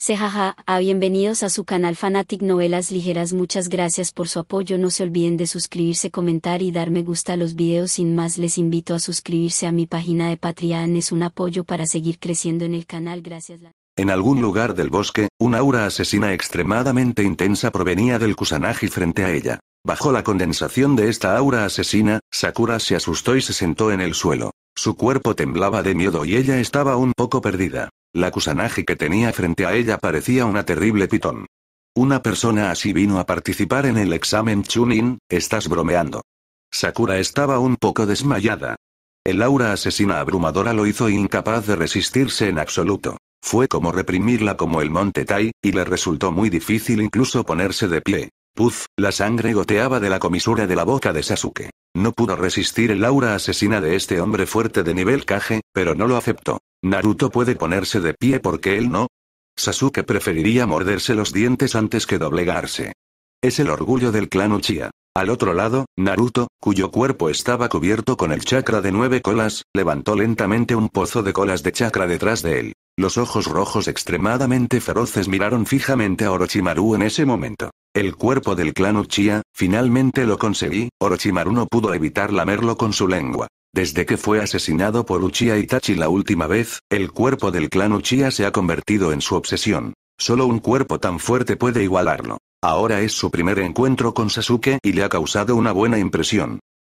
Sejaja, a ah, bienvenidos a su canal Fanatic Novelas Ligeras muchas gracias por su apoyo no se olviden de suscribirse comentar y dar me gusta a los videos sin más les invito a suscribirse a mi página de Patreon es un apoyo para seguir creciendo en el canal gracias En algún lugar del bosque, una aura asesina extremadamente intensa provenía del Kusanagi frente a ella. Bajo la condensación de esta aura asesina, Sakura se asustó y se sentó en el suelo. Su cuerpo temblaba de miedo y ella estaba un poco perdida. La Kusanagi que tenía frente a ella parecía una terrible pitón. Una persona así vino a participar en el examen Chunin, estás bromeando. Sakura estaba un poco desmayada. El aura asesina abrumadora lo hizo incapaz de resistirse en absoluto. Fue como reprimirla como el monte Tai, y le resultó muy difícil incluso ponerse de pie. Puz, la sangre goteaba de la comisura de la boca de Sasuke. No pudo resistir el aura asesina de este hombre fuerte de nivel Kage, pero no lo aceptó. Naruto puede ponerse de pie porque él no. Sasuke preferiría morderse los dientes antes que doblegarse. Es el orgullo del clan Uchiha. Al otro lado, Naruto, cuyo cuerpo estaba cubierto con el chakra de nueve colas, levantó lentamente un pozo de colas de chakra detrás de él. Los ojos rojos extremadamente feroces miraron fijamente a Orochimaru en ese momento. El cuerpo del clan Uchiha, finalmente lo conseguí, Orochimaru no pudo evitar lamerlo con su lengua. Desde que fue asesinado por Uchiha Itachi la última vez, el cuerpo del clan Uchiha se ha convertido en su obsesión. Solo un cuerpo tan fuerte puede igualarlo. Ahora es su primer encuentro con Sasuke y le ha causado una buena impresión.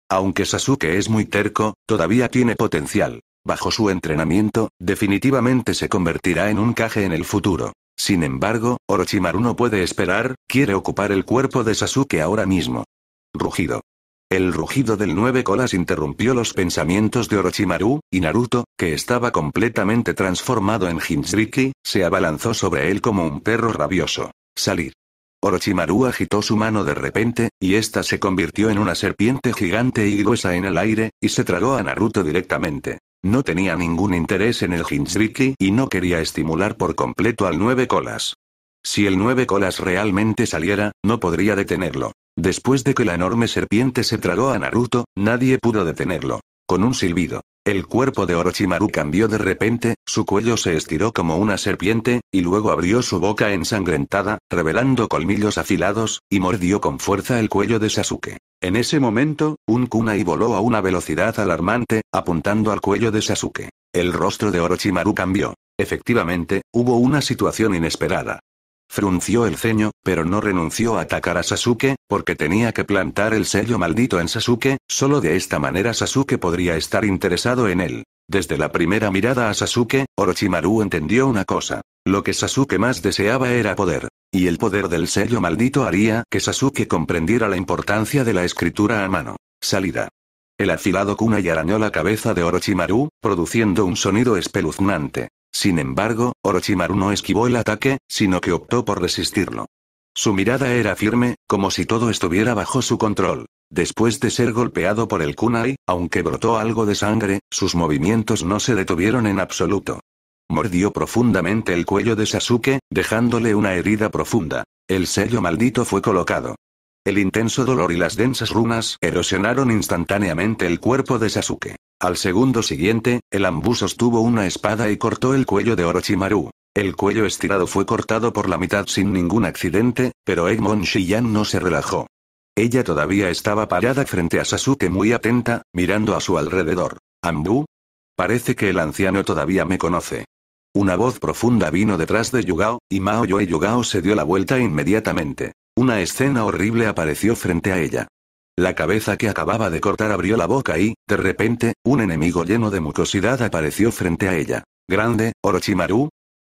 Aunque Sasuke es muy terco, todavía tiene potencial. Bajo su entrenamiento, definitivamente se convertirá en un caje en el futuro. Sin embargo, Orochimaru no puede esperar, quiere ocupar el cuerpo de Sasuke ahora mismo. Rugido. El rugido del nueve colas interrumpió los pensamientos de Orochimaru, y Naruto, que estaba completamente transformado en Jinchuriki, se abalanzó sobre él como un perro rabioso. Salir. Orochimaru agitó su mano de repente, y ésta se convirtió en una serpiente gigante y gruesa en el aire, y se tragó a Naruto directamente. No tenía ningún interés en el Hinsriki y no quería estimular por completo al nueve colas. Si el nueve colas realmente saliera, no podría detenerlo. Después de que la enorme serpiente se tragó a Naruto, nadie pudo detenerlo. Con un silbido, el cuerpo de Orochimaru cambió de repente, su cuello se estiró como una serpiente, y luego abrió su boca ensangrentada, revelando colmillos afilados, y mordió con fuerza el cuello de Sasuke. En ese momento, un kunai voló a una velocidad alarmante, apuntando al cuello de Sasuke. El rostro de Orochimaru cambió. Efectivamente, hubo una situación inesperada. Frunció el ceño, pero no renunció a atacar a Sasuke, porque tenía que plantar el sello maldito en Sasuke, solo de esta manera Sasuke podría estar interesado en él. Desde la primera mirada a Sasuke, Orochimaru entendió una cosa. Lo que Sasuke más deseaba era poder. Y el poder del sello maldito haría que Sasuke comprendiera la importancia de la escritura a mano. Salida. El afilado kunai arañó la cabeza de Orochimaru, produciendo un sonido espeluznante. Sin embargo, Orochimaru no esquivó el ataque, sino que optó por resistirlo. Su mirada era firme, como si todo estuviera bajo su control. Después de ser golpeado por el kunai, aunque brotó algo de sangre, sus movimientos no se detuvieron en absoluto. Mordió profundamente el cuello de Sasuke, dejándole una herida profunda. El sello maldito fue colocado. El intenso dolor y las densas runas erosionaron instantáneamente el cuerpo de Sasuke. Al segundo siguiente, el ambu sostuvo una espada y cortó el cuello de Orochimaru. El cuello estirado fue cortado por la mitad sin ningún accidente, pero Egmon Shiyan no se relajó. Ella todavía estaba parada frente a Sasuke muy atenta, mirando a su alrededor. ¿Ambu? Parece que el anciano todavía me conoce. Una voz profunda vino detrás de Yugao, y Mao Yo Yugao se dio la vuelta inmediatamente. Una escena horrible apareció frente a ella. La cabeza que acababa de cortar abrió la boca y, de repente, un enemigo lleno de mucosidad apareció frente a ella. Grande, Orochimaru.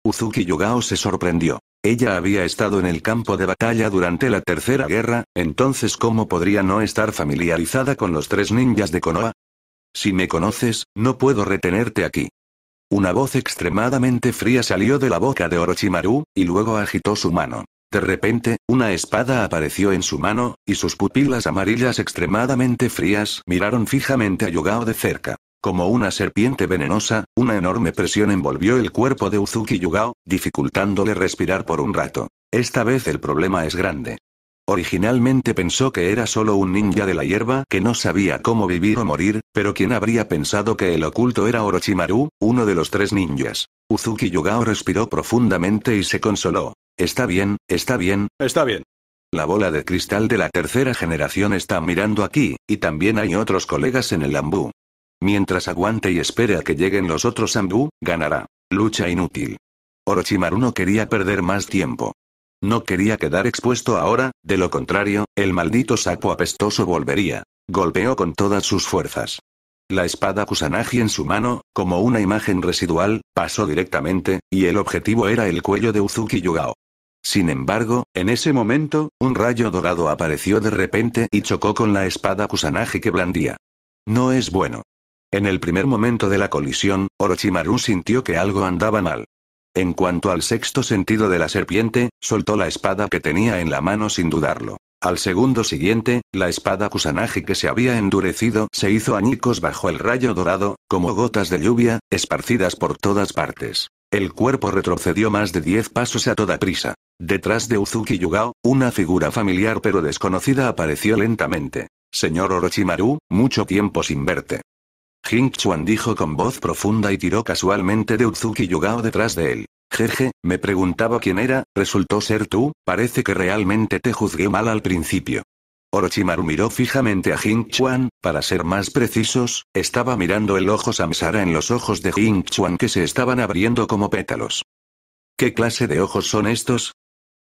Uzuki Yugao se sorprendió. Ella había estado en el campo de batalla durante la Tercera Guerra, entonces ¿cómo podría no estar familiarizada con los tres ninjas de Konoha? Si me conoces, no puedo retenerte aquí. Una voz extremadamente fría salió de la boca de Orochimaru, y luego agitó su mano. De repente, una espada apareció en su mano, y sus pupilas amarillas extremadamente frías miraron fijamente a Yugao de cerca. Como una serpiente venenosa, una enorme presión envolvió el cuerpo de Uzuki Yugao, dificultándole respirar por un rato. Esta vez el problema es grande. Originalmente pensó que era solo un ninja de la hierba que no sabía cómo vivir o morir, pero ¿quién habría pensado que el oculto era Orochimaru, uno de los tres ninjas? Uzuki Yugao respiró profundamente y se consoló. Está bien, está bien. Está bien. La bola de cristal de la tercera generación está mirando aquí, y también hay otros colegas en el Ambú. Mientras aguante y espere a que lleguen los otros Ambú, ganará. Lucha inútil. Orochimaru no quería perder más tiempo. No quería quedar expuesto ahora, de lo contrario, el maldito sapo apestoso volvería. Golpeó con todas sus fuerzas. La espada Kusanagi en su mano, como una imagen residual, pasó directamente, y el objetivo era el cuello de Uzuki Yugao. Sin embargo, en ese momento, un rayo dorado apareció de repente y chocó con la espada Kusanagi que blandía. No es bueno. En el primer momento de la colisión, Orochimaru sintió que algo andaba mal. En cuanto al sexto sentido de la serpiente, soltó la espada que tenía en la mano sin dudarlo. Al segundo siguiente, la espada Kusanagi que se había endurecido se hizo añicos bajo el rayo dorado, como gotas de lluvia, esparcidas por todas partes. El cuerpo retrocedió más de diez pasos a toda prisa. Detrás de Uzuki Yugao, una figura familiar pero desconocida apareció lentamente. Señor Orochimaru, mucho tiempo sin verte. Jing Chuan dijo con voz profunda y tiró casualmente de Uzuki Yugao detrás de él. Jeje, me preguntaba quién era, resultó ser tú, parece que realmente te juzgué mal al principio. Orochimaru miró fijamente a Jing Chuan, para ser más precisos, estaba mirando el ojo Samsara en los ojos de Jing Chuan que se estaban abriendo como pétalos. ¿Qué clase de ojos son estos?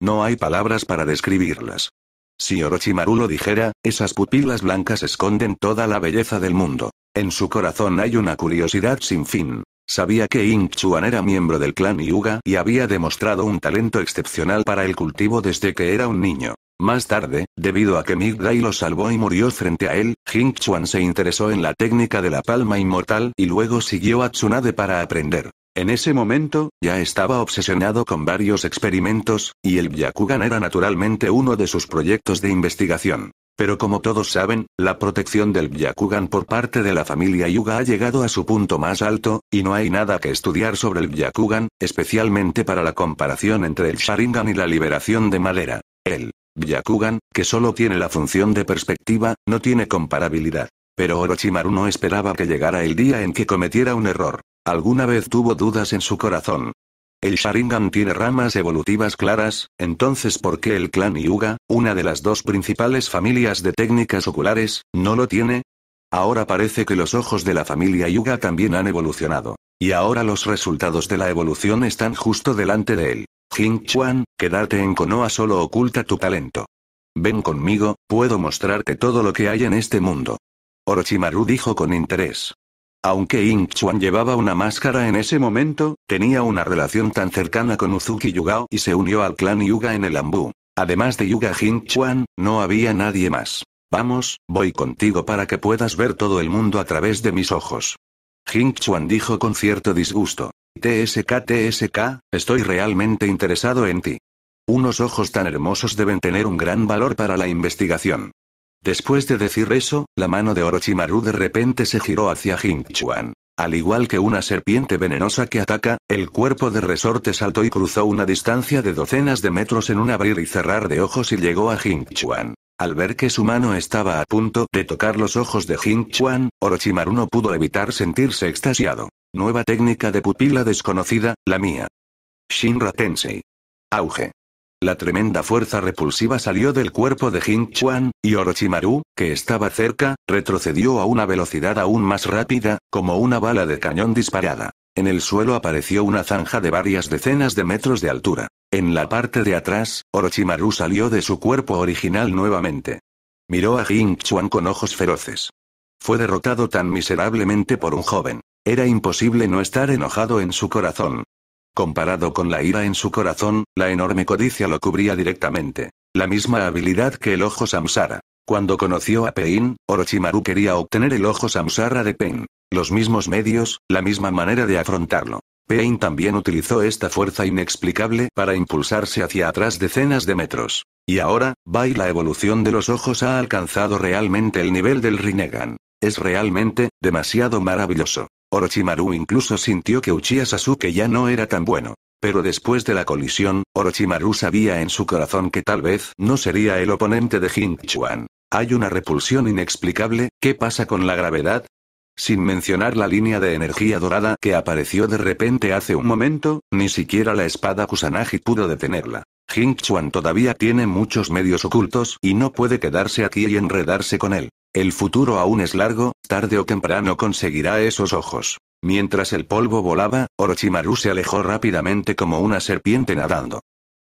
No hay palabras para describirlas. Si Orochimaru lo dijera, esas pupilas blancas esconden toda la belleza del mundo. En su corazón hay una curiosidad sin fin. Sabía que Ing Chuan era miembro del clan Yuga y había demostrado un talento excepcional para el cultivo desde que era un niño. Más tarde, debido a que Migdai lo salvó y murió frente a él, Jing Chuan se interesó en la técnica de la palma inmortal y luego siguió a Tsunade para aprender. En ese momento, ya estaba obsesionado con varios experimentos, y el Byakugan era naturalmente uno de sus proyectos de investigación. Pero como todos saben, la protección del Byakugan por parte de la familia Yuga ha llegado a su punto más alto, y no hay nada que estudiar sobre el Byakugan, especialmente para la comparación entre el Sharingan y la liberación de madera. El Byakugan, que solo tiene la función de perspectiva, no tiene comparabilidad. Pero Orochimaru no esperaba que llegara el día en que cometiera un error. Alguna vez tuvo dudas en su corazón. El Sharingan tiene ramas evolutivas claras, entonces ¿por qué el clan Yuga, una de las dos principales familias de técnicas oculares, no lo tiene? Ahora parece que los ojos de la familia Yuga también han evolucionado. Y ahora los resultados de la evolución están justo delante de él. Jing Chuan, quedarte en Konoha solo oculta tu talento. Ven conmigo, puedo mostrarte todo lo que hay en este mundo. Orochimaru dijo con interés. Aunque Ing Chuan llevaba una máscara en ese momento, tenía una relación tan cercana con Uzuki Yugao y se unió al clan Yuga en el Ambu. Además de Yuga Jin Chuan, no había nadie más. Vamos, voy contigo para que puedas ver todo el mundo a través de mis ojos. Jin Chuan dijo con cierto disgusto. TSK TSK, estoy realmente interesado en ti. Unos ojos tan hermosos deben tener un gran valor para la investigación. Después de decir eso, la mano de Orochimaru de repente se giró hacia Hinchuan. Al igual que una serpiente venenosa que ataca, el cuerpo de resorte saltó y cruzó una distancia de docenas de metros en un abrir y cerrar de ojos y llegó a Hinchuan. Al ver que su mano estaba a punto de tocar los ojos de Hinchuan, Orochimaru no pudo evitar sentirse extasiado. Nueva técnica de pupila desconocida, la mía. Shinra Tensei. Auge. La tremenda fuerza repulsiva salió del cuerpo de Jin Chuan, y Orochimaru, que estaba cerca, retrocedió a una velocidad aún más rápida, como una bala de cañón disparada. En el suelo apareció una zanja de varias decenas de metros de altura. En la parte de atrás, Orochimaru salió de su cuerpo original nuevamente. Miró a Jin Chuan con ojos feroces. Fue derrotado tan miserablemente por un joven. Era imposible no estar enojado en su corazón. Comparado con la ira en su corazón, la enorme codicia lo cubría directamente. La misma habilidad que el ojo Samsara. Cuando conoció a Pain, Orochimaru quería obtener el ojo Samsara de Pain. Los mismos medios, la misma manera de afrontarlo. Pain también utilizó esta fuerza inexplicable para impulsarse hacia atrás decenas de metros. Y ahora, Bai la evolución de los ojos ha alcanzado realmente el nivel del Rinnegan. Es realmente, demasiado maravilloso. Orochimaru incluso sintió que Uchiha Sasuke ya no era tan bueno. Pero después de la colisión, Orochimaru sabía en su corazón que tal vez no sería el oponente de Hinchuan. Hay una repulsión inexplicable, ¿qué pasa con la gravedad? Sin mencionar la línea de energía dorada que apareció de repente hace un momento, ni siquiera la espada Kusanagi pudo detenerla. Hinchuan todavía tiene muchos medios ocultos y no puede quedarse aquí y enredarse con él. El futuro aún es largo, tarde o temprano conseguirá esos ojos. Mientras el polvo volaba, Orochimaru se alejó rápidamente como una serpiente nadando.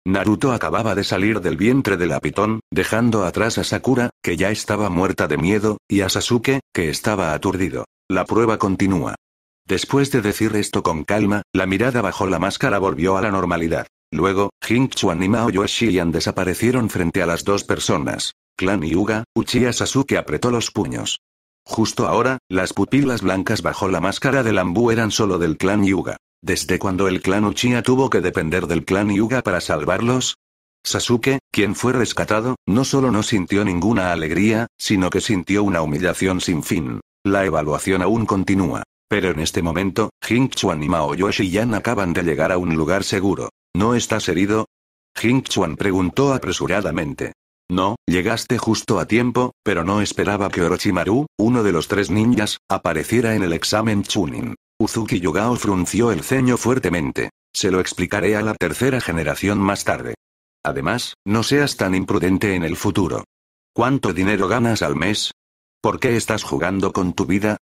Naruto acababa de salir del vientre del apitón, dejando atrás a Sakura, que ya estaba muerta de miedo, y a Sasuke, que estaba aturdido. La prueba continúa. Después de decir esto con calma, la mirada bajo la máscara volvió a la normalidad. Luego, Hing-Chuan y Mao Yoshiyan desaparecieron frente a las dos personas. Clan Yuga, Uchiha Sasuke apretó los puños. Justo ahora, las pupilas blancas bajo la máscara de Lambu eran solo del clan Yuga. ¿Desde cuando el clan Uchiha tuvo que depender del clan Yuga para salvarlos? Sasuke, quien fue rescatado, no solo no sintió ninguna alegría, sino que sintió una humillación sin fin. La evaluación aún continúa. Pero en este momento, Hing-Chuan y Mao Yoshiyan acaban de llegar a un lugar seguro. ¿No estás herido? Hing-Chuan preguntó apresuradamente. No, llegaste justo a tiempo, pero no esperaba que Orochimaru, uno de los tres ninjas, apareciera en el examen Chunin. Uzuki Yugao frunció el ceño fuertemente. Se lo explicaré a la tercera generación más tarde. Además, no seas tan imprudente en el futuro. ¿Cuánto dinero ganas al mes? ¿Por qué estás jugando con tu vida?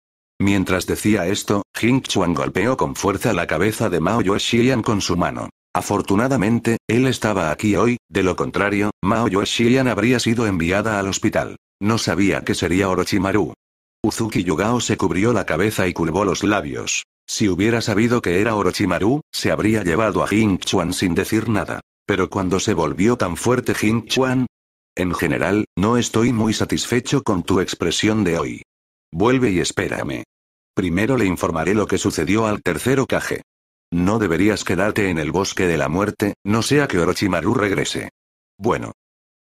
Mientras decía esto, Jing Chuan golpeó con fuerza la cabeza de Mao yoshiyan con su mano. Afortunadamente, él estaba aquí hoy, de lo contrario, Mao Yoshian habría sido enviada al hospital. No sabía que sería Orochimaru. Uzuki Yugao se cubrió la cabeza y curvó los labios. Si hubiera sabido que era Orochimaru, se habría llevado a Jin Chuan sin decir nada. Pero cuando se volvió tan fuerte Jin Chuan... En general, no estoy muy satisfecho con tu expresión de hoy. Vuelve y espérame. Primero le informaré lo que sucedió al tercero caje. No deberías quedarte en el bosque de la muerte, no sea que Orochimaru regrese. Bueno.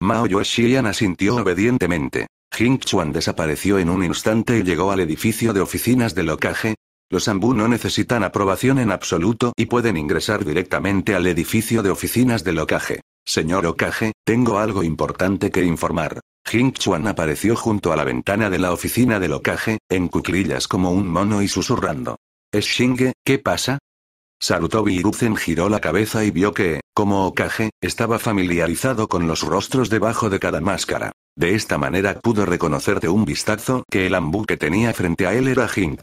Mao Yoshiyan asintió obedientemente. Jing Chuan desapareció en un instante y llegó al edificio de oficinas del Okage. Los Ambu no necesitan aprobación en absoluto y pueden ingresar directamente al edificio de oficinas del locaje. Señor Okage, tengo algo importante que informar. Jing Chuan apareció junto a la ventana de la oficina del Okage, en cuclillas como un mono y susurrando. Es Shinge, ¿qué pasa? Sarutobi Hiruzen giró la cabeza y vio que, como Okage, estaba familiarizado con los rostros debajo de cada máscara. De esta manera pudo reconocer de un vistazo que el ambú que tenía frente a él era Jing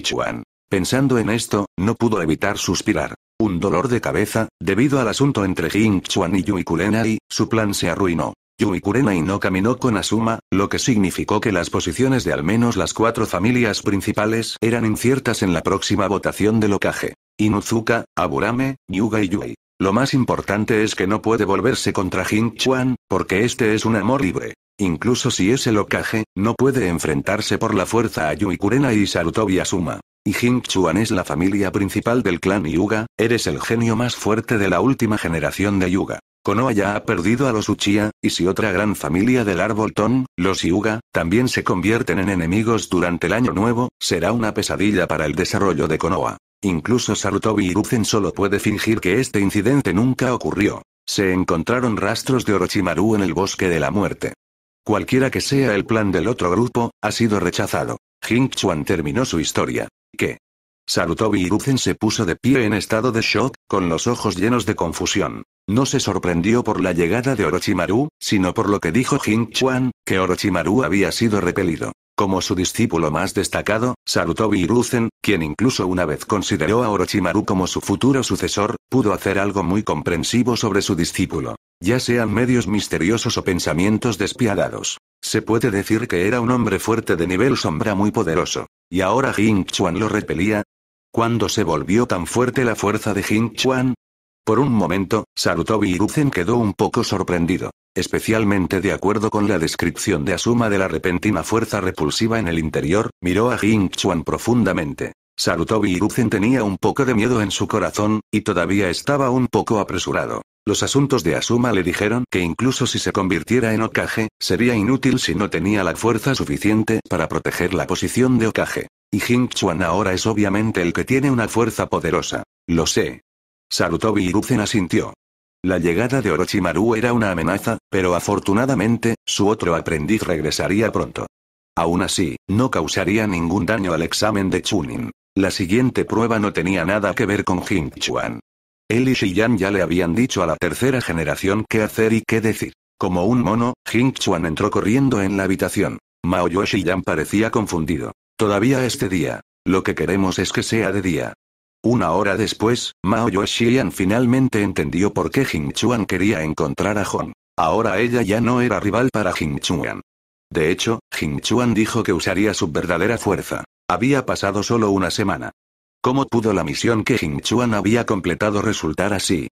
Pensando en esto, no pudo evitar suspirar. Un dolor de cabeza, debido al asunto entre Jing y Yui y su plan se arruinó. Yui y no caminó con Asuma, lo que significó que las posiciones de al menos las cuatro familias principales eran inciertas en la próxima votación del Okage. Inuzuka, Aburame, Yuga y Yui. Lo más importante es que no puede volverse contra Hinchuan, porque este es un amor libre. Incluso si es el Okage, no puede enfrentarse por la fuerza a Yui Kurena y Sarutobi Asuma. Y Hinchuan es la familia principal del clan Yuga, eres el genio más fuerte de la última generación de Yuga. Konoha ya ha perdido a los Uchiha, y si otra gran familia del árbol Ton, los Yuga, también se convierten en enemigos durante el año nuevo, será una pesadilla para el desarrollo de Konoha. Incluso Sarutobi Hiruzen solo puede fingir que este incidente nunca ocurrió. Se encontraron rastros de Orochimaru en el bosque de la muerte. Cualquiera que sea el plan del otro grupo, ha sido rechazado. Jing Chuan terminó su historia. ¿Qué? Sarutobi Hiruzen se puso de pie en estado de shock, con los ojos llenos de confusión. No se sorprendió por la llegada de Orochimaru, sino por lo que dijo Jing Chuan, que Orochimaru había sido repelido. Como su discípulo más destacado, Sarutobi Hiruzen, quien incluso una vez consideró a Orochimaru como su futuro sucesor, pudo hacer algo muy comprensivo sobre su discípulo. Ya sean medios misteriosos o pensamientos despiadados. Se puede decir que era un hombre fuerte de nivel sombra muy poderoso. ¿Y ahora Jing lo repelía? ¿Cuándo se volvió tan fuerte la fuerza de Jing Por un momento, Sarutobi Hiruzen quedó un poco sorprendido especialmente de acuerdo con la descripción de Asuma de la repentina fuerza repulsiva en el interior, miró a Jing Chuan profundamente. Sarutobi Iruzen tenía un poco de miedo en su corazón, y todavía estaba un poco apresurado. Los asuntos de Asuma le dijeron que incluso si se convirtiera en Okage, sería inútil si no tenía la fuerza suficiente para proteger la posición de Okage. Y Jing Chuan ahora es obviamente el que tiene una fuerza poderosa. Lo sé. Sarutobi Iruzen asintió. La llegada de Orochimaru era una amenaza, pero afortunadamente, su otro aprendiz regresaría pronto. Aún así, no causaría ningún daño al examen de Chunin. La siguiente prueba no tenía nada que ver con Chuan. Él y Shiyan ya le habían dicho a la tercera generación qué hacer y qué decir. Como un mono, Chuan entró corriendo en la habitación. Maoyo Shiyan parecía confundido. Todavía este día. Lo que queremos es que sea de día. Una hora después, Mao Yoshian finalmente entendió por qué Jing Chuan quería encontrar a Hong. Ahora ella ya no era rival para Jin Chuan. De hecho, Jin Chuan dijo que usaría su verdadera fuerza. Había pasado solo una semana. ¿Cómo pudo la misión que Jing Chuan había completado resultar así?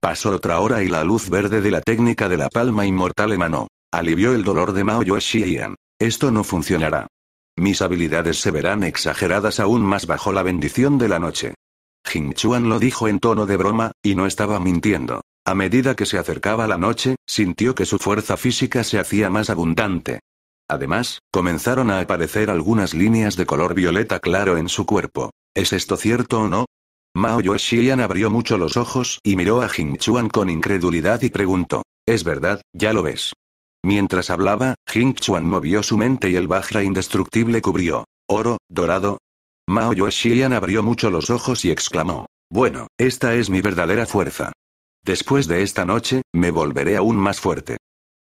Pasó otra hora y la luz verde de la técnica de la palma inmortal emanó. Alivió el dolor de Mao Yoshian. Esto no funcionará. Mis habilidades se verán exageradas aún más bajo la bendición de la noche. Jing Chuan lo dijo en tono de broma, y no estaba mintiendo. A medida que se acercaba la noche, sintió que su fuerza física se hacía más abundante. Además, comenzaron a aparecer algunas líneas de color violeta claro en su cuerpo. ¿Es esto cierto o no? Mao Shiyan abrió mucho los ojos y miró a Jing Chuan con incredulidad y preguntó. Es verdad, ya lo ves. Mientras hablaba, Jing Chuan movió su mente y el Bajra indestructible cubrió. Oro, dorado, Mao yoshiyan abrió mucho los ojos y exclamó. Bueno, esta es mi verdadera fuerza. Después de esta noche, me volveré aún más fuerte.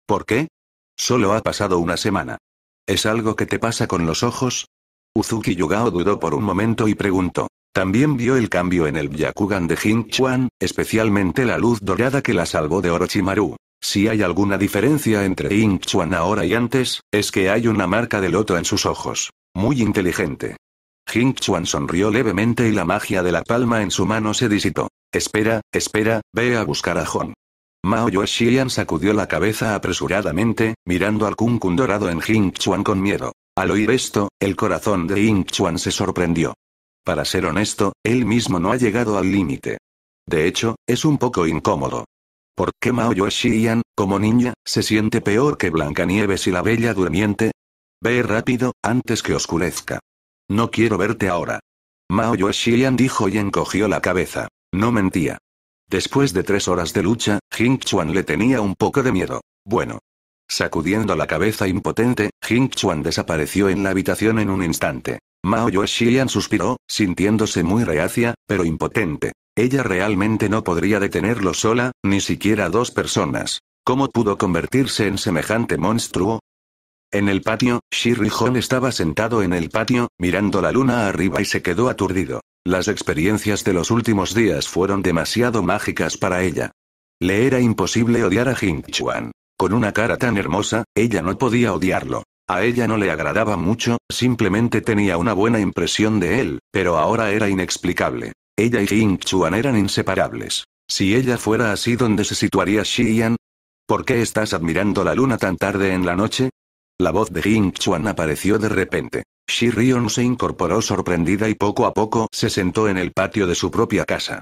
¿Por qué? Solo ha pasado una semana. ¿Es algo que te pasa con los ojos? Uzuki Yugao dudó por un momento y preguntó. También vio el cambio en el Byakugan de Hinchuan, especialmente la luz dorada que la salvó de Orochimaru. Si hay alguna diferencia entre Hinchuan ahora y antes, es que hay una marca de loto en sus ojos. Muy inteligente. Jing Chuan sonrió levemente y la magia de la palma en su mano se disipó. Espera, espera, ve a buscar a Hong. Mao Yuexian sacudió la cabeza apresuradamente, mirando al Kung Kun dorado en Jing Chuan con miedo. Al oír esto, el corazón de Jing Chuan se sorprendió. Para ser honesto, él mismo no ha llegado al límite. De hecho, es un poco incómodo. ¿Por qué Mao Yuexian, como niña, se siente peor que Blancanieves y la Bella Durmiente? Ve rápido, antes que oscurezca. No quiero verte ahora. Mao Xian dijo y encogió la cabeza. No mentía. Después de tres horas de lucha, Jing Chuan le tenía un poco de miedo. Bueno. Sacudiendo la cabeza impotente, Jing Chuan desapareció en la habitación en un instante. Mao Xian suspiró, sintiéndose muy reacia, pero impotente. Ella realmente no podría detenerlo sola, ni siquiera dos personas. ¿Cómo pudo convertirse en semejante monstruo? En el patio, Shirihon estaba sentado en el patio, mirando la luna arriba y se quedó aturdido. Las experiencias de los últimos días fueron demasiado mágicas para ella. Le era imposible odiar a Jing Chuan. Con una cara tan hermosa, ella no podía odiarlo. A ella no le agradaba mucho, simplemente tenía una buena impresión de él, pero ahora era inexplicable. Ella y Jing Chuan eran inseparables. Si ella fuera así, ¿dónde se situaría Xian? ¿Por qué estás admirando la luna tan tarde en la noche? La voz de Jing Chuan apareció de repente. Rion se incorporó sorprendida y poco a poco se sentó en el patio de su propia casa.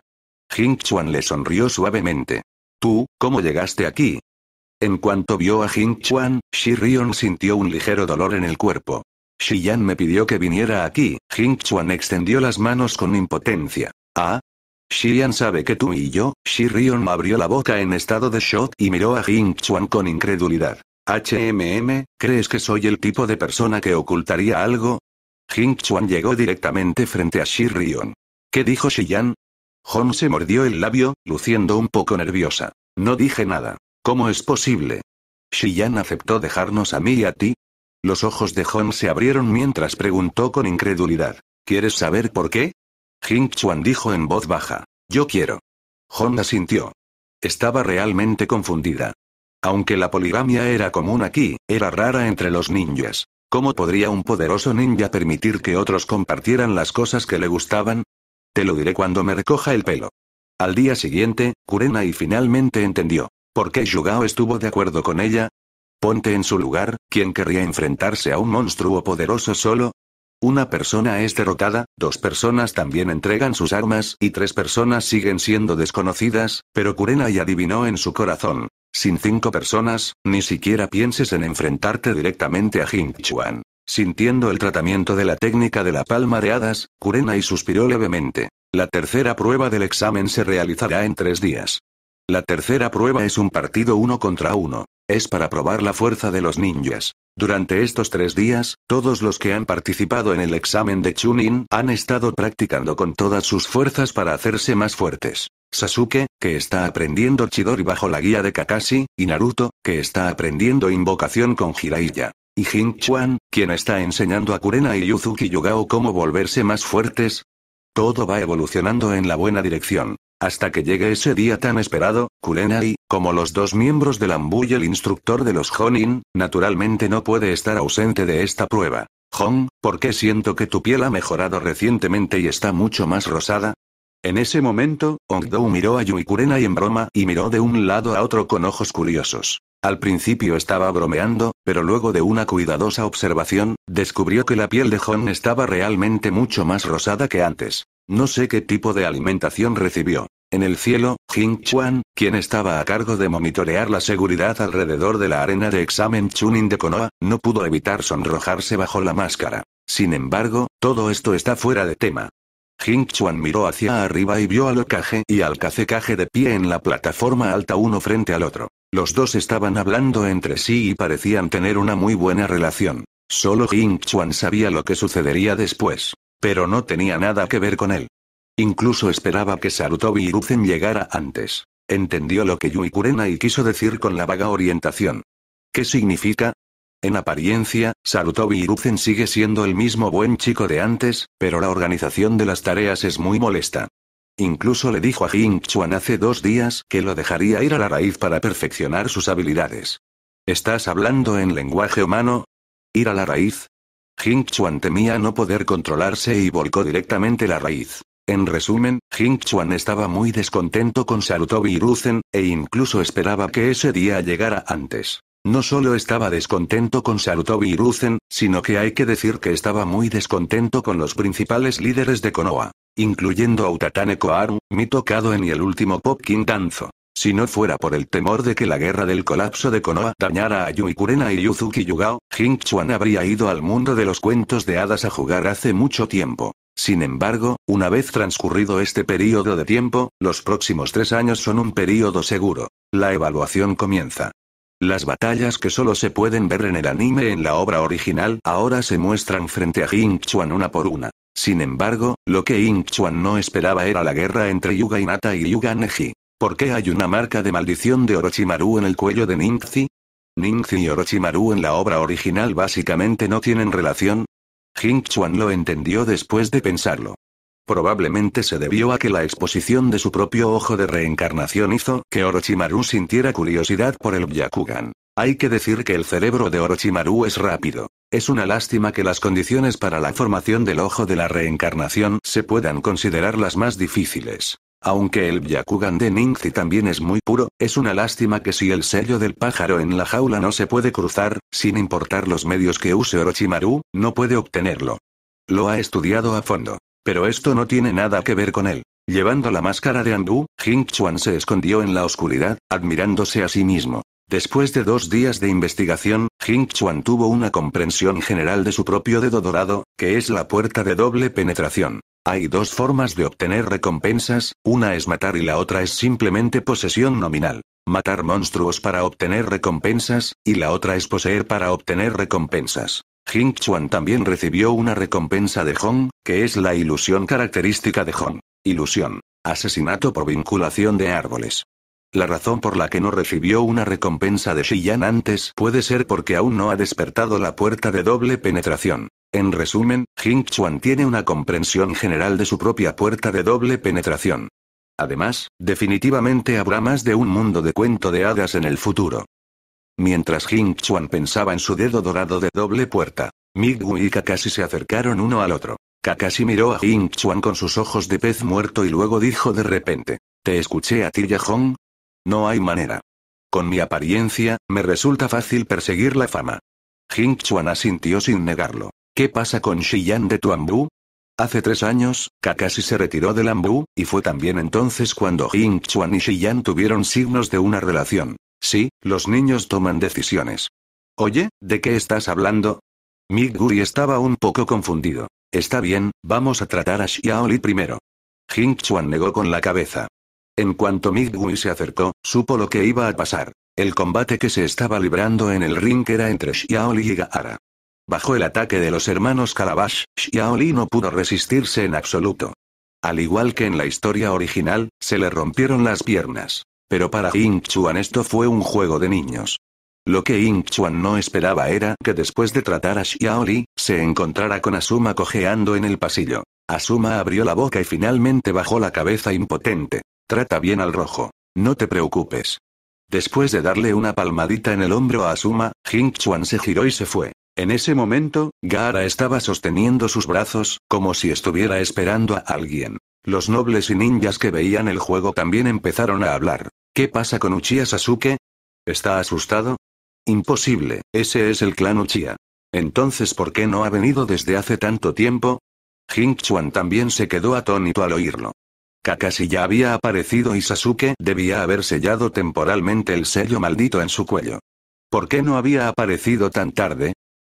Jing Chuan le sonrió suavemente. ¿Tú, cómo llegaste aquí? En cuanto vio a Jing Chuan, Rion sintió un ligero dolor en el cuerpo. Yan me pidió que viniera aquí. Jing Chuan extendió las manos con impotencia. ¿Ah? Yan sabe que tú y yo, Rion abrió la boca en estado de shock y miró a Jing Chuan con incredulidad. HMM, ¿crees que soy el tipo de persona que ocultaría algo? Jing Chuan llegó directamente frente a Rion. ¿Qué dijo Yan?» Hong se mordió el labio, luciendo un poco nerviosa. No dije nada. ¿Cómo es posible? Yan aceptó dejarnos a mí y a ti. Los ojos de Hong se abrieron mientras preguntó con incredulidad. ¿Quieres saber por qué? Jing Chuan dijo en voz baja. Yo quiero. Hong asintió. Estaba realmente confundida. Aunque la poligamia era común aquí, era rara entre los ninjas. ¿Cómo podría un poderoso ninja permitir que otros compartieran las cosas que le gustaban? Te lo diré cuando me recoja el pelo. Al día siguiente, Kurenai finalmente entendió. ¿Por qué Yugao estuvo de acuerdo con ella? Ponte en su lugar, ¿quién querría enfrentarse a un monstruo poderoso solo? Una persona es derrotada, dos personas también entregan sus armas y tres personas siguen siendo desconocidas, pero Kurenai adivinó en su corazón, sin cinco personas, ni siquiera pienses en enfrentarte directamente a jin Chuan. Sintiendo el tratamiento de la técnica de la palma de hadas, Kurenai suspiró levemente. La tercera prueba del examen se realizará en tres días. La tercera prueba es un partido uno contra uno. Es para probar la fuerza de los ninjas. Durante estos tres días, todos los que han participado en el examen de Chunin han estado practicando con todas sus fuerzas para hacerse más fuertes. Sasuke, que está aprendiendo Chidori bajo la guía de Kakashi, y Naruto, que está aprendiendo invocación con Jiraiya. Y jin quien está enseñando a Kurena y Yuzuki Yugao cómo volverse más fuertes. Todo va evolucionando en la buena dirección. Hasta que llegue ese día tan esperado, Kurena y, como los dos miembros del Ambu y el instructor de los Honin, naturalmente no puede estar ausente de esta prueba. Hong, ¿por qué siento que tu piel ha mejorado recientemente y está mucho más rosada? En ese momento, Ongdou miró a Yuikurena y en broma y miró de un lado a otro con ojos curiosos. Al principio estaba bromeando, pero luego de una cuidadosa observación, descubrió que la piel de Jon estaba realmente mucho más rosada que antes. No sé qué tipo de alimentación recibió. En el cielo, Jing Chuan, quien estaba a cargo de monitorear la seguridad alrededor de la arena de examen Chunin de Konoha, no pudo evitar sonrojarse bajo la máscara. Sin embargo, todo esto está fuera de tema. Jing Chuan miró hacia arriba y vio al Okage y al cacecaje de pie en la plataforma alta uno frente al otro. Los dos estaban hablando entre sí y parecían tener una muy buena relación. Solo Jing Chuan sabía lo que sucedería después. Pero no tenía nada que ver con él. Incluso esperaba que Sarutobi Hiruzen llegara antes. Entendió lo que Yui Kurena y quiso decir con la vaga orientación. ¿Qué significa? En apariencia, Sarutobi Ruzen sigue siendo el mismo buen chico de antes, pero la organización de las tareas es muy molesta. Incluso le dijo a Jing Chuan hace dos días que lo dejaría ir a la raíz para perfeccionar sus habilidades. ¿Estás hablando en lenguaje humano? ¿Ir a la raíz? Jing Chuan temía no poder controlarse y volcó directamente la raíz. En resumen, Jing Chuan estaba muy descontento con Sarutobi Ruzen, e incluso esperaba que ese día llegara antes. No solo estaba descontento con Sarutobi y sino que hay que decir que estaba muy descontento con los principales líderes de Konoha. Incluyendo a Utatane Koharu, tocado en y el último Popkin Tanzo. Si no fuera por el temor de que la guerra del colapso de Konoha dañara a Yuikurena y Yuzuki Yugao, Jing habría ido al mundo de los cuentos de hadas a jugar hace mucho tiempo. Sin embargo, una vez transcurrido este periodo de tiempo, los próximos tres años son un periodo seguro. La evaluación comienza. Las batallas que solo se pueden ver en el anime en la obra original ahora se muestran frente a Jing Chuan una por una. Sin embargo, lo que Ying Chuan no esperaba era la guerra entre Yuga Inata y Yuga Neji. ¿Por qué hay una marca de maldición de Orochimaru en el cuello de Ning-Zi y Orochimaru en la obra original básicamente no tienen relación. Jing Chuan lo entendió después de pensarlo. Probablemente se debió a que la exposición de su propio ojo de reencarnación hizo que Orochimaru sintiera curiosidad por el Byakugan. Hay que decir que el cerebro de Orochimaru es rápido. Es una lástima que las condiciones para la formación del ojo de la reencarnación se puedan considerar las más difíciles. Aunque el Byakugan de Ningzi también es muy puro, es una lástima que si el sello del pájaro en la jaula no se puede cruzar, sin importar los medios que use Orochimaru, no puede obtenerlo. Lo ha estudiado a fondo. Pero esto no tiene nada que ver con él. Llevando la máscara de Andu, Jing Chuan se escondió en la oscuridad, admirándose a sí mismo. Después de dos días de investigación, Jing Chuan tuvo una comprensión general de su propio dedo dorado, que es la puerta de doble penetración. Hay dos formas de obtener recompensas, una es matar y la otra es simplemente posesión nominal. Matar monstruos para obtener recompensas, y la otra es poseer para obtener recompensas. Jing Chuan también recibió una recompensa de Hong, que es la ilusión característica de Hong. Ilusión. Asesinato por vinculación de árboles. La razón por la que no recibió una recompensa de Xi'an antes puede ser porque aún no ha despertado la puerta de doble penetración. En resumen, Jing Chuan tiene una comprensión general de su propia puerta de doble penetración. Además, definitivamente habrá más de un mundo de cuento de hadas en el futuro. Mientras Jing Chuan pensaba en su dedo dorado de doble puerta, Migu y Kakashi se acercaron uno al otro. Kakashi miró a Jing Chuan con sus ojos de pez muerto y luego dijo de repente, ¿te escuché a ti, Yajong? No hay manera. Con mi apariencia, me resulta fácil perseguir la fama. Jing Chuan asintió sin negarlo. ¿Qué pasa con Shiyan de Ambu? Hace tres años, Kakashi se retiró del Ambu, y fue también entonces cuando Jing Chuan y Shiyan tuvieron signos de una relación. Sí, los niños toman decisiones. Oye, ¿de qué estás hablando? Midguri estaba un poco confundido. Está bien, vamos a tratar a Xiaoli primero. Jing Chuan negó con la cabeza. En cuanto Midguri se acercó, supo lo que iba a pasar. El combate que se estaba librando en el ring era entre Xiaoli y Gaara. Bajo el ataque de los hermanos Calabash, Xiaoli no pudo resistirse en absoluto. Al igual que en la historia original, se le rompieron las piernas. Pero para Ying Chuan esto fue un juego de niños. Lo que Ying Chuan no esperaba era que después de tratar a Xiaoli, se encontrara con Asuma cojeando en el pasillo. Asuma abrió la boca y finalmente bajó la cabeza impotente. Trata bien al rojo. No te preocupes. Después de darle una palmadita en el hombro a Asuma, Jing Chuan se giró y se fue. En ese momento, Gaara estaba sosteniendo sus brazos, como si estuviera esperando a alguien. Los nobles y ninjas que veían el juego también empezaron a hablar. ¿Qué pasa con Uchiha Sasuke? ¿Está asustado? Imposible, ese es el clan Uchiha. Entonces, ¿por qué no ha venido desde hace tanto tiempo? Jing Chuan también se quedó atónito al oírlo. Kakashi ya había aparecido y Sasuke debía haber sellado temporalmente el sello maldito en su cuello. ¿Por qué no había aparecido tan tarde?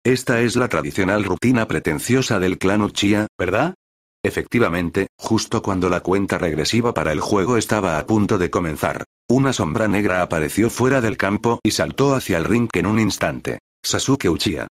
Esta es la tradicional rutina pretenciosa del clan Uchiha, ¿verdad? Efectivamente, justo cuando la cuenta regresiva para el juego estaba a punto de comenzar, una sombra negra apareció fuera del campo y saltó hacia el ring en un instante. Sasuke Uchiha.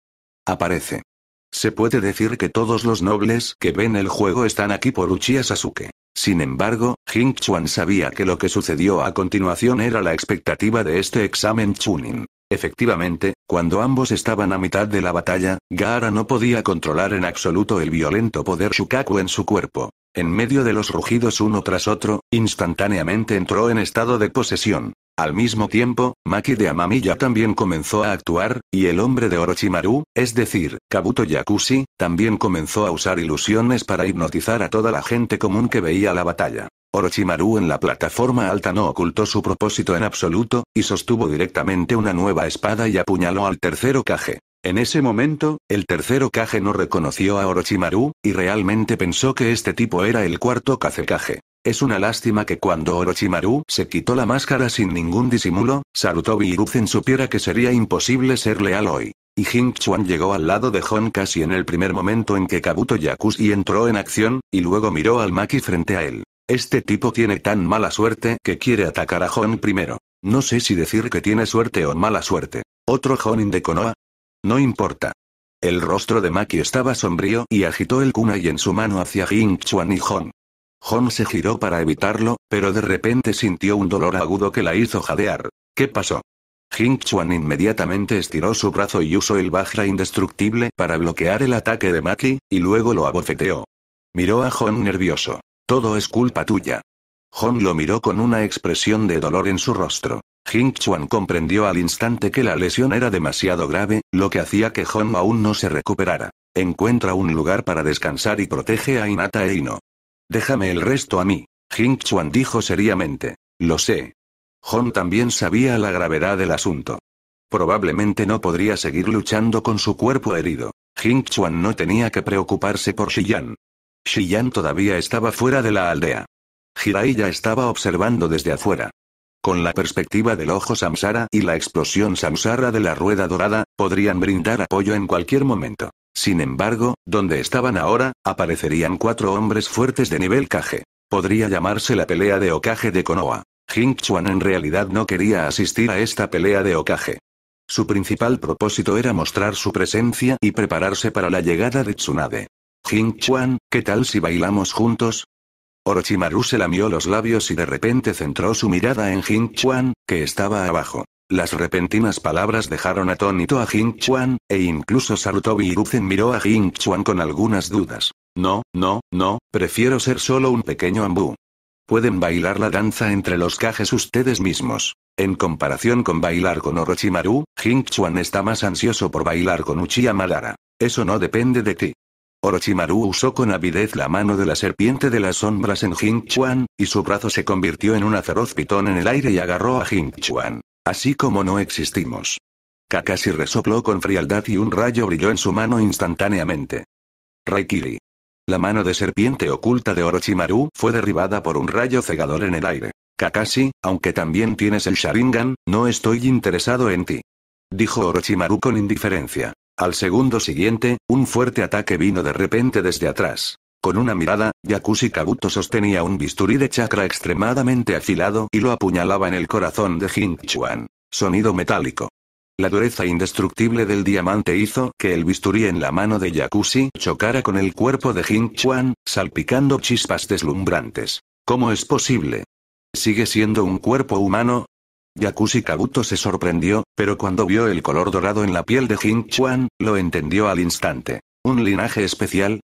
Aparece. Se puede decir que todos los nobles que ven el juego están aquí por Uchiha Sasuke. Sin embargo, Jing Chuan sabía que lo que sucedió a continuación era la expectativa de este examen Chunin. Efectivamente, cuando ambos estaban a mitad de la batalla, Gaara no podía controlar en absoluto el violento poder Shukaku en su cuerpo. En medio de los rugidos uno tras otro, instantáneamente entró en estado de posesión. Al mismo tiempo, Maki de Amamiya también comenzó a actuar, y el hombre de Orochimaru, es decir, Kabuto Yakushi, también comenzó a usar ilusiones para hipnotizar a toda la gente común que veía la batalla. Orochimaru en la plataforma alta no ocultó su propósito en absoluto, y sostuvo directamente una nueva espada y apuñaló al tercero Kage. En ese momento, el tercero Kage no reconoció a Orochimaru, y realmente pensó que este tipo era el cuarto Kazekage. Es una lástima que cuando Orochimaru se quitó la máscara sin ningún disimulo, Sarutobi Hiruzen supiera que sería imposible ser leal hoy. Y Jing llegó al lado de Hon casi en el primer momento en que Kabuto y entró en acción, y luego miró al Maki frente a él. Este tipo tiene tan mala suerte que quiere atacar a Hon primero. No sé si decir que tiene suerte o mala suerte. ¿Otro Hon de Konoha? No importa. El rostro de Maki estaba sombrío y agitó el kunai en su mano hacia Jin Chuan y Hon. Hon se giró para evitarlo, pero de repente sintió un dolor agudo que la hizo jadear. ¿Qué pasó? Jin Chuan inmediatamente estiró su brazo y usó el Bajra indestructible para bloquear el ataque de Maki, y luego lo abofeteó. Miró a Hon nervioso. Todo es culpa tuya. Hon lo miró con una expresión de dolor en su rostro. Jing Chuan comprendió al instante que la lesión era demasiado grave, lo que hacía que Hon aún no se recuperara. Encuentra un lugar para descansar y protege a Inata e Ino. Déjame el resto a mí, Jing Chuan dijo seriamente. Lo sé. Hon también sabía la gravedad del asunto. Probablemente no podría seguir luchando con su cuerpo herido. Jing Chuan no tenía que preocuparse por Xiyan. Shiyan todavía estaba fuera de la aldea. Jiraiya ya estaba observando desde afuera. Con la perspectiva del ojo Samsara y la explosión Samsara de la rueda dorada, podrían brindar apoyo en cualquier momento. Sin embargo, donde estaban ahora, aparecerían cuatro hombres fuertes de nivel Kage. Podría llamarse la pelea de Okage de Konoha. Jing Chuan en realidad no quería asistir a esta pelea de Okage. Su principal propósito era mostrar su presencia y prepararse para la llegada de Tsunade. Jin-Chuan, ¿qué tal si bailamos juntos? Orochimaru se lamió los labios y de repente centró su mirada en Jin-Chuan, que estaba abajo. Las repentinas palabras dejaron atónito a Jin-Chuan, e incluso Sarutobi Hiruzen miró a Jin-Chuan con algunas dudas. No, no, no, prefiero ser solo un pequeño ambú. Pueden bailar la danza entre los cajes ustedes mismos. En comparación con bailar con Orochimaru, Hinchuan chuan está más ansioso por bailar con Uchiha Madara. Eso no depende de ti. Orochimaru usó con avidez la mano de la serpiente de las sombras en Hinchuan, y su brazo se convirtió en una feroz pitón en el aire y agarró a Hinchuan. Así como no existimos. Kakashi resopló con frialdad y un rayo brilló en su mano instantáneamente. Raikiri. La mano de serpiente oculta de Orochimaru fue derribada por un rayo cegador en el aire. Kakashi, aunque también tienes el Sharingan, no estoy interesado en ti. Dijo Orochimaru con indiferencia. Al segundo siguiente, un fuerte ataque vino de repente desde atrás. Con una mirada, Yakushi Kabuto sostenía un bisturí de chakra extremadamente afilado y lo apuñalaba en el corazón de Hinchuan. Sonido metálico. La dureza indestructible del diamante hizo que el bisturí en la mano de Yakushi chocara con el cuerpo de Jin salpicando chispas deslumbrantes. ¿Cómo es posible? Sigue siendo un cuerpo humano, Yakushi Kabuto se sorprendió, pero cuando vio el color dorado en la piel de Jin Chuan, lo entendió al instante. ¿Un linaje especial?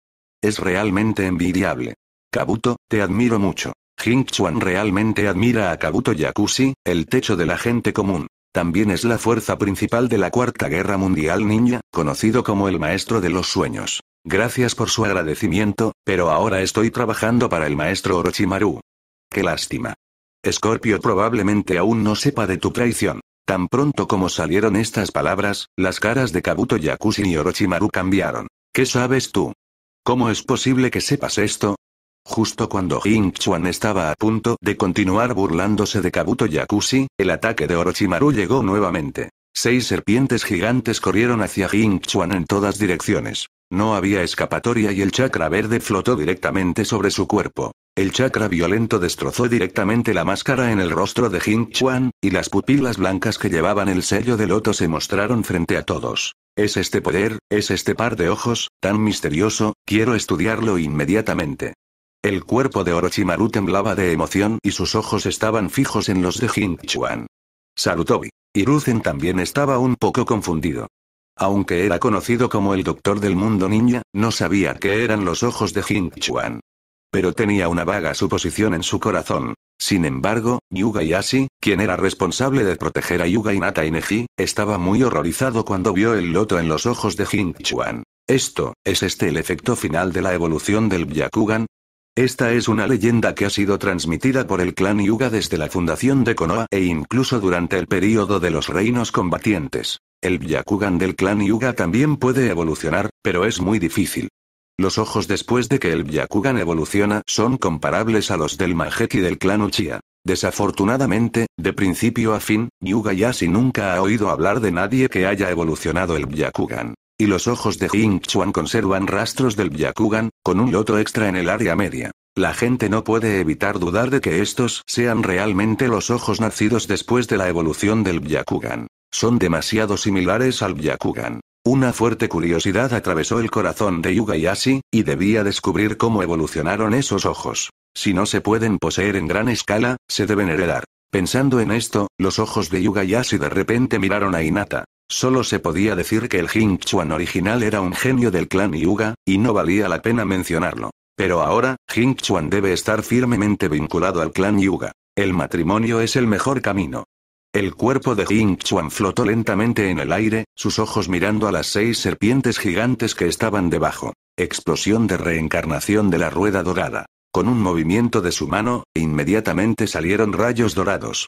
Es realmente envidiable. Kabuto, te admiro mucho. Jin Chuan realmente admira a Kabuto Yakushi, el techo de la gente común. También es la fuerza principal de la Cuarta Guerra Mundial Ninja, conocido como el Maestro de los Sueños. Gracias por su agradecimiento, pero ahora estoy trabajando para el Maestro Orochimaru. Qué lástima. Escorpio probablemente aún no sepa de tu traición. Tan pronto como salieron estas palabras, las caras de Kabuto Yakushi y Orochimaru cambiaron. ¿Qué sabes tú? ¿Cómo es posible que sepas esto? Justo cuando Jing estaba a punto de continuar burlándose de Kabuto Yakushi, el ataque de Orochimaru llegó nuevamente. Seis serpientes gigantes corrieron hacia Jing en todas direcciones. No había escapatoria y el chakra verde flotó directamente sobre su cuerpo. El chakra violento destrozó directamente la máscara en el rostro de Jin Chuan, y las pupilas blancas que llevaban el sello de loto se mostraron frente a todos. Es este poder, es este par de ojos, tan misterioso, quiero estudiarlo inmediatamente. El cuerpo de Orochimaru temblaba de emoción y sus ojos estaban fijos en los de Jin Chuan. Sarutobi. Hiruzen también estaba un poco confundido. Aunque era conocido como el Doctor del Mundo Ninja, no sabía qué eran los ojos de Jin Chuan. Pero tenía una vaga suposición en su corazón. Sin embargo, Yuga Yashi, quien era responsable de proteger a Yuga y Neji, estaba muy horrorizado cuando vio el loto en los ojos de Jin Chuan. Esto, ¿es este el efecto final de la evolución del Byakugan? Esta es una leyenda que ha sido transmitida por el clan Yuga desde la fundación de Konoha e incluso durante el período de los reinos combatientes. El Byakugan del clan Yuga también puede evolucionar, pero es muy difícil. Los ojos después de que el Byakugan evoluciona son comparables a los del Majeki del clan Uchiha. Desafortunadamente, de principio a fin, Yuga si nunca ha oído hablar de nadie que haya evolucionado el Byakugan y los ojos de Jing Chuan conservan rastros del Byakugan, con un loto extra en el área media. La gente no puede evitar dudar de que estos sean realmente los ojos nacidos después de la evolución del Byakugan. Son demasiado similares al Byakugan. Una fuerte curiosidad atravesó el corazón de Yuga y debía descubrir cómo evolucionaron esos ojos. Si no se pueden poseer en gran escala, se deben heredar. Pensando en esto, los ojos de Yuga de repente miraron a Inata. Solo se podía decir que el Jing Chuan original era un genio del clan Yuga, y no valía la pena mencionarlo. Pero ahora, Jing Chuan debe estar firmemente vinculado al clan Yuga. El matrimonio es el mejor camino. El cuerpo de Jing Chuan flotó lentamente en el aire, sus ojos mirando a las seis serpientes gigantes que estaban debajo. Explosión de reencarnación de la rueda dorada. Con un movimiento de su mano, inmediatamente salieron rayos dorados.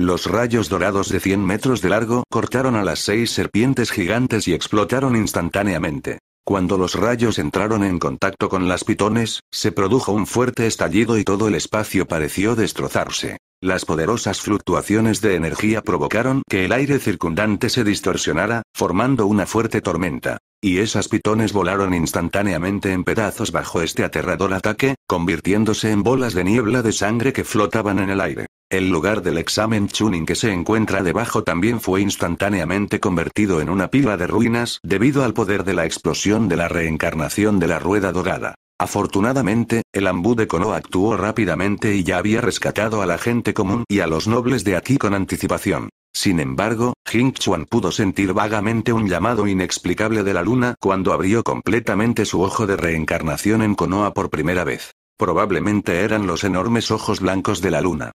Los rayos dorados de 100 metros de largo cortaron a las seis serpientes gigantes y explotaron instantáneamente. Cuando los rayos entraron en contacto con las pitones, se produjo un fuerte estallido y todo el espacio pareció destrozarse. Las poderosas fluctuaciones de energía provocaron que el aire circundante se distorsionara, formando una fuerte tormenta. Y esas pitones volaron instantáneamente en pedazos bajo este aterrador ataque, convirtiéndose en bolas de niebla de sangre que flotaban en el aire. El lugar del examen Chunin que se encuentra debajo también fue instantáneamente convertido en una pila de ruinas debido al poder de la explosión de la reencarnación de la rueda dorada. Afortunadamente, el ambú de Konoha actuó rápidamente y ya había rescatado a la gente común y a los nobles de aquí con anticipación. Sin embargo, Jing Chuan pudo sentir vagamente un llamado inexplicable de la luna cuando abrió completamente su ojo de reencarnación en Konoha por primera vez. Probablemente eran los enormes ojos blancos de la luna.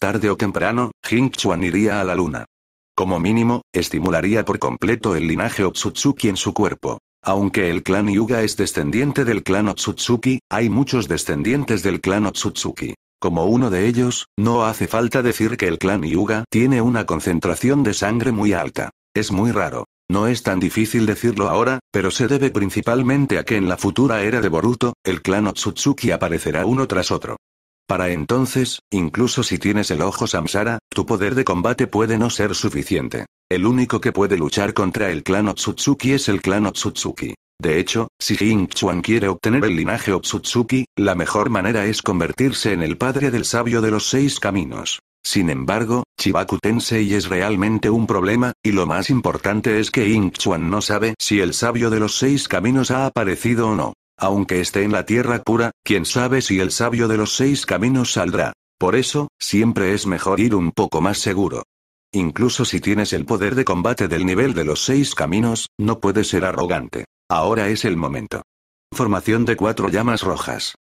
Tarde o temprano, Jing Chuan iría a la luna. Como mínimo, estimularía por completo el linaje Otsutsuki en su cuerpo. Aunque el clan Yuga es descendiente del clan Otsutsuki, hay muchos descendientes del clan Otsutsuki. Como uno de ellos, no hace falta decir que el clan Yuga tiene una concentración de sangre muy alta. Es muy raro. No es tan difícil decirlo ahora, pero se debe principalmente a que en la futura era de Boruto, el clan Otsutsuki aparecerá uno tras otro. Para entonces, incluso si tienes el ojo Samsara, tu poder de combate puede no ser suficiente. El único que puede luchar contra el clan Otsutsuki es el clan Otsutsuki. De hecho, si Jing Chuan quiere obtener el linaje Otsutsuki, la mejor manera es convertirse en el padre del sabio de los seis caminos. Sin embargo, Chibaku Tensei es realmente un problema, y lo más importante es que Ing Chuan no sabe si el sabio de los seis caminos ha aparecido o no. Aunque esté en la tierra pura, quién sabe si el sabio de los seis caminos saldrá. Por eso, siempre es mejor ir un poco más seguro. Incluso si tienes el poder de combate del nivel de los seis caminos, no puedes ser arrogante. Ahora es el momento. Formación de cuatro llamas rojas.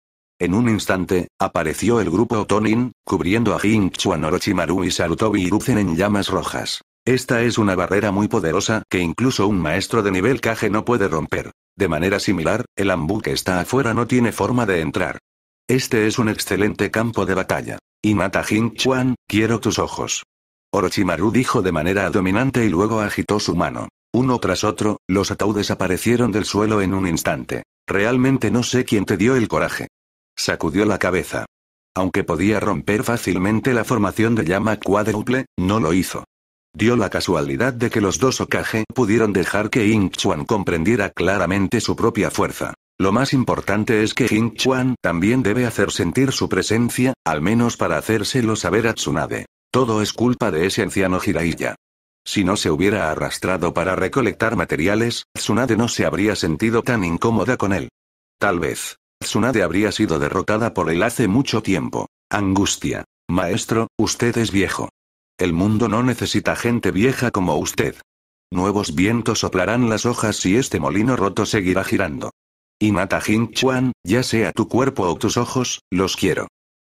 En un instante, apareció el grupo Otonin, cubriendo a Jin Chuan Orochimaru y Sarutobi Hiruzen en llamas rojas. Esta es una barrera muy poderosa que incluso un maestro de nivel Kage no puede romper. De manera similar, el ambu que está afuera no tiene forma de entrar. Este es un excelente campo de batalla. Y mata Jin Chuan, quiero tus ojos. Orochimaru dijo de manera dominante y luego agitó su mano. Uno tras otro, los ataúdes aparecieron del suelo en un instante. Realmente no sé quién te dio el coraje. Sacudió la cabeza. Aunque podía romper fácilmente la formación de llama cuádruple, no lo hizo. Dio la casualidad de que los dos Okage pudieron dejar que Ing Chuan comprendiera claramente su propia fuerza. Lo más importante es que Ing Chuan también debe hacer sentir su presencia, al menos para hacérselo saber a Tsunade. Todo es culpa de ese anciano Jiraiya. Si no se hubiera arrastrado para recolectar materiales, Tsunade no se habría sentido tan incómoda con él. Tal vez. Tsunade habría sido derrotada por él hace mucho tiempo. Angustia. Maestro, usted es viejo. El mundo no necesita gente vieja como usted. Nuevos vientos soplarán las hojas y este molino roto seguirá girando. Y Mata Jin ya sea tu cuerpo o tus ojos, los quiero.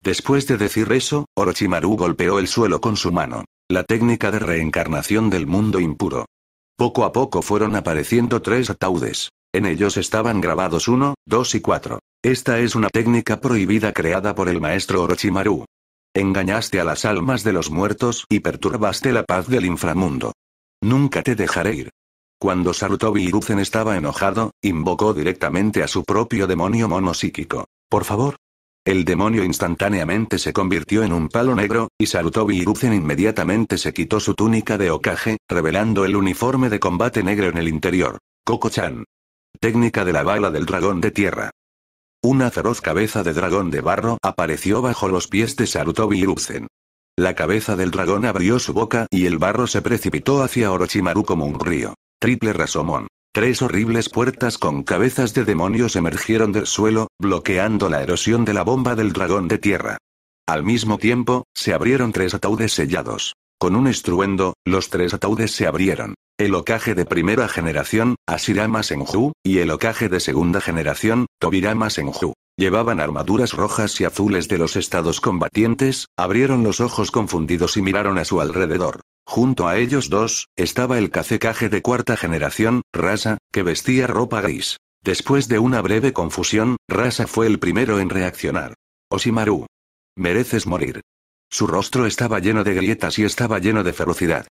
Después de decir eso, Orochimaru golpeó el suelo con su mano. La técnica de reencarnación del mundo impuro. Poco a poco fueron apareciendo tres ataúdes. En ellos estaban grabados uno, dos y cuatro. Esta es una técnica prohibida creada por el maestro Orochimaru. Engañaste a las almas de los muertos y perturbaste la paz del inframundo. Nunca te dejaré ir. Cuando Sarutobi Hiruzen estaba enojado, invocó directamente a su propio demonio monopsíquico Por favor, el demonio instantáneamente se convirtió en un palo negro, y Sarutobi Hiruzen inmediatamente se quitó su túnica de ocaje, revelando el uniforme de combate negro en el interior. Coco-chan. Técnica de la bala del dragón de tierra. Una feroz cabeza de dragón de barro apareció bajo los pies de Sarutobi Hiruzen. La cabeza del dragón abrió su boca y el barro se precipitó hacia Orochimaru como un río. Triple Rasomón. Tres horribles puertas con cabezas de demonios emergieron del suelo, bloqueando la erosión de la bomba del dragón de tierra. Al mismo tiempo, se abrieron tres ataúdes sellados. Con un estruendo, los tres ataúdes se abrieron. El ocaje de primera generación, Asirama Senju, y el ocaje de segunda generación, Tobirama Senju. Llevaban armaduras rojas y azules de los estados combatientes, abrieron los ojos confundidos y miraron a su alrededor. Junto a ellos dos, estaba el cacecaje de cuarta generación, Rasa, que vestía ropa gris. Después de una breve confusión, Rasa fue el primero en reaccionar. Osimaru. Mereces morir. Su rostro estaba lleno de grietas y estaba lleno de ferocidad.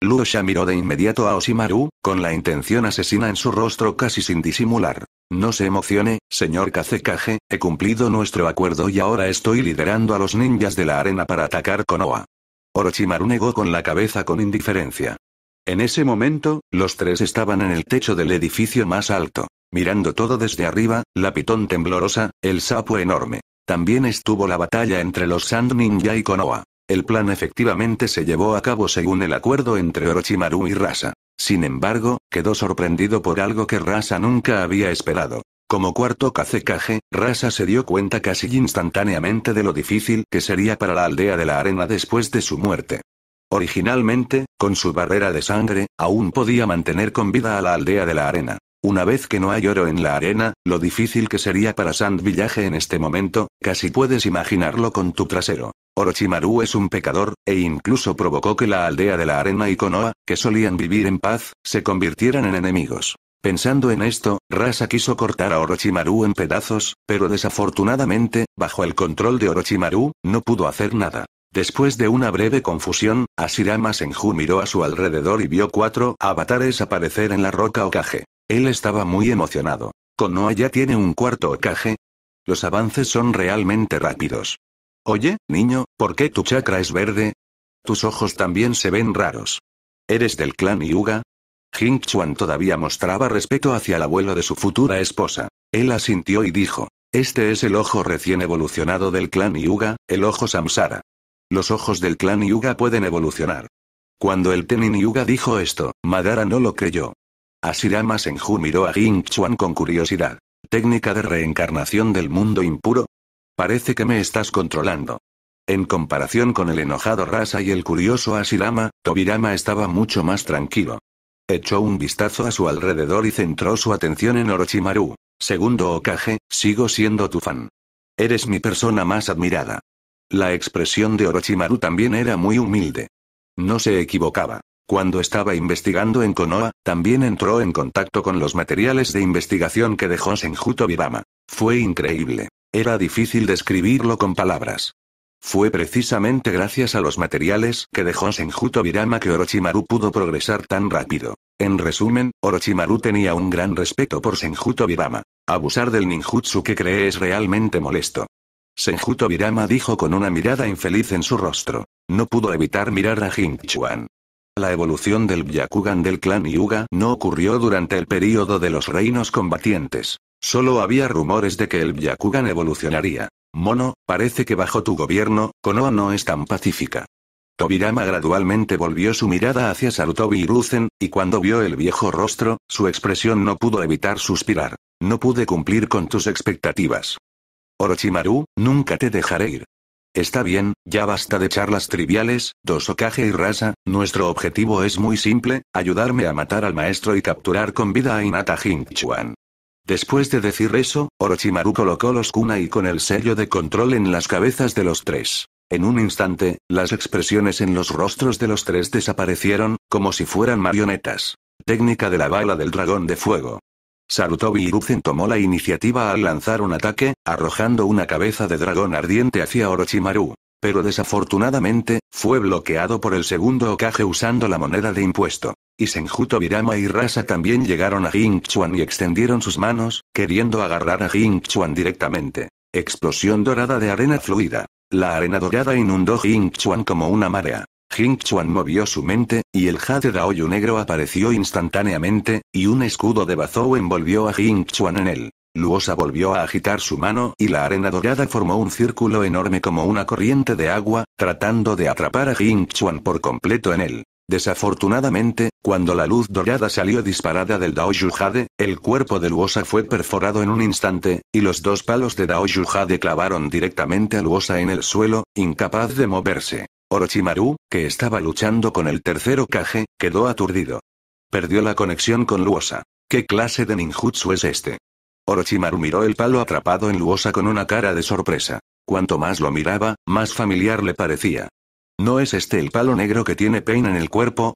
Lusha miró de inmediato a Osimaru, con la intención asesina en su rostro casi sin disimular. No se emocione, señor Kazekage, he cumplido nuestro acuerdo y ahora estoy liderando a los ninjas de la arena para atacar Konoha. Orochimaru negó con la cabeza con indiferencia. En ese momento, los tres estaban en el techo del edificio más alto. Mirando todo desde arriba, la pitón temblorosa, el sapo enorme. También estuvo la batalla entre los Sand Ninja y Konoha. El plan efectivamente se llevó a cabo según el acuerdo entre Orochimaru y Rasa. Sin embargo, quedó sorprendido por algo que Rasa nunca había esperado. Como cuarto cacecaje, Rasa se dio cuenta casi instantáneamente de lo difícil que sería para la aldea de la arena después de su muerte. Originalmente, con su barrera de sangre, aún podía mantener con vida a la aldea de la arena. Una vez que no hay oro en la arena, lo difícil que sería para Sand Village en este momento, casi puedes imaginarlo con tu trasero. Orochimaru es un pecador, e incluso provocó que la aldea de la arena y Konoha, que solían vivir en paz, se convirtieran en enemigos. Pensando en esto, Rasa quiso cortar a Orochimaru en pedazos, pero desafortunadamente, bajo el control de Orochimaru, no pudo hacer nada. Después de una breve confusión, Asirama Senju miró a su alrededor y vio cuatro avatares aparecer en la roca Okage. Él estaba muy emocionado. ¿Konoha ya tiene un cuarto Okage? Los avances son realmente rápidos. Oye, niño, ¿por qué tu chakra es verde? Tus ojos también se ven raros. ¿Eres del clan Yuga? Jing Chuan todavía mostraba respeto hacia el abuelo de su futura esposa. Él asintió y dijo, este es el ojo recién evolucionado del clan Yuga, el ojo Samsara. Los ojos del clan Yuga pueden evolucionar. Cuando el Tenin Yuga dijo esto, Madara no lo creyó. Asirama Senju miró a Jing Chuan con curiosidad. ¿Técnica de reencarnación del mundo impuro? Parece que me estás controlando. En comparación con el enojado Rasa y el curioso Asirama, Tobirama estaba mucho más tranquilo. Echó un vistazo a su alrededor y centró su atención en Orochimaru. Segundo Okage, sigo siendo tu fan. Eres mi persona más admirada. La expresión de Orochimaru también era muy humilde. No se equivocaba. Cuando estaba investigando en Konoha, también entró en contacto con los materiales de investigación que dejó Senjuto Bibama. Fue increíble. Era difícil describirlo con palabras. Fue precisamente gracias a los materiales que dejó Senjuto Virama que Orochimaru pudo progresar tan rápido. En resumen, Orochimaru tenía un gran respeto por Senjuto Virama. Abusar del ninjutsu que cree es realmente molesto. Senjuto Virama dijo con una mirada infeliz en su rostro. No pudo evitar mirar a Hinchuan. La evolución del Byakugan del clan Yuga no ocurrió durante el período de los reinos combatientes. Solo había rumores de que el Byakugan evolucionaría. Mono, parece que bajo tu gobierno, Konoha no es tan pacífica. Tobirama gradualmente volvió su mirada hacia Sarutobi y Ruzen, y cuando vio el viejo rostro, su expresión no pudo evitar suspirar. No pude cumplir con tus expectativas. Orochimaru, nunca te dejaré ir. Está bien, ya basta de charlas triviales, Dosokage y Rasa, nuestro objetivo es muy simple, ayudarme a matar al maestro y capturar con vida a Inata Hinchuan. Después de decir eso, Orochimaru colocó los kunai con el sello de control en las cabezas de los tres. En un instante, las expresiones en los rostros de los tres desaparecieron, como si fueran marionetas. Técnica de la bala del dragón de fuego. Sarutobi Hiruzen tomó la iniciativa al lanzar un ataque, arrojando una cabeza de dragón ardiente hacia Orochimaru. Pero desafortunadamente, fue bloqueado por el segundo ocaje usando la moneda de impuesto. Y Senjuto Virama y Rasa también llegaron a Jing y extendieron sus manos, queriendo agarrar a Jing directamente. Explosión dorada de arena fluida. La arena dorada inundó Jing como una marea. Jing movió su mente, y el jade daoyu negro apareció instantáneamente, y un escudo de Bazou envolvió a Jing en él. Luosa volvió a agitar su mano y la arena dorada formó un círculo enorme como una corriente de agua, tratando de atrapar a Jing Chuan por completo en él. Desafortunadamente, cuando la luz dorada salió disparada del Dao Hade, el cuerpo de Luosa fue perforado en un instante, y los dos palos de Dao Yuhade clavaron directamente a Luosa en el suelo, incapaz de moverse. Orochimaru, que estaba luchando con el tercero Kage, quedó aturdido. Perdió la conexión con Luosa. ¿Qué clase de ninjutsu es este? Orochimaru miró el palo atrapado en Luosa con una cara de sorpresa. Cuanto más lo miraba, más familiar le parecía. ¿No es este el palo negro que tiene Pain en el cuerpo?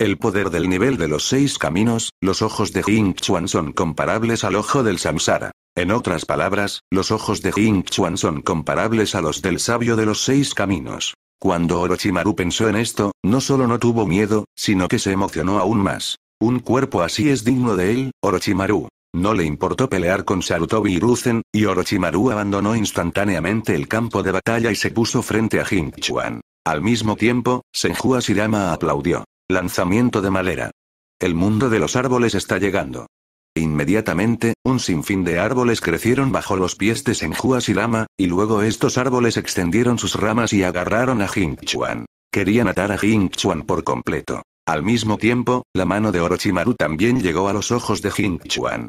El poder del nivel de los seis caminos, los ojos de Jing Chuan son comparables al ojo del Samsara. En otras palabras, los ojos de Jing Chuan son comparables a los del sabio de los seis caminos. Cuando Orochimaru pensó en esto, no solo no tuvo miedo, sino que se emocionó aún más. Un cuerpo así es digno de él, Orochimaru. No le importó pelear con Sarutobi y Ruzen, y Orochimaru abandonó instantáneamente el campo de batalla y se puso frente a Hinchuan. Al mismo tiempo, Senju Asirama aplaudió. Lanzamiento de madera. El mundo de los árboles está llegando. Inmediatamente, un sinfín de árboles crecieron bajo los pies de Senju Asirama, y luego estos árboles extendieron sus ramas y agarraron a Hinchuan. Querían atar a Hinchuan por completo. Al mismo tiempo, la mano de Orochimaru también llegó a los ojos de Hinchuan.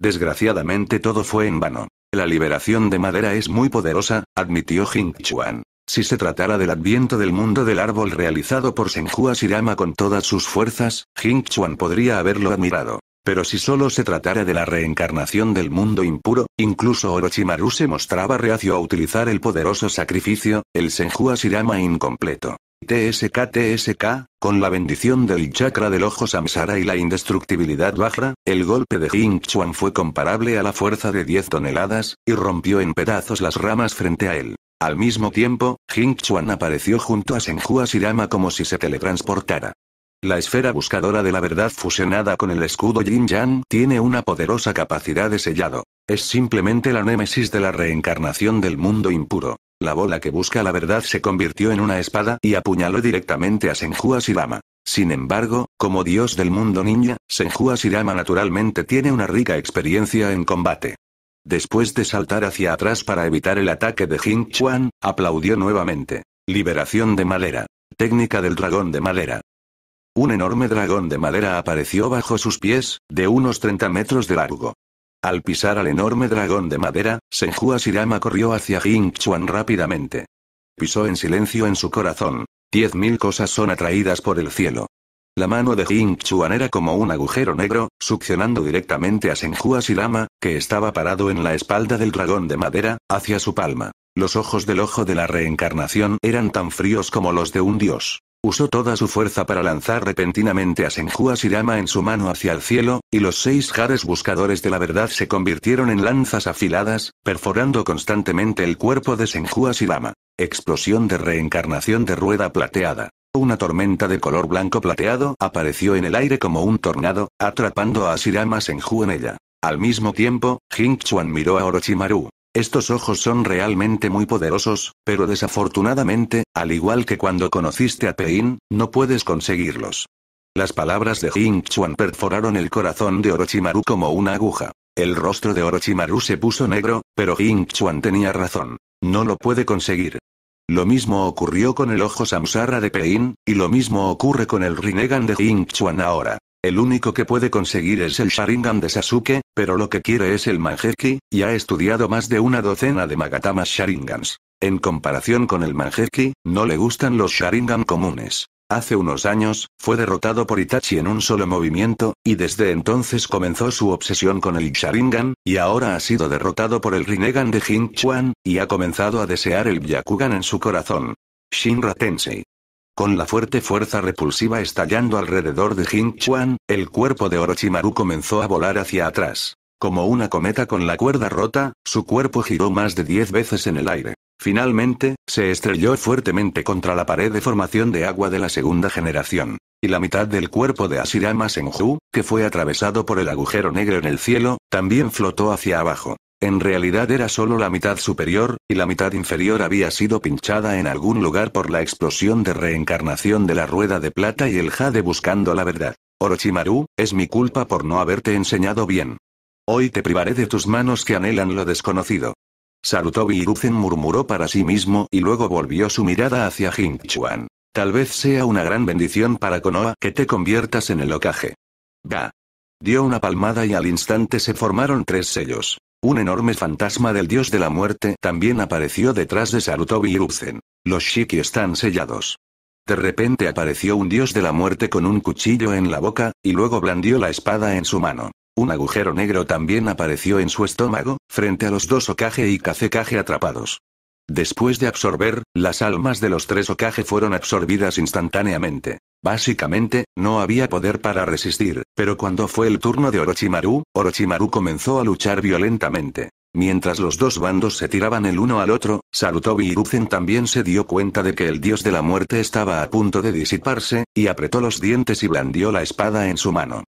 Desgraciadamente todo fue en vano. La liberación de madera es muy poderosa, admitió Jing Chuan. Si se tratara del adviento del mundo del árbol realizado por senju Shirama con todas sus fuerzas, Jing Chuan podría haberlo admirado. Pero si solo se tratara de la reencarnación del mundo impuro, incluso Orochimaru se mostraba reacio a utilizar el poderoso sacrificio, el senju Shirama incompleto. TSK-TSK, con la bendición del chakra del ojo samsara y la indestructibilidad bajra, el golpe de Jing Chuan fue comparable a la fuerza de 10 toneladas, y rompió en pedazos las ramas frente a él. Al mismo tiempo, Jing Chuan apareció junto a senhua Asirama como si se teletransportara. La esfera buscadora de la verdad fusionada con el escudo Jin Yang tiene una poderosa capacidad de sellado. Es simplemente la némesis de la reencarnación del mundo impuro. La bola que busca la verdad se convirtió en una espada y apuñaló directamente a Senjua Shirama. Sin embargo, como dios del mundo ninja, Senjua Shirama naturalmente tiene una rica experiencia en combate. Después de saltar hacia atrás para evitar el ataque de Jin Chuan, aplaudió nuevamente. Liberación de madera. Técnica del dragón de madera. Un enorme dragón de madera apareció bajo sus pies, de unos 30 metros de largo. Al pisar al enorme dragón de madera, Senhua Asirama corrió hacia Jing Chuan rápidamente. Pisó en silencio en su corazón. Diez mil cosas son atraídas por el cielo. La mano de Jing Chuan era como un agujero negro, succionando directamente a Senhua Asirama, que estaba parado en la espalda del dragón de madera, hacia su palma. Los ojos del ojo de la reencarnación eran tan fríos como los de un dios. Usó toda su fuerza para lanzar repentinamente a Senju Asirama en su mano hacia el cielo, y los seis Jares buscadores de la verdad se convirtieron en lanzas afiladas, perforando constantemente el cuerpo de Senju Asirama. Explosión de reencarnación de rueda plateada. Una tormenta de color blanco plateado apareció en el aire como un tornado, atrapando a Asirama Senju en ella. Al mismo tiempo, Jing Chuan miró a Orochimaru. Estos ojos son realmente muy poderosos, pero desafortunadamente, al igual que cuando conociste a Pein, no puedes conseguirlos. Las palabras de Jing Chuan perforaron el corazón de Orochimaru como una aguja. El rostro de Orochimaru se puso negro, pero Jing Chuan tenía razón. No lo puede conseguir. Lo mismo ocurrió con el ojo Samsara de Pein, y lo mismo ocurre con el Rinnegan de Jing Chuan ahora. El único que puede conseguir es el Sharingan de Sasuke, pero lo que quiere es el Mangeki, y ha estudiado más de una docena de Magatamas Sharingans. En comparación con el Manjeki, no le gustan los Sharingan comunes. Hace unos años, fue derrotado por Itachi en un solo movimiento, y desde entonces comenzó su obsesión con el Sharingan, y ahora ha sido derrotado por el Rinnegan de Jin y ha comenzado a desear el Byakugan en su corazón. Shinra Tensei. Con la fuerte fuerza repulsiva estallando alrededor de Jing Chuan, el cuerpo de Orochimaru comenzó a volar hacia atrás. Como una cometa con la cuerda rota, su cuerpo giró más de diez veces en el aire. Finalmente, se estrelló fuertemente contra la pared de formación de agua de la segunda generación. Y la mitad del cuerpo de Asirama Senju, que fue atravesado por el agujero negro en el cielo, también flotó hacia abajo. En realidad era solo la mitad superior, y la mitad inferior había sido pinchada en algún lugar por la explosión de reencarnación de la rueda de plata y el jade buscando la verdad. Orochimaru, es mi culpa por no haberte enseñado bien. Hoy te privaré de tus manos que anhelan lo desconocido. Sarutobi Hiruzen murmuró para sí mismo y luego volvió su mirada hacia Hinchuan. Tal vez sea una gran bendición para Konoha que te conviertas en el ocaje. Da. Dio una palmada y al instante se formaron tres sellos. Un enorme fantasma del dios de la muerte también apareció detrás de Sarutobi y Los Shiki están sellados. De repente apareció un dios de la muerte con un cuchillo en la boca, y luego blandió la espada en su mano. Un agujero negro también apareció en su estómago, frente a los dos Okage y Kazekage atrapados. Después de absorber, las almas de los tres Okage fueron absorbidas instantáneamente. Básicamente, no había poder para resistir, pero cuando fue el turno de Orochimaru, Orochimaru comenzó a luchar violentamente. Mientras los dos bandos se tiraban el uno al otro, Sarutobi Hiruzen también se dio cuenta de que el dios de la muerte estaba a punto de disiparse, y apretó los dientes y blandió la espada en su mano.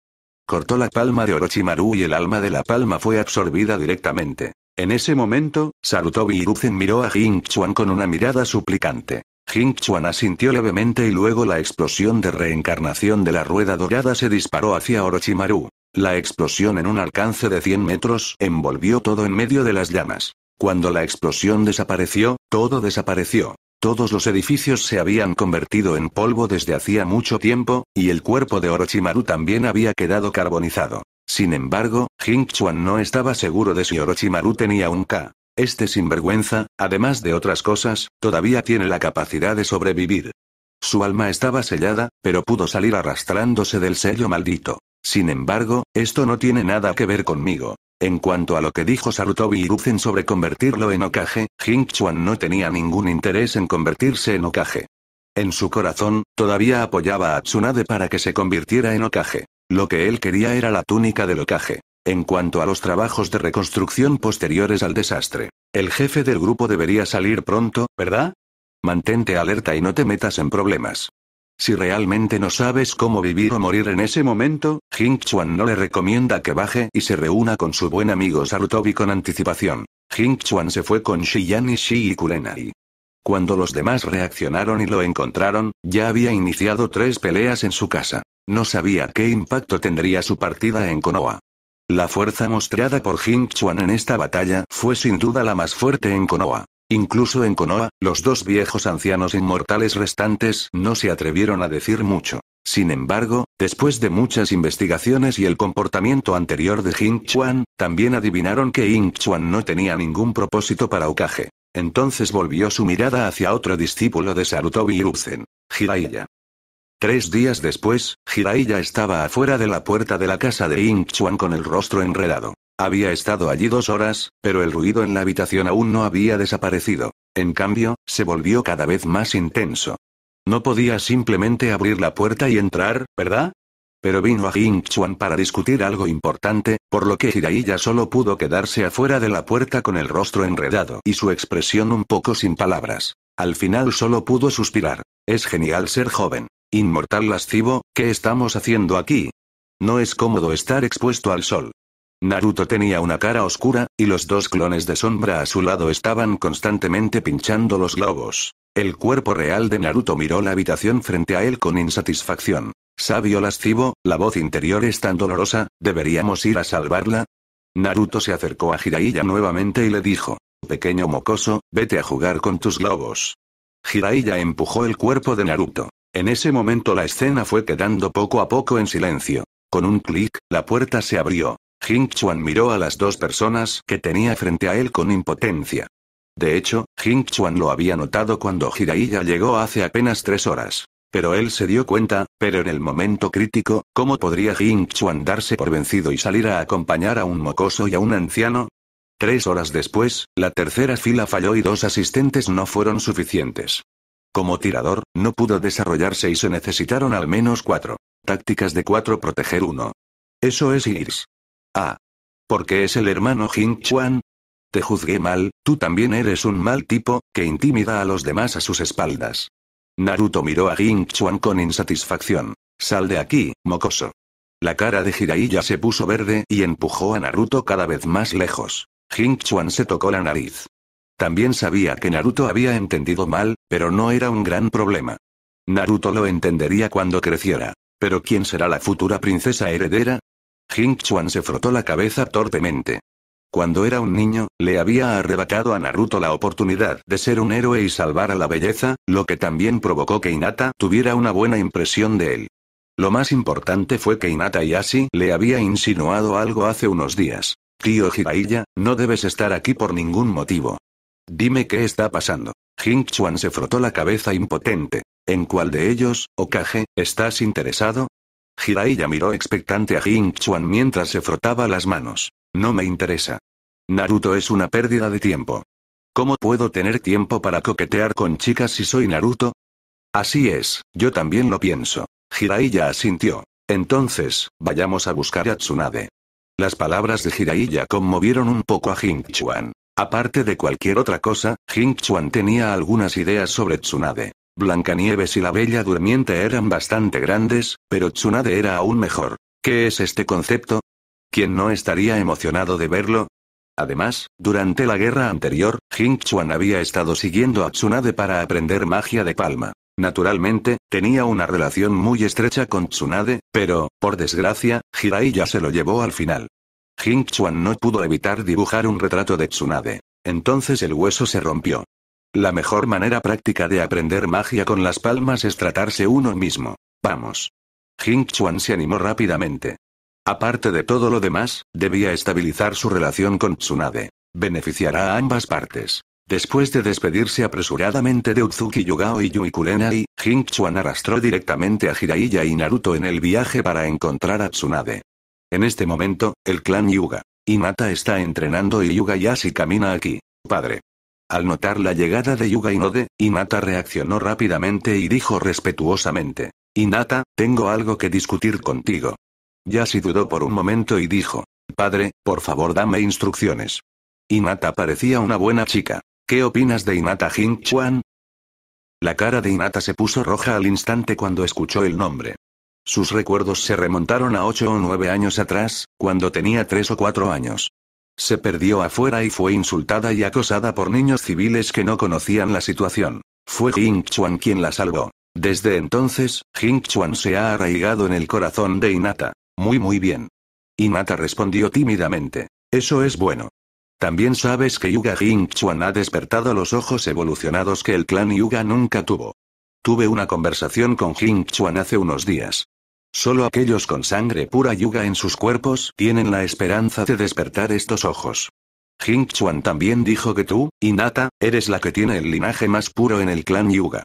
Cortó la palma de Orochimaru y el alma de la palma fue absorbida directamente. En ese momento, Sarutobi Hiruzen miró a Jin Chuan con una mirada suplicante. Jing Chuan asintió levemente y luego la explosión de reencarnación de la rueda dorada se disparó hacia Orochimaru. La explosión en un alcance de 100 metros envolvió todo en medio de las llamas. Cuando la explosión desapareció, todo desapareció. Todos los edificios se habían convertido en polvo desde hacía mucho tiempo, y el cuerpo de Orochimaru también había quedado carbonizado. Sin embargo, Jing no estaba seguro de si Orochimaru tenía un K. Este sinvergüenza, además de otras cosas, todavía tiene la capacidad de sobrevivir. Su alma estaba sellada, pero pudo salir arrastrándose del sello maldito. Sin embargo, esto no tiene nada que ver conmigo. En cuanto a lo que dijo Sarutobi y sobre convertirlo en Okage, Jing Chuan no tenía ningún interés en convertirse en Okage. En su corazón, todavía apoyaba a Tsunade para que se convirtiera en Okage. Lo que él quería era la túnica del Okage. En cuanto a los trabajos de reconstrucción posteriores al desastre, el jefe del grupo debería salir pronto, ¿verdad? Mantente alerta y no te metas en problemas. Si realmente no sabes cómo vivir o morir en ese momento, Jing Chuan no le recomienda que baje y se reúna con su buen amigo Sarutobi con anticipación. Jing Chuan se fue con Shiyan y Shi y Kurenai. Cuando los demás reaccionaron y lo encontraron, ya había iniciado tres peleas en su casa. No sabía qué impacto tendría su partida en Konoha. La fuerza mostrada por Jing Chuan en esta batalla fue sin duda la más fuerte en Konoha. Incluso en Konoha, los dos viejos ancianos inmortales restantes no se atrevieron a decir mucho. Sin embargo, después de muchas investigaciones y el comportamiento anterior de Jing Chuan, también adivinaron que Jing Chuan no tenía ningún propósito para Okage. Entonces volvió su mirada hacia otro discípulo de Sarutobi Hirai. Jiraiya. Tres días después, Jiraiya estaba afuera de la puerta de la casa de Ing Chuan con el rostro enredado. Había estado allí dos horas, pero el ruido en la habitación aún no había desaparecido. En cambio, se volvió cada vez más intenso. No podía simplemente abrir la puerta y entrar, ¿verdad? Pero vino a Ying Chuan para discutir algo importante, por lo que Jiraiya solo pudo quedarse afuera de la puerta con el rostro enredado y su expresión un poco sin palabras. Al final solo pudo suspirar. Es genial ser joven. Inmortal lascivo, ¿qué estamos haciendo aquí? No es cómodo estar expuesto al sol. Naruto tenía una cara oscura, y los dos clones de sombra a su lado estaban constantemente pinchando los globos. El cuerpo real de Naruto miró la habitación frente a él con insatisfacción. Sabio lascivo, la voz interior es tan dolorosa, ¿deberíamos ir a salvarla? Naruto se acercó a Jiraiya nuevamente y le dijo, Pequeño mocoso, vete a jugar con tus globos. Jiraiya empujó el cuerpo de Naruto. En ese momento la escena fue quedando poco a poco en silencio. Con un clic, la puerta se abrió. Jing Chuan miró a las dos personas que tenía frente a él con impotencia. De hecho, Jing Chuan lo había notado cuando Jiraiya llegó hace apenas tres horas. Pero él se dio cuenta, pero en el momento crítico, ¿cómo podría Jing Chuan darse por vencido y salir a acompañar a un mocoso y a un anciano? Tres horas después, la tercera fila falló y dos asistentes no fueron suficientes. Como tirador, no pudo desarrollarse y se necesitaron al menos cuatro. Tácticas de cuatro proteger uno. Eso es Iris. Ah. Porque es el hermano Jing Chuan? Te juzgué mal, tú también eres un mal tipo, que intimida a los demás a sus espaldas. Naruto miró a Jing Chuan con insatisfacción. Sal de aquí, mocoso. La cara de Jiraiya se puso verde y empujó a Naruto cada vez más lejos. Jing Chuan se tocó la nariz. También sabía que Naruto había entendido mal, pero no era un gran problema. Naruto lo entendería cuando creciera. Pero ¿quién será la futura princesa heredera? Jing Chuan se frotó la cabeza torpemente. Cuando era un niño, le había arrebatado a Naruto la oportunidad de ser un héroe y salvar a la belleza, lo que también provocó que Hinata tuviera una buena impresión de él. Lo más importante fue que Hinata Asi le había insinuado algo hace unos días. Tío Jiraiya, no debes estar aquí por ningún motivo. Dime qué está pasando. Jing Chuan se frotó la cabeza impotente. ¿En cuál de ellos, Okage, estás interesado? Jiraiya miró expectante a Jing Chuan mientras se frotaba las manos. No me interesa. Naruto es una pérdida de tiempo. ¿Cómo puedo tener tiempo para coquetear con chicas si soy Naruto? Así es, yo también lo pienso. Jiraiya asintió. Entonces, vayamos a buscar a Tsunade. Las palabras de Jiraiya conmovieron un poco a Jing Chuan. Aparte de cualquier otra cosa, Jing Chuan tenía algunas ideas sobre Tsunade. Blancanieves y la Bella Durmiente eran bastante grandes, pero Tsunade era aún mejor. ¿Qué es este concepto? ¿Quién no estaría emocionado de verlo? Además, durante la guerra anterior, Jing Chuan había estado siguiendo a Tsunade para aprender magia de palma. Naturalmente, tenía una relación muy estrecha con Tsunade, pero, por desgracia, Hirai ya se lo llevó al final. Jing Chuan no pudo evitar dibujar un retrato de Tsunade. Entonces el hueso se rompió. La mejor manera práctica de aprender magia con las palmas es tratarse uno mismo. Vamos. Jing Chuan se animó rápidamente. Aparte de todo lo demás, debía estabilizar su relación con Tsunade. Beneficiará a ambas partes. Después de despedirse apresuradamente de Utsuki Yugao y Yuikurenai, Jing Chuan arrastró directamente a Jiraiya y Naruto en el viaje para encontrar a Tsunade. En este momento, el clan Yuga. Inata está entrenando y Yuga Yashi camina aquí. Padre. Al notar la llegada de Yuga Inode, Inata reaccionó rápidamente y dijo respetuosamente. Inata, tengo algo que discutir contigo. Yashi dudó por un momento y dijo. Padre, por favor dame instrucciones. Inata parecía una buena chica. ¿Qué opinas de Inata Hinchuan? La cara de Inata se puso roja al instante cuando escuchó el nombre. Sus recuerdos se remontaron a ocho o nueve años atrás, cuando tenía tres o cuatro años. Se perdió afuera y fue insultada y acosada por niños civiles que no conocían la situación. Fue Jing Chuan quien la salvó. Desde entonces, Jing Chuan se ha arraigado en el corazón de Inata. Muy muy bien. Inata respondió tímidamente. Eso es bueno. También sabes que Yuga Jing Chuan ha despertado los ojos evolucionados que el clan Yuga nunca tuvo. Tuve una conversación con Jing Chuan hace unos días. Solo aquellos con sangre pura yuga en sus cuerpos tienen la esperanza de despertar estos ojos. Jing Chuan también dijo que tú, Inata, eres la que tiene el linaje más puro en el clan Yuga.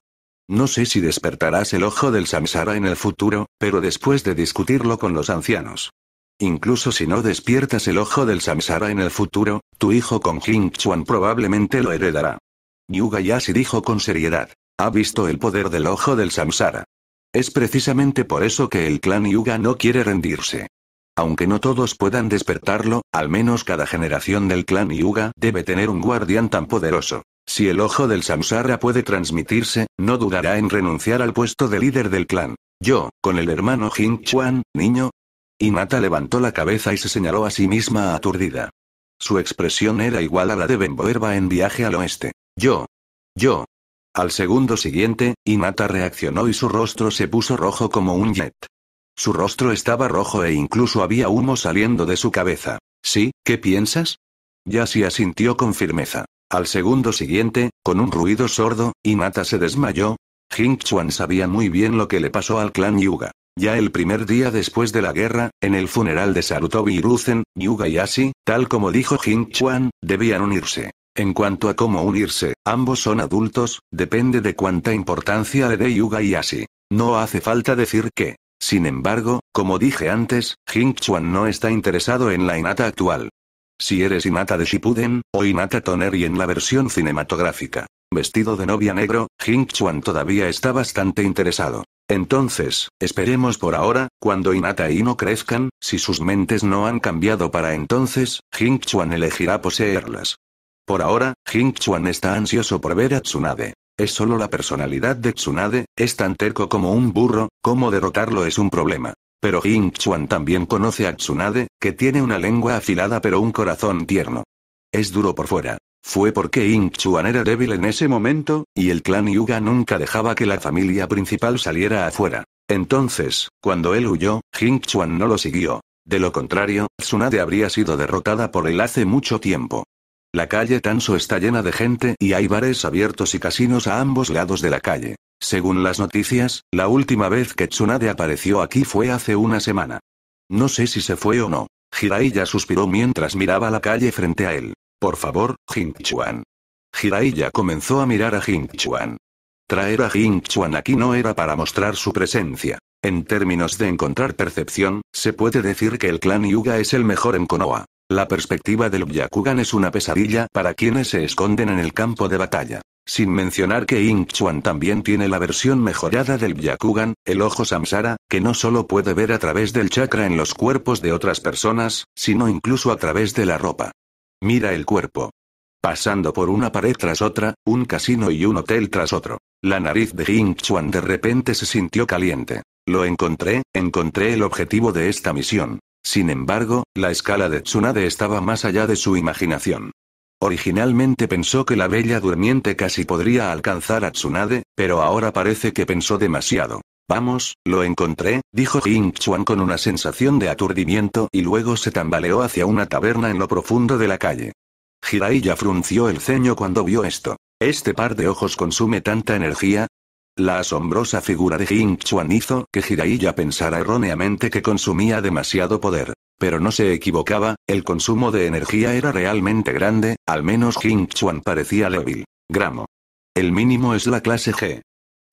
No sé si despertarás el ojo del Samsara en el futuro, pero después de discutirlo con los ancianos. Incluso si no despiertas el ojo del Samsara en el futuro, tu hijo con Jing Chuan probablemente lo heredará. Yuga Yashi dijo con seriedad. Ha visto el poder del ojo del Samsara. Es precisamente por eso que el clan Yuga no quiere rendirse. Aunque no todos puedan despertarlo, al menos cada generación del clan Yuga debe tener un guardián tan poderoso. Si el ojo del Samsara puede transmitirse, no dudará en renunciar al puesto de líder del clan. Yo, con el hermano Jin Chuan, niño. Inata levantó la cabeza y se señaló a sí misma aturdida. Su expresión era igual a la de Benboerba en viaje al oeste. Yo. Yo. Al segundo siguiente, Inata reaccionó y su rostro se puso rojo como un jet. Su rostro estaba rojo e incluso había humo saliendo de su cabeza. ¿Sí? ¿Qué piensas? Yasi asintió con firmeza. Al segundo siguiente, con un ruido sordo, Inata se desmayó. Jing Chuan sabía muy bien lo que le pasó al clan Yuga. Ya el primer día después de la guerra, en el funeral de Sarutobi y Ruzen, Yuga y Asi, tal como dijo Jing Chuan, debían unirse. En cuanto a cómo unirse, ambos son adultos, depende de cuánta importancia le dé Yuga y así. No hace falta decir que. Sin embargo, como dije antes, Jing Chuan no está interesado en la Inata actual. Si eres Inata de Shippuden, o Inata Toneri en la versión cinematográfica. Vestido de novia negro, Jing Chuan todavía está bastante interesado. Entonces, esperemos por ahora, cuando Inata y Ino crezcan, si sus mentes no han cambiado para entonces, Jing Chuan elegirá poseerlas. Por ahora, Jing Chuan está ansioso por ver a Tsunade. Es solo la personalidad de Tsunade, es tan terco como un burro, cómo derrotarlo es un problema. Pero Jing Chuan también conoce a Tsunade, que tiene una lengua afilada pero un corazón tierno. Es duro por fuera. Fue porque Jing Chuan era débil en ese momento, y el clan Yuga nunca dejaba que la familia principal saliera afuera. Entonces, cuando él huyó, Jing Chuan no lo siguió. De lo contrario, Tsunade habría sido derrotada por él hace mucho tiempo. La calle Tanso está llena de gente y hay bares abiertos y casinos a ambos lados de la calle. Según las noticias, la última vez que Tsunade apareció aquí fue hace una semana. No sé si se fue o no. Jiraiya suspiró mientras miraba la calle frente a él. Por favor, Jingchuan. Jiraiya comenzó a mirar a Jingchuan. Traer a Jingchuan aquí no era para mostrar su presencia. En términos de encontrar percepción, se puede decir que el clan Yuga es el mejor en Konoha. La perspectiva del Byakugan es una pesadilla para quienes se esconden en el campo de batalla. Sin mencionar que Inchuan también tiene la versión mejorada del Byakugan, el ojo Samsara, que no solo puede ver a través del chakra en los cuerpos de otras personas, sino incluso a través de la ropa. Mira el cuerpo. Pasando por una pared tras otra, un casino y un hotel tras otro. La nariz de Inchuan de repente se sintió caliente. Lo encontré, encontré el objetivo de esta misión. Sin embargo, la escala de Tsunade estaba más allá de su imaginación. Originalmente pensó que la bella durmiente casi podría alcanzar a Tsunade, pero ahora parece que pensó demasiado. Vamos, lo encontré, dijo Jing Chuan con una sensación de aturdimiento y luego se tambaleó hacia una taberna en lo profundo de la calle. Jiraiya frunció el ceño cuando vio esto. Este par de ojos consume tanta energía, la asombrosa figura de Jing Chuan hizo que Jiraiya pensara erróneamente que consumía demasiado poder. Pero no se equivocaba, el consumo de energía era realmente grande, al menos Jing Chuan parecía débil. Gramo. El mínimo es la clase G.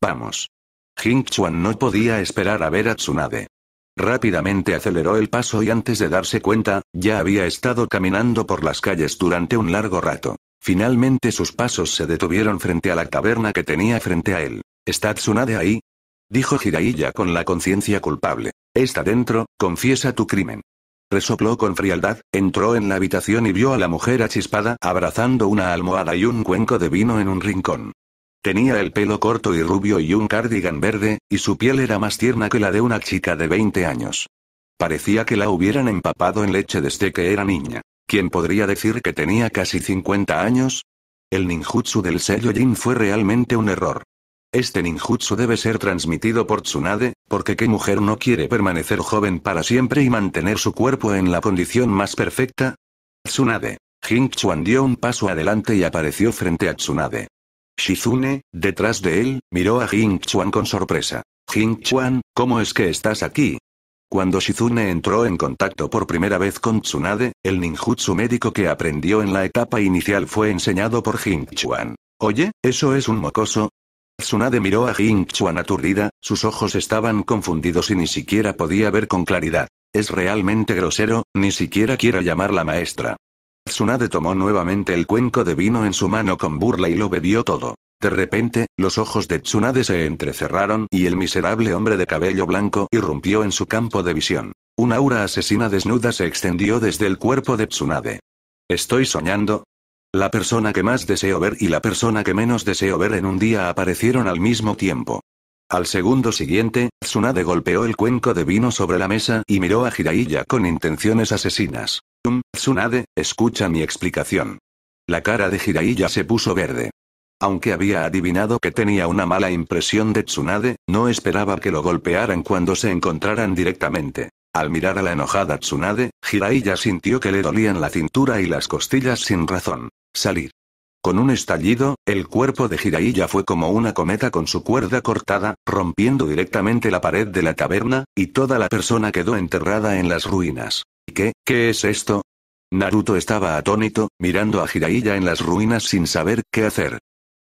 Vamos. Jing Chuan no podía esperar a ver a Tsunade. Rápidamente aceleró el paso y antes de darse cuenta, ya había estado caminando por las calles durante un largo rato. Finalmente sus pasos se detuvieron frente a la taberna que tenía frente a él. ¿Está Tsunade ahí? Dijo Jiraiya con la conciencia culpable. Está dentro, confiesa tu crimen. Resopló con frialdad, entró en la habitación y vio a la mujer achispada abrazando una almohada y un cuenco de vino en un rincón. Tenía el pelo corto y rubio y un cardigan verde, y su piel era más tierna que la de una chica de 20 años. Parecía que la hubieran empapado en leche desde que era niña. ¿Quién podría decir que tenía casi 50 años? El ninjutsu del sello Jin fue realmente un error. Este ninjutsu debe ser transmitido por Tsunade, porque qué mujer no quiere permanecer joven para siempre y mantener su cuerpo en la condición más perfecta. Tsunade. Jing Chuan dio un paso adelante y apareció frente a Tsunade. Shizune, detrás de él, miró a Jing Chuan con sorpresa. Jing Chuan, ¿cómo es que estás aquí? Cuando Shizune entró en contacto por primera vez con Tsunade, el ninjutsu médico que aprendió en la etapa inicial fue enseñado por Jing Chuan. Oye, ¿eso es un mocoso? Tsunade miró a Jin aturdida, sus ojos estaban confundidos y ni siquiera podía ver con claridad. Es realmente grosero, ni siquiera llamar llamarla maestra. Tsunade tomó nuevamente el cuenco de vino en su mano con burla y lo bebió todo. De repente, los ojos de Tsunade se entrecerraron y el miserable hombre de cabello blanco irrumpió en su campo de visión. Una aura asesina desnuda se extendió desde el cuerpo de Tsunade. Estoy soñando, la persona que más deseo ver y la persona que menos deseo ver en un día aparecieron al mismo tiempo. Al segundo siguiente, Tsunade golpeó el cuenco de vino sobre la mesa y miró a Jiraiya con intenciones asesinas. Tsunade, escucha mi explicación. La cara de Jiraiya se puso verde. Aunque había adivinado que tenía una mala impresión de Tsunade, no esperaba que lo golpearan cuando se encontraran directamente. Al mirar a la enojada Tsunade, Jiraiya sintió que le dolían la cintura y las costillas sin razón. Salir. Con un estallido, el cuerpo de Jiraiya fue como una cometa con su cuerda cortada, rompiendo directamente la pared de la taberna, y toda la persona quedó enterrada en las ruinas. ¿Qué, qué es esto? Naruto estaba atónito, mirando a Jiraiya en las ruinas sin saber qué hacer.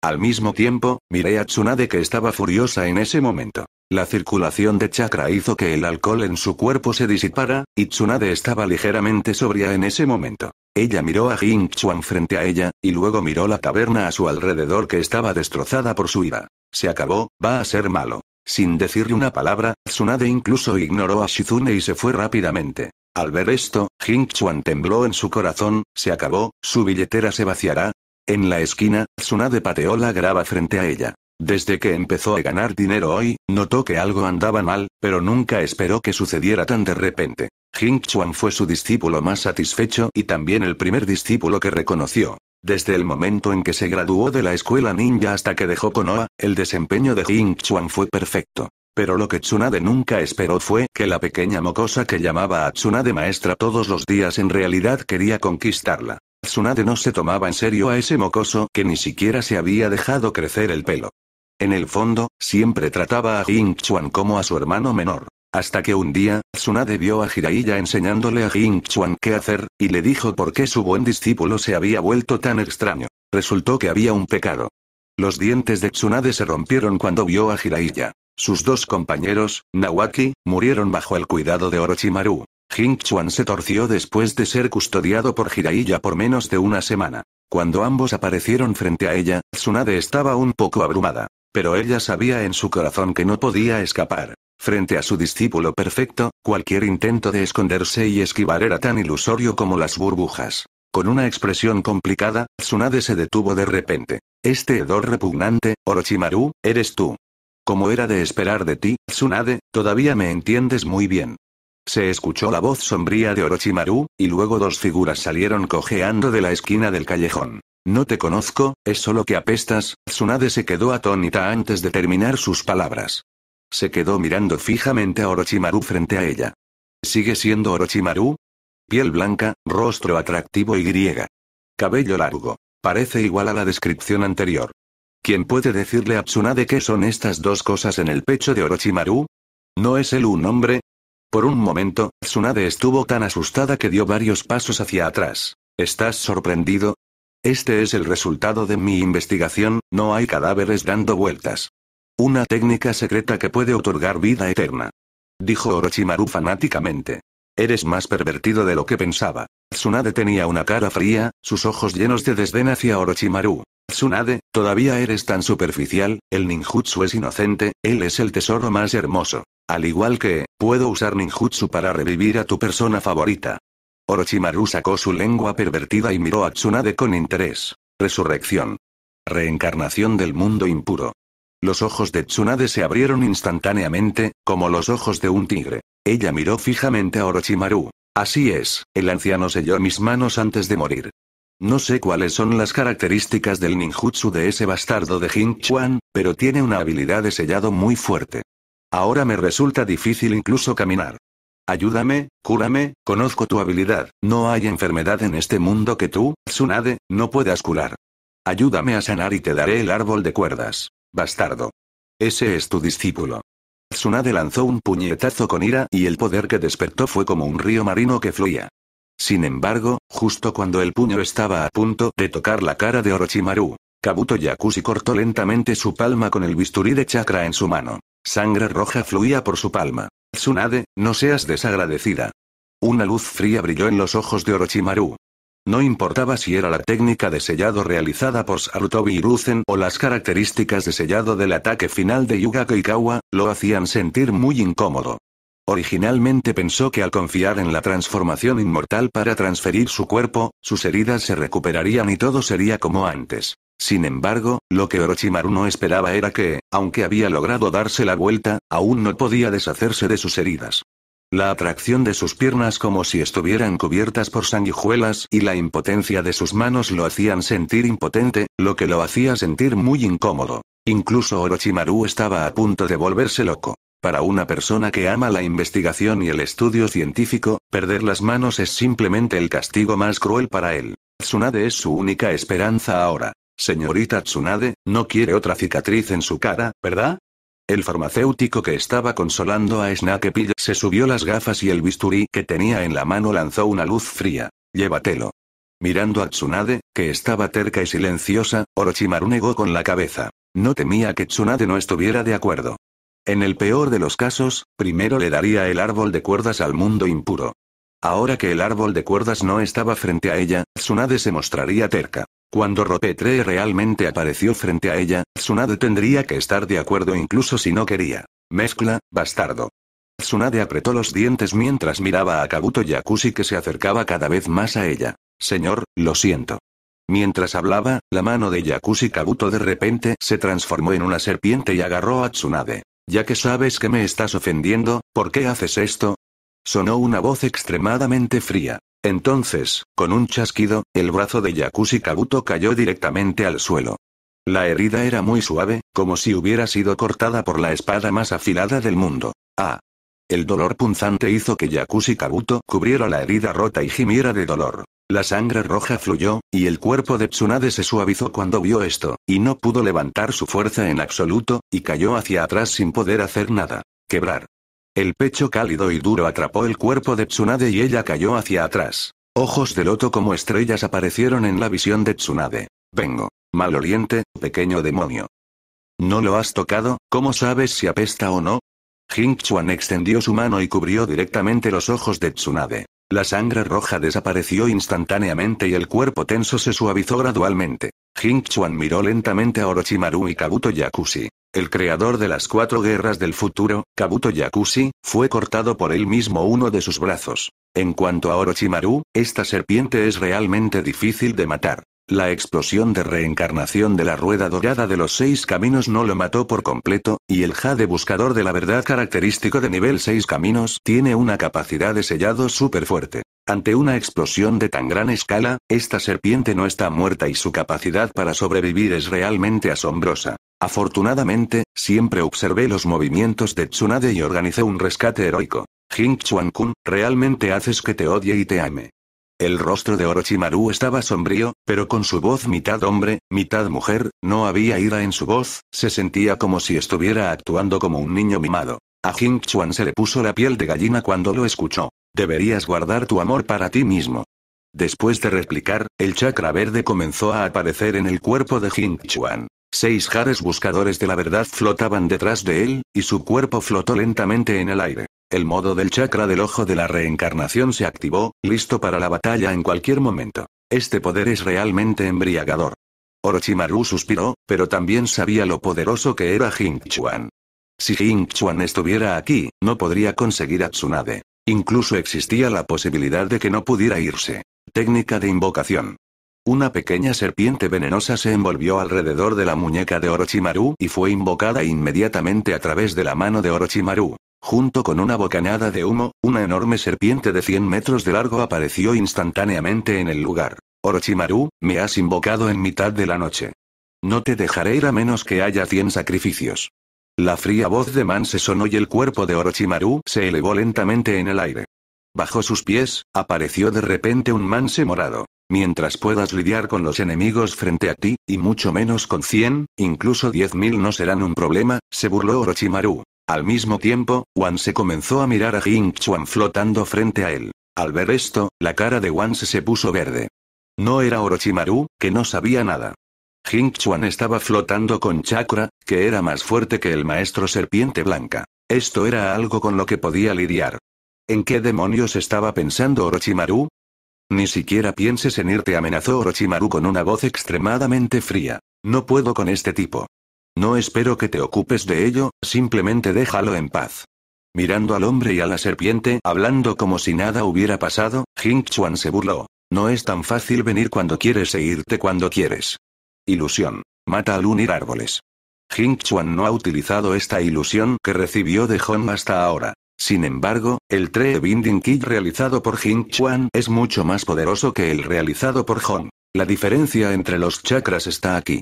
Al mismo tiempo, miré a Tsunade que estaba furiosa en ese momento. La circulación de chakra hizo que el alcohol en su cuerpo se disipara, y Tsunade estaba ligeramente sobria en ese momento. Ella miró a Jing Chuan frente a ella, y luego miró la taberna a su alrededor que estaba destrozada por su ira. Se acabó, va a ser malo. Sin decirle una palabra, Tsunade incluso ignoró a Shizune y se fue rápidamente. Al ver esto, Jing Chuan tembló en su corazón, se acabó, su billetera se vaciará. En la esquina, Tsunade pateó la grava frente a ella. Desde que empezó a ganar dinero hoy, notó que algo andaba mal, pero nunca esperó que sucediera tan de repente. Jing Chuan fue su discípulo más satisfecho y también el primer discípulo que reconoció. Desde el momento en que se graduó de la escuela ninja hasta que dejó Konoha, el desempeño de Jing Chuan fue perfecto. Pero lo que Tsunade nunca esperó fue que la pequeña mocosa que llamaba a Tsunade maestra todos los días en realidad quería conquistarla. Tsunade no se tomaba en serio a ese mocoso que ni siquiera se había dejado crecer el pelo. En el fondo, siempre trataba a Jing Chuan como a su hermano menor. Hasta que un día, Tsunade vio a Jiraiya enseñándole a Jing Chuan qué hacer, y le dijo por qué su buen discípulo se había vuelto tan extraño. Resultó que había un pecado. Los dientes de Tsunade se rompieron cuando vio a Jiraiya. Sus dos compañeros, Nawaki, murieron bajo el cuidado de Orochimaru. Jing Chuan se torció después de ser custodiado por Jiraiya por menos de una semana. Cuando ambos aparecieron frente a ella, Tsunade estaba un poco abrumada. Pero ella sabía en su corazón que no podía escapar. Frente a su discípulo perfecto, cualquier intento de esconderse y esquivar era tan ilusorio como las burbujas. Con una expresión complicada, Tsunade se detuvo de repente. Este hedor repugnante, Orochimaru, eres tú. Como era de esperar de ti, Tsunade, todavía me entiendes muy bien. Se escuchó la voz sombría de Orochimaru, y luego dos figuras salieron cojeando de la esquina del callejón. No te conozco, es solo que apestas. Tsunade se quedó atónita antes de terminar sus palabras. Se quedó mirando fijamente a Orochimaru frente a ella. ¿Sigue siendo Orochimaru? Piel blanca, rostro atractivo y griega. Cabello largo. Parece igual a la descripción anterior. ¿Quién puede decirle a Tsunade qué son estas dos cosas en el pecho de Orochimaru? ¿No es él un hombre? Por un momento, Tsunade estuvo tan asustada que dio varios pasos hacia atrás. ¿Estás sorprendido? Este es el resultado de mi investigación, no hay cadáveres dando vueltas. Una técnica secreta que puede otorgar vida eterna. Dijo Orochimaru fanáticamente. Eres más pervertido de lo que pensaba. Tsunade tenía una cara fría, sus ojos llenos de desdén hacia Orochimaru. Tsunade, todavía eres tan superficial, el ninjutsu es inocente, él es el tesoro más hermoso. Al igual que, puedo usar ninjutsu para revivir a tu persona favorita. Orochimaru sacó su lengua pervertida y miró a Tsunade con interés. Resurrección. Reencarnación del mundo impuro. Los ojos de Tsunade se abrieron instantáneamente, como los ojos de un tigre. Ella miró fijamente a Orochimaru. Así es, el anciano selló mis manos antes de morir. No sé cuáles son las características del ninjutsu de ese bastardo de Jin pero tiene una habilidad de sellado muy fuerte. Ahora me resulta difícil incluso caminar. Ayúdame, cúrame, conozco tu habilidad, no hay enfermedad en este mundo que tú, Tsunade, no puedas curar. Ayúdame a sanar y te daré el árbol de cuerdas. Bastardo. Ese es tu discípulo. Tsunade lanzó un puñetazo con ira y el poder que despertó fue como un río marino que fluía. Sin embargo, justo cuando el puño estaba a punto de tocar la cara de Orochimaru, Kabuto Yakushi cortó lentamente su palma con el bisturí de chakra en su mano. Sangre roja fluía por su palma. Tsunade, no seas desagradecida. Una luz fría brilló en los ojos de Orochimaru. No importaba si era la técnica de sellado realizada por Sarutobi Hiruzen o las características de sellado del ataque final de Yuga Keikawa, lo hacían sentir muy incómodo. Originalmente pensó que al confiar en la transformación inmortal para transferir su cuerpo, sus heridas se recuperarían y todo sería como antes. Sin embargo, lo que Orochimaru no esperaba era que, aunque había logrado darse la vuelta, aún no podía deshacerse de sus heridas. La atracción de sus piernas como si estuvieran cubiertas por sanguijuelas y la impotencia de sus manos lo hacían sentir impotente, lo que lo hacía sentir muy incómodo. Incluso Orochimaru estaba a punto de volverse loco. Para una persona que ama la investigación y el estudio científico, perder las manos es simplemente el castigo más cruel para él. Tsunade es su única esperanza ahora. Señorita Tsunade, no quiere otra cicatriz en su cara, ¿verdad? El farmacéutico que estaba consolando a Snake Pill se subió las gafas y el bisturí que tenía en la mano lanzó una luz fría. Llévatelo. Mirando a Tsunade, que estaba terca y silenciosa, Orochimaru negó con la cabeza. No temía que Tsunade no estuviera de acuerdo. En el peor de los casos, primero le daría el árbol de cuerdas al mundo impuro. Ahora que el árbol de cuerdas no estaba frente a ella, Tsunade se mostraría terca. Cuando Ropetre realmente apareció frente a ella, Tsunade tendría que estar de acuerdo incluso si no quería. Mezcla, bastardo. Tsunade apretó los dientes mientras miraba a Kabuto Yakushi que se acercaba cada vez más a ella. Señor, lo siento. Mientras hablaba, la mano de Yakushi Kabuto de repente se transformó en una serpiente y agarró a Tsunade. Ya que sabes que me estás ofendiendo, ¿por qué haces esto? Sonó una voz extremadamente fría. Entonces, con un chasquido, el brazo de Yakushi Kabuto cayó directamente al suelo. La herida era muy suave, como si hubiera sido cortada por la espada más afilada del mundo. ¡Ah! El dolor punzante hizo que Yakushi Kabuto cubriera la herida rota y gimiera de dolor. La sangre roja fluyó, y el cuerpo de Tsunade se suavizó cuando vio esto, y no pudo levantar su fuerza en absoluto, y cayó hacia atrás sin poder hacer nada. Quebrar. El pecho cálido y duro atrapó el cuerpo de Tsunade y ella cayó hacia atrás. Ojos de loto como estrellas aparecieron en la visión de Tsunade. Vengo. Mal oriente, pequeño demonio. ¿No lo has tocado? ¿Cómo sabes si apesta o no? Jing Chuan extendió su mano y cubrió directamente los ojos de Tsunade. La sangre roja desapareció instantáneamente y el cuerpo tenso se suavizó gradualmente. Jing Chuan miró lentamente a Orochimaru y Kabuto Yakushi. El creador de las cuatro guerras del futuro, Kabuto Yakushi, fue cortado por él mismo uno de sus brazos. En cuanto a Orochimaru, esta serpiente es realmente difícil de matar. La explosión de reencarnación de la rueda dorada de los seis caminos no lo mató por completo, y el jade buscador de la verdad característico de nivel 6 caminos tiene una capacidad de sellado súper fuerte. Ante una explosión de tan gran escala, esta serpiente no está muerta y su capacidad para sobrevivir es realmente asombrosa. Afortunadamente, siempre observé los movimientos de Tsunade y organizé un rescate heroico. Jing Chuan-kun, realmente haces que te odie y te ame. El rostro de Orochimaru estaba sombrío, pero con su voz mitad hombre, mitad mujer, no había ira en su voz, se sentía como si estuviera actuando como un niño mimado. A Jing Chuan se le puso la piel de gallina cuando lo escuchó. Deberías guardar tu amor para ti mismo. Después de replicar, el chakra verde comenzó a aparecer en el cuerpo de Jing Chuan. Seis jares buscadores de la verdad flotaban detrás de él, y su cuerpo flotó lentamente en el aire. El modo del chakra del ojo de la reencarnación se activó, listo para la batalla en cualquier momento. Este poder es realmente embriagador. Orochimaru suspiró, pero también sabía lo poderoso que era Hingchuan. Si Jin estuviera aquí, no podría conseguir a Tsunade. Incluso existía la posibilidad de que no pudiera irse. Técnica de invocación. Una pequeña serpiente venenosa se envolvió alrededor de la muñeca de Orochimaru y fue invocada inmediatamente a través de la mano de Orochimaru. Junto con una bocanada de humo, una enorme serpiente de 100 metros de largo apareció instantáneamente en el lugar. Orochimaru, me has invocado en mitad de la noche. No te dejaré ir a menos que haya 100 sacrificios. La fría voz de Man se sonó y el cuerpo de Orochimaru se elevó lentamente en el aire. Bajo sus pies, apareció de repente un manse morado. Mientras puedas lidiar con los enemigos frente a ti, y mucho menos con 100, incluso 10.000 no serán un problema, se burló Orochimaru. Al mismo tiempo, Wan se comenzó a mirar a Jing flotando frente a él. Al ver esto, la cara de Wan se puso verde. No era Orochimaru, que no sabía nada. Jing Chuan estaba flotando con chakra, que era más fuerte que el maestro serpiente blanca. Esto era algo con lo que podía lidiar. ¿En qué demonios estaba pensando Orochimaru? Ni siquiera pienses en irte, amenazó Orochimaru con una voz extremadamente fría. No puedo con este tipo. No espero que te ocupes de ello, simplemente déjalo en paz. Mirando al hombre y a la serpiente, hablando como si nada hubiera pasado, Jing Chuan se burló. No es tan fácil venir cuando quieres e irte cuando quieres. Ilusión. Mata al unir árboles. Jing Chuan no ha utilizado esta ilusión que recibió de Hon hasta ahora. Sin embargo, el Tree Binding Kit realizado por Jin Chuan es mucho más poderoso que el realizado por Hong. La diferencia entre los chakras está aquí.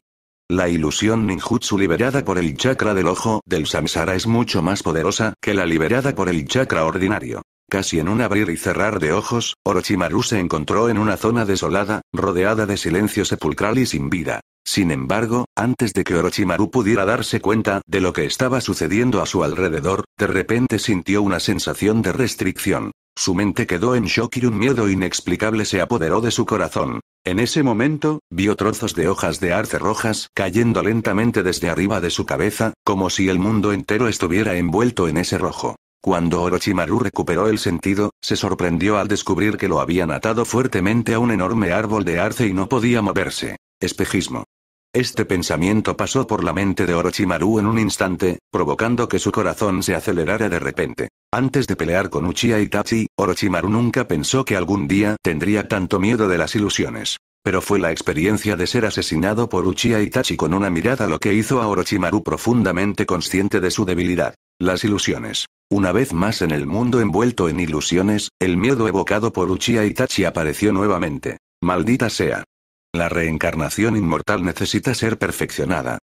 La ilusión ninjutsu liberada por el chakra del ojo del samsara es mucho más poderosa que la liberada por el chakra ordinario. Casi en un abrir y cerrar de ojos, Orochimaru se encontró en una zona desolada, rodeada de silencio sepulcral y sin vida. Sin embargo, antes de que Orochimaru pudiera darse cuenta de lo que estaba sucediendo a su alrededor, de repente sintió una sensación de restricción. Su mente quedó en shock y un miedo inexplicable se apoderó de su corazón. En ese momento, vio trozos de hojas de arce rojas cayendo lentamente desde arriba de su cabeza, como si el mundo entero estuviera envuelto en ese rojo. Cuando Orochimaru recuperó el sentido, se sorprendió al descubrir que lo habían atado fuertemente a un enorme árbol de arce y no podía moverse. Espejismo. Este pensamiento pasó por la mente de Orochimaru en un instante, provocando que su corazón se acelerara de repente. Antes de pelear con Uchiha Itachi, Orochimaru nunca pensó que algún día tendría tanto miedo de las ilusiones. Pero fue la experiencia de ser asesinado por Uchiha Itachi con una mirada lo que hizo a Orochimaru profundamente consciente de su debilidad. Las ilusiones. Una vez más en el mundo envuelto en ilusiones, el miedo evocado por Uchiha Itachi apareció nuevamente. Maldita sea. La reencarnación inmortal necesita ser perfeccionada.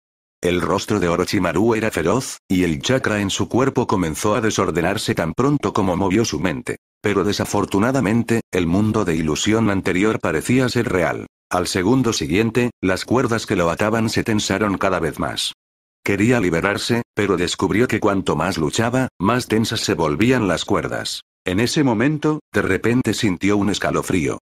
El rostro de Orochimaru era feroz, y el chakra en su cuerpo comenzó a desordenarse tan pronto como movió su mente. Pero desafortunadamente, el mundo de ilusión anterior parecía ser real. Al segundo siguiente, las cuerdas que lo ataban se tensaron cada vez más. Quería liberarse, pero descubrió que cuanto más luchaba, más tensas se volvían las cuerdas. En ese momento, de repente sintió un escalofrío.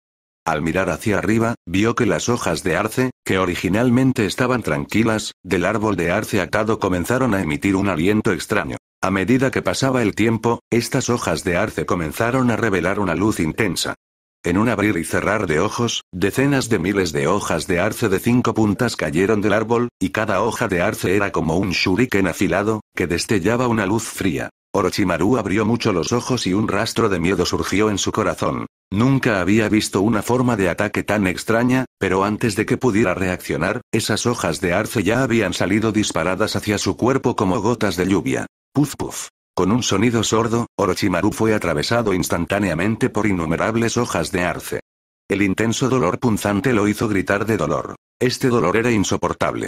Al mirar hacia arriba, vio que las hojas de arce, que originalmente estaban tranquilas, del árbol de arce atado comenzaron a emitir un aliento extraño. A medida que pasaba el tiempo, estas hojas de arce comenzaron a revelar una luz intensa. En un abrir y cerrar de ojos, decenas de miles de hojas de arce de cinco puntas cayeron del árbol, y cada hoja de arce era como un shuriken afilado, que destellaba una luz fría. Orochimaru abrió mucho los ojos y un rastro de miedo surgió en su corazón. Nunca había visto una forma de ataque tan extraña, pero antes de que pudiera reaccionar, esas hojas de arce ya habían salido disparadas hacia su cuerpo como gotas de lluvia. Puf puf. Con un sonido sordo, Orochimaru fue atravesado instantáneamente por innumerables hojas de arce. El intenso dolor punzante lo hizo gritar de dolor. Este dolor era insoportable.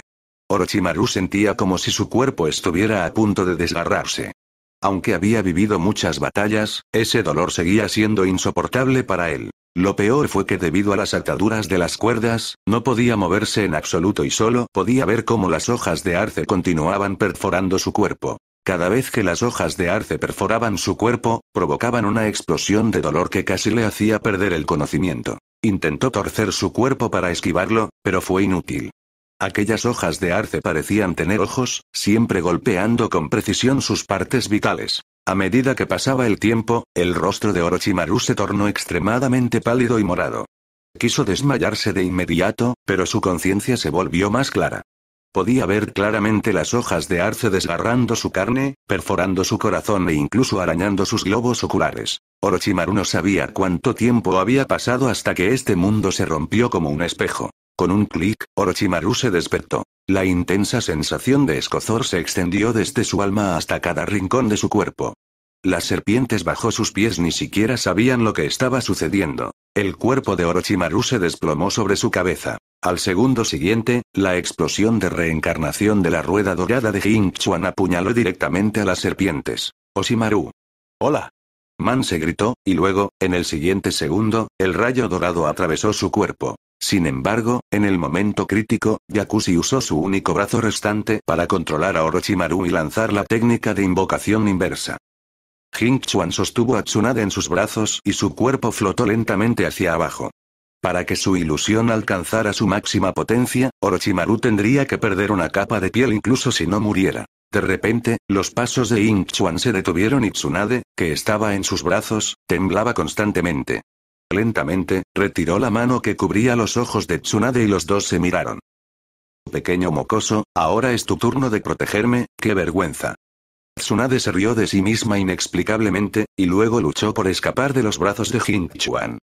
Orochimaru sentía como si su cuerpo estuviera a punto de desgarrarse. Aunque había vivido muchas batallas, ese dolor seguía siendo insoportable para él. Lo peor fue que debido a las ataduras de las cuerdas, no podía moverse en absoluto y solo podía ver cómo las hojas de arce continuaban perforando su cuerpo. Cada vez que las hojas de arce perforaban su cuerpo, provocaban una explosión de dolor que casi le hacía perder el conocimiento. Intentó torcer su cuerpo para esquivarlo, pero fue inútil. Aquellas hojas de arce parecían tener ojos, siempre golpeando con precisión sus partes vitales. A medida que pasaba el tiempo, el rostro de Orochimaru se tornó extremadamente pálido y morado. Quiso desmayarse de inmediato, pero su conciencia se volvió más clara. Podía ver claramente las hojas de arce desgarrando su carne, perforando su corazón e incluso arañando sus globos oculares. Orochimaru no sabía cuánto tiempo había pasado hasta que este mundo se rompió como un espejo. Con un clic, Orochimaru se despertó. La intensa sensación de escozor se extendió desde su alma hasta cada rincón de su cuerpo. Las serpientes bajo sus pies ni siquiera sabían lo que estaba sucediendo. El cuerpo de Orochimaru se desplomó sobre su cabeza. Al segundo siguiente, la explosión de reencarnación de la rueda dorada de Hinchuan apuñaló directamente a las serpientes. ¡Oshimaru! Hola. Man se gritó, y luego, en el siguiente segundo, el rayo dorado atravesó su cuerpo. Sin embargo, en el momento crítico, Yakushi usó su único brazo restante para controlar a Orochimaru y lanzar la técnica de invocación inversa. Hinchuan sostuvo a Tsunade en sus brazos y su cuerpo flotó lentamente hacia abajo. Para que su ilusión alcanzara su máxima potencia, Orochimaru tendría que perder una capa de piel incluso si no muriera. De repente, los pasos de Hinchuan se detuvieron y Tsunade, que estaba en sus brazos, temblaba constantemente. Lentamente, retiró la mano que cubría los ojos de Tsunade y los dos se miraron. Pequeño mocoso, ahora es tu turno de protegerme, qué vergüenza. Tsunade se rió de sí misma inexplicablemente, y luego luchó por escapar de los brazos de Jin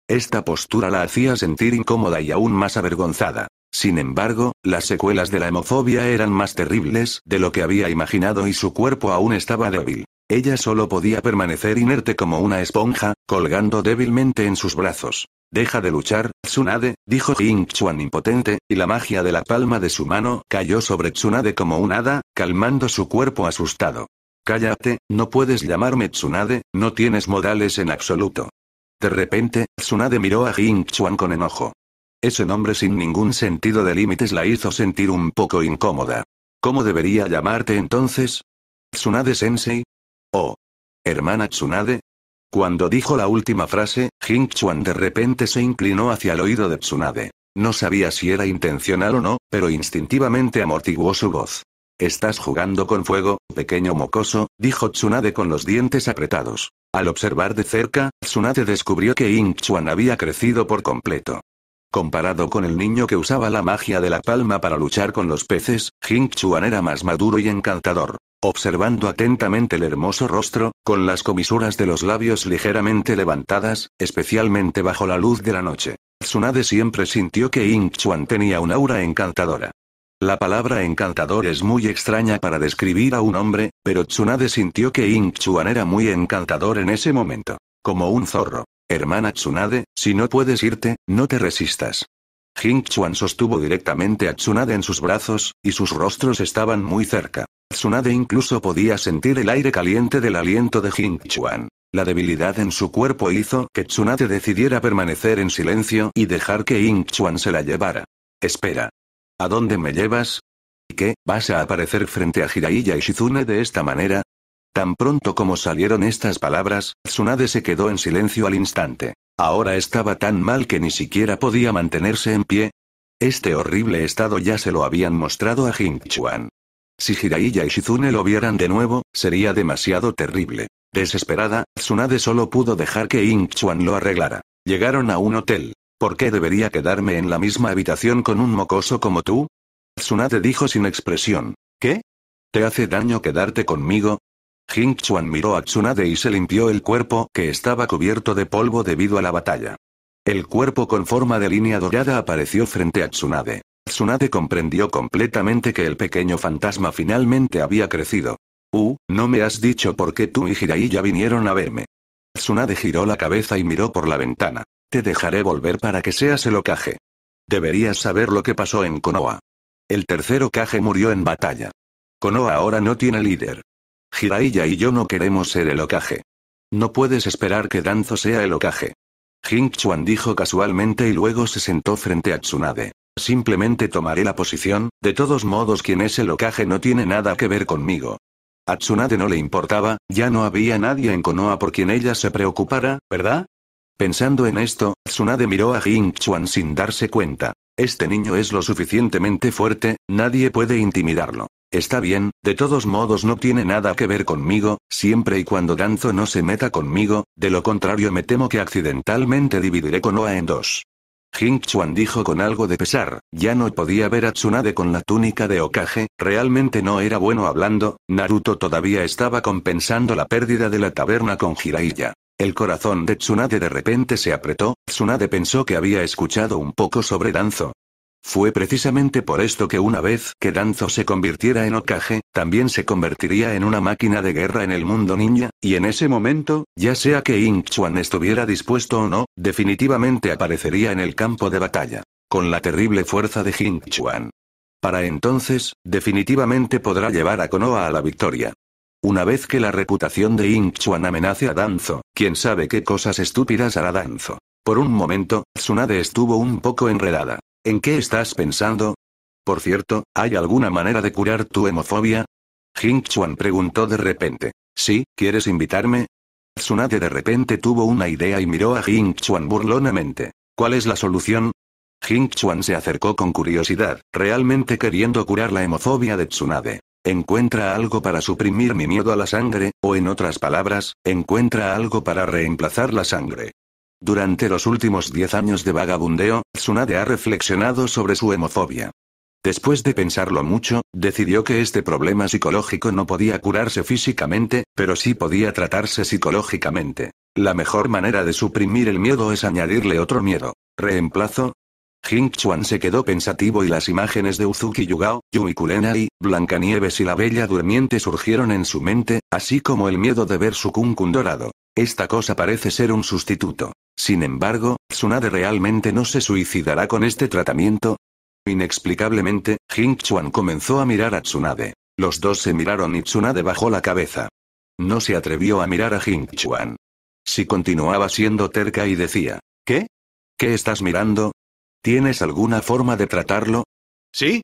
Esta postura la hacía sentir incómoda y aún más avergonzada. Sin embargo, las secuelas de la hemofobia eran más terribles de lo que había imaginado y su cuerpo aún estaba débil. Ella solo podía permanecer inerte como una esponja, colgando débilmente en sus brazos. Deja de luchar, Tsunade, dijo Jing Chuan impotente, y la magia de la palma de su mano cayó sobre Tsunade como un hada, calmando su cuerpo asustado. Cállate, no puedes llamarme Tsunade, no tienes modales en absoluto. De repente, Tsunade miró a Jing Chuan con enojo. Ese nombre sin ningún sentido de límites la hizo sentir un poco incómoda. ¿Cómo debería llamarte entonces? Tsunade Sensei, Oh. Hermana Tsunade. Cuando dijo la última frase, Jing Chuan de repente se inclinó hacia el oído de Tsunade. No sabía si era intencional o no, pero instintivamente amortiguó su voz. Estás jugando con fuego, pequeño mocoso, dijo Tsunade con los dientes apretados. Al observar de cerca, Tsunade descubrió que Chuan había crecido por completo. Comparado con el niño que usaba la magia de la palma para luchar con los peces, Hing Chuan era más maduro y encantador. Observando atentamente el hermoso rostro, con las comisuras de los labios ligeramente levantadas, especialmente bajo la luz de la noche, Tsunade siempre sintió que Ing Chuan tenía un aura encantadora. La palabra encantador es muy extraña para describir a un hombre, pero Tsunade sintió que Ing Chuan era muy encantador en ese momento. Como un zorro. Hermana Tsunade, si no puedes irte, no te resistas. Jing Chuan sostuvo directamente a Tsunade en sus brazos, y sus rostros estaban muy cerca. Tsunade incluso podía sentir el aire caliente del aliento de Jing La debilidad en su cuerpo hizo que Tsunade decidiera permanecer en silencio y dejar que Ying se la llevara. Espera. ¿A dónde me llevas? ¿Y qué, vas a aparecer frente a Jiraiya y Shizune de esta manera? Tan pronto como salieron estas palabras, Tsunade se quedó en silencio al instante. Ahora estaba tan mal que ni siquiera podía mantenerse en pie. Este horrible estado ya se lo habían mostrado a Jing si Jiraiya y Shizune lo vieran de nuevo, sería demasiado terrible. Desesperada, Tsunade solo pudo dejar que Hing-Chuan lo arreglara. Llegaron a un hotel. ¿Por qué debería quedarme en la misma habitación con un mocoso como tú? Tsunade dijo sin expresión. ¿Qué? ¿Te hace daño quedarte conmigo? Jing Chuan miró a Tsunade y se limpió el cuerpo que estaba cubierto de polvo debido a la batalla. El cuerpo con forma de línea dorada apareció frente a Tsunade. Tsunade comprendió completamente que el pequeño fantasma finalmente había crecido. Uh, no me has dicho por qué tú y Jiraiya vinieron a verme. Tsunade giró la cabeza y miró por la ventana. Te dejaré volver para que seas el ocaje. Deberías saber lo que pasó en Konoha. El tercer Okage murió en batalla. Konoha ahora no tiene líder. Jiraiya y yo no queremos ser el Okage. No puedes esperar que Danzo sea el Okage. Jing Chuan dijo casualmente y luego se sentó frente a Tsunade. Simplemente tomaré la posición, de todos modos quien es el ocaje no tiene nada que ver conmigo. A Tsunade no le importaba, ya no había nadie en Konoha por quien ella se preocupara, ¿verdad? Pensando en esto, Tsunade miró a Jing Chuan sin darse cuenta. Este niño es lo suficientemente fuerte, nadie puede intimidarlo. Está bien, de todos modos no tiene nada que ver conmigo, siempre y cuando Danzo no se meta conmigo, de lo contrario me temo que accidentalmente dividiré Konoha en dos. Jing dijo con algo de pesar, ya no podía ver a Tsunade con la túnica de Okage, realmente no era bueno hablando, Naruto todavía estaba compensando la pérdida de la taberna con Jiraiya. El corazón de Tsunade de repente se apretó, Tsunade pensó que había escuchado un poco sobre Danzo, fue precisamente por esto que una vez que Danzo se convirtiera en Okage, también se convertiría en una máquina de guerra en el mundo ninja, y en ese momento, ya sea que Ing estuviera dispuesto o no, definitivamente aparecería en el campo de batalla. Con la terrible fuerza de Hinchuan. Para entonces, definitivamente podrá llevar a Konoha a la victoria. Una vez que la reputación de Hinchuan amenace a Danzo, quién sabe qué cosas estúpidas hará Danzo. Por un momento, Tsunade estuvo un poco enredada. ¿En qué estás pensando? Por cierto, ¿hay alguna manera de curar tu hemofobia? Jing Chuan preguntó de repente. ¿Sí, quieres invitarme? Tsunade de repente tuvo una idea y miró a Jing Chuan burlonamente. ¿Cuál es la solución? Jing Chuan se acercó con curiosidad, realmente queriendo curar la hemofobia de Tsunade. Encuentra algo para suprimir mi miedo a la sangre, o en otras palabras, encuentra algo para reemplazar la sangre. Durante los últimos 10 años de vagabundeo, Tsunade ha reflexionado sobre su hemofobia. Después de pensarlo mucho, decidió que este problema psicológico no podía curarse físicamente, pero sí podía tratarse psicológicamente. La mejor manera de suprimir el miedo es añadirle otro miedo. Reemplazo. Jing Chuan se quedó pensativo y las imágenes de Uzuki Yugao, Yui y Blancanieves y la Bella Durmiente surgieron en su mente, así como el miedo de ver su kunkun dorado. Esta cosa parece ser un sustituto. Sin embargo, Tsunade realmente no se suicidará con este tratamiento. Inexplicablemente, Jing Chuan comenzó a mirar a Tsunade. Los dos se miraron y Tsunade bajó la cabeza. No se atrevió a mirar a Jing Chuan. Si continuaba siendo terca y decía, ¿qué? ¿Qué estás mirando? ¿Tienes alguna forma de tratarlo? ¿Sí?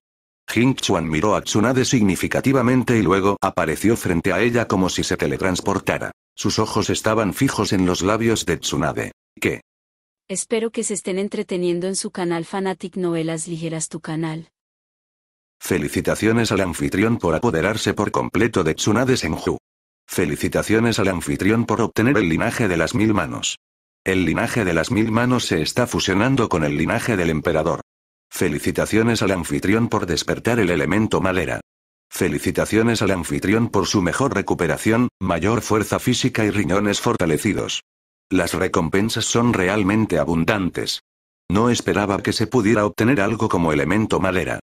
Jing Chuan miró a Tsunade significativamente y luego apareció frente a ella como si se teletransportara. Sus ojos estaban fijos en los labios de Tsunade. ¿Qué? Espero que se estén entreteniendo en su canal Fanatic Novelas Ligeras tu canal. Felicitaciones al anfitrión por apoderarse por completo de Tsunade Senju. Felicitaciones al anfitrión por obtener el linaje de las mil manos. El linaje de las mil manos se está fusionando con el linaje del emperador. Felicitaciones al anfitrión por despertar el elemento madera. Felicitaciones al anfitrión por su mejor recuperación, mayor fuerza física y riñones fortalecidos. Las recompensas son realmente abundantes. No esperaba que se pudiera obtener algo como elemento madera.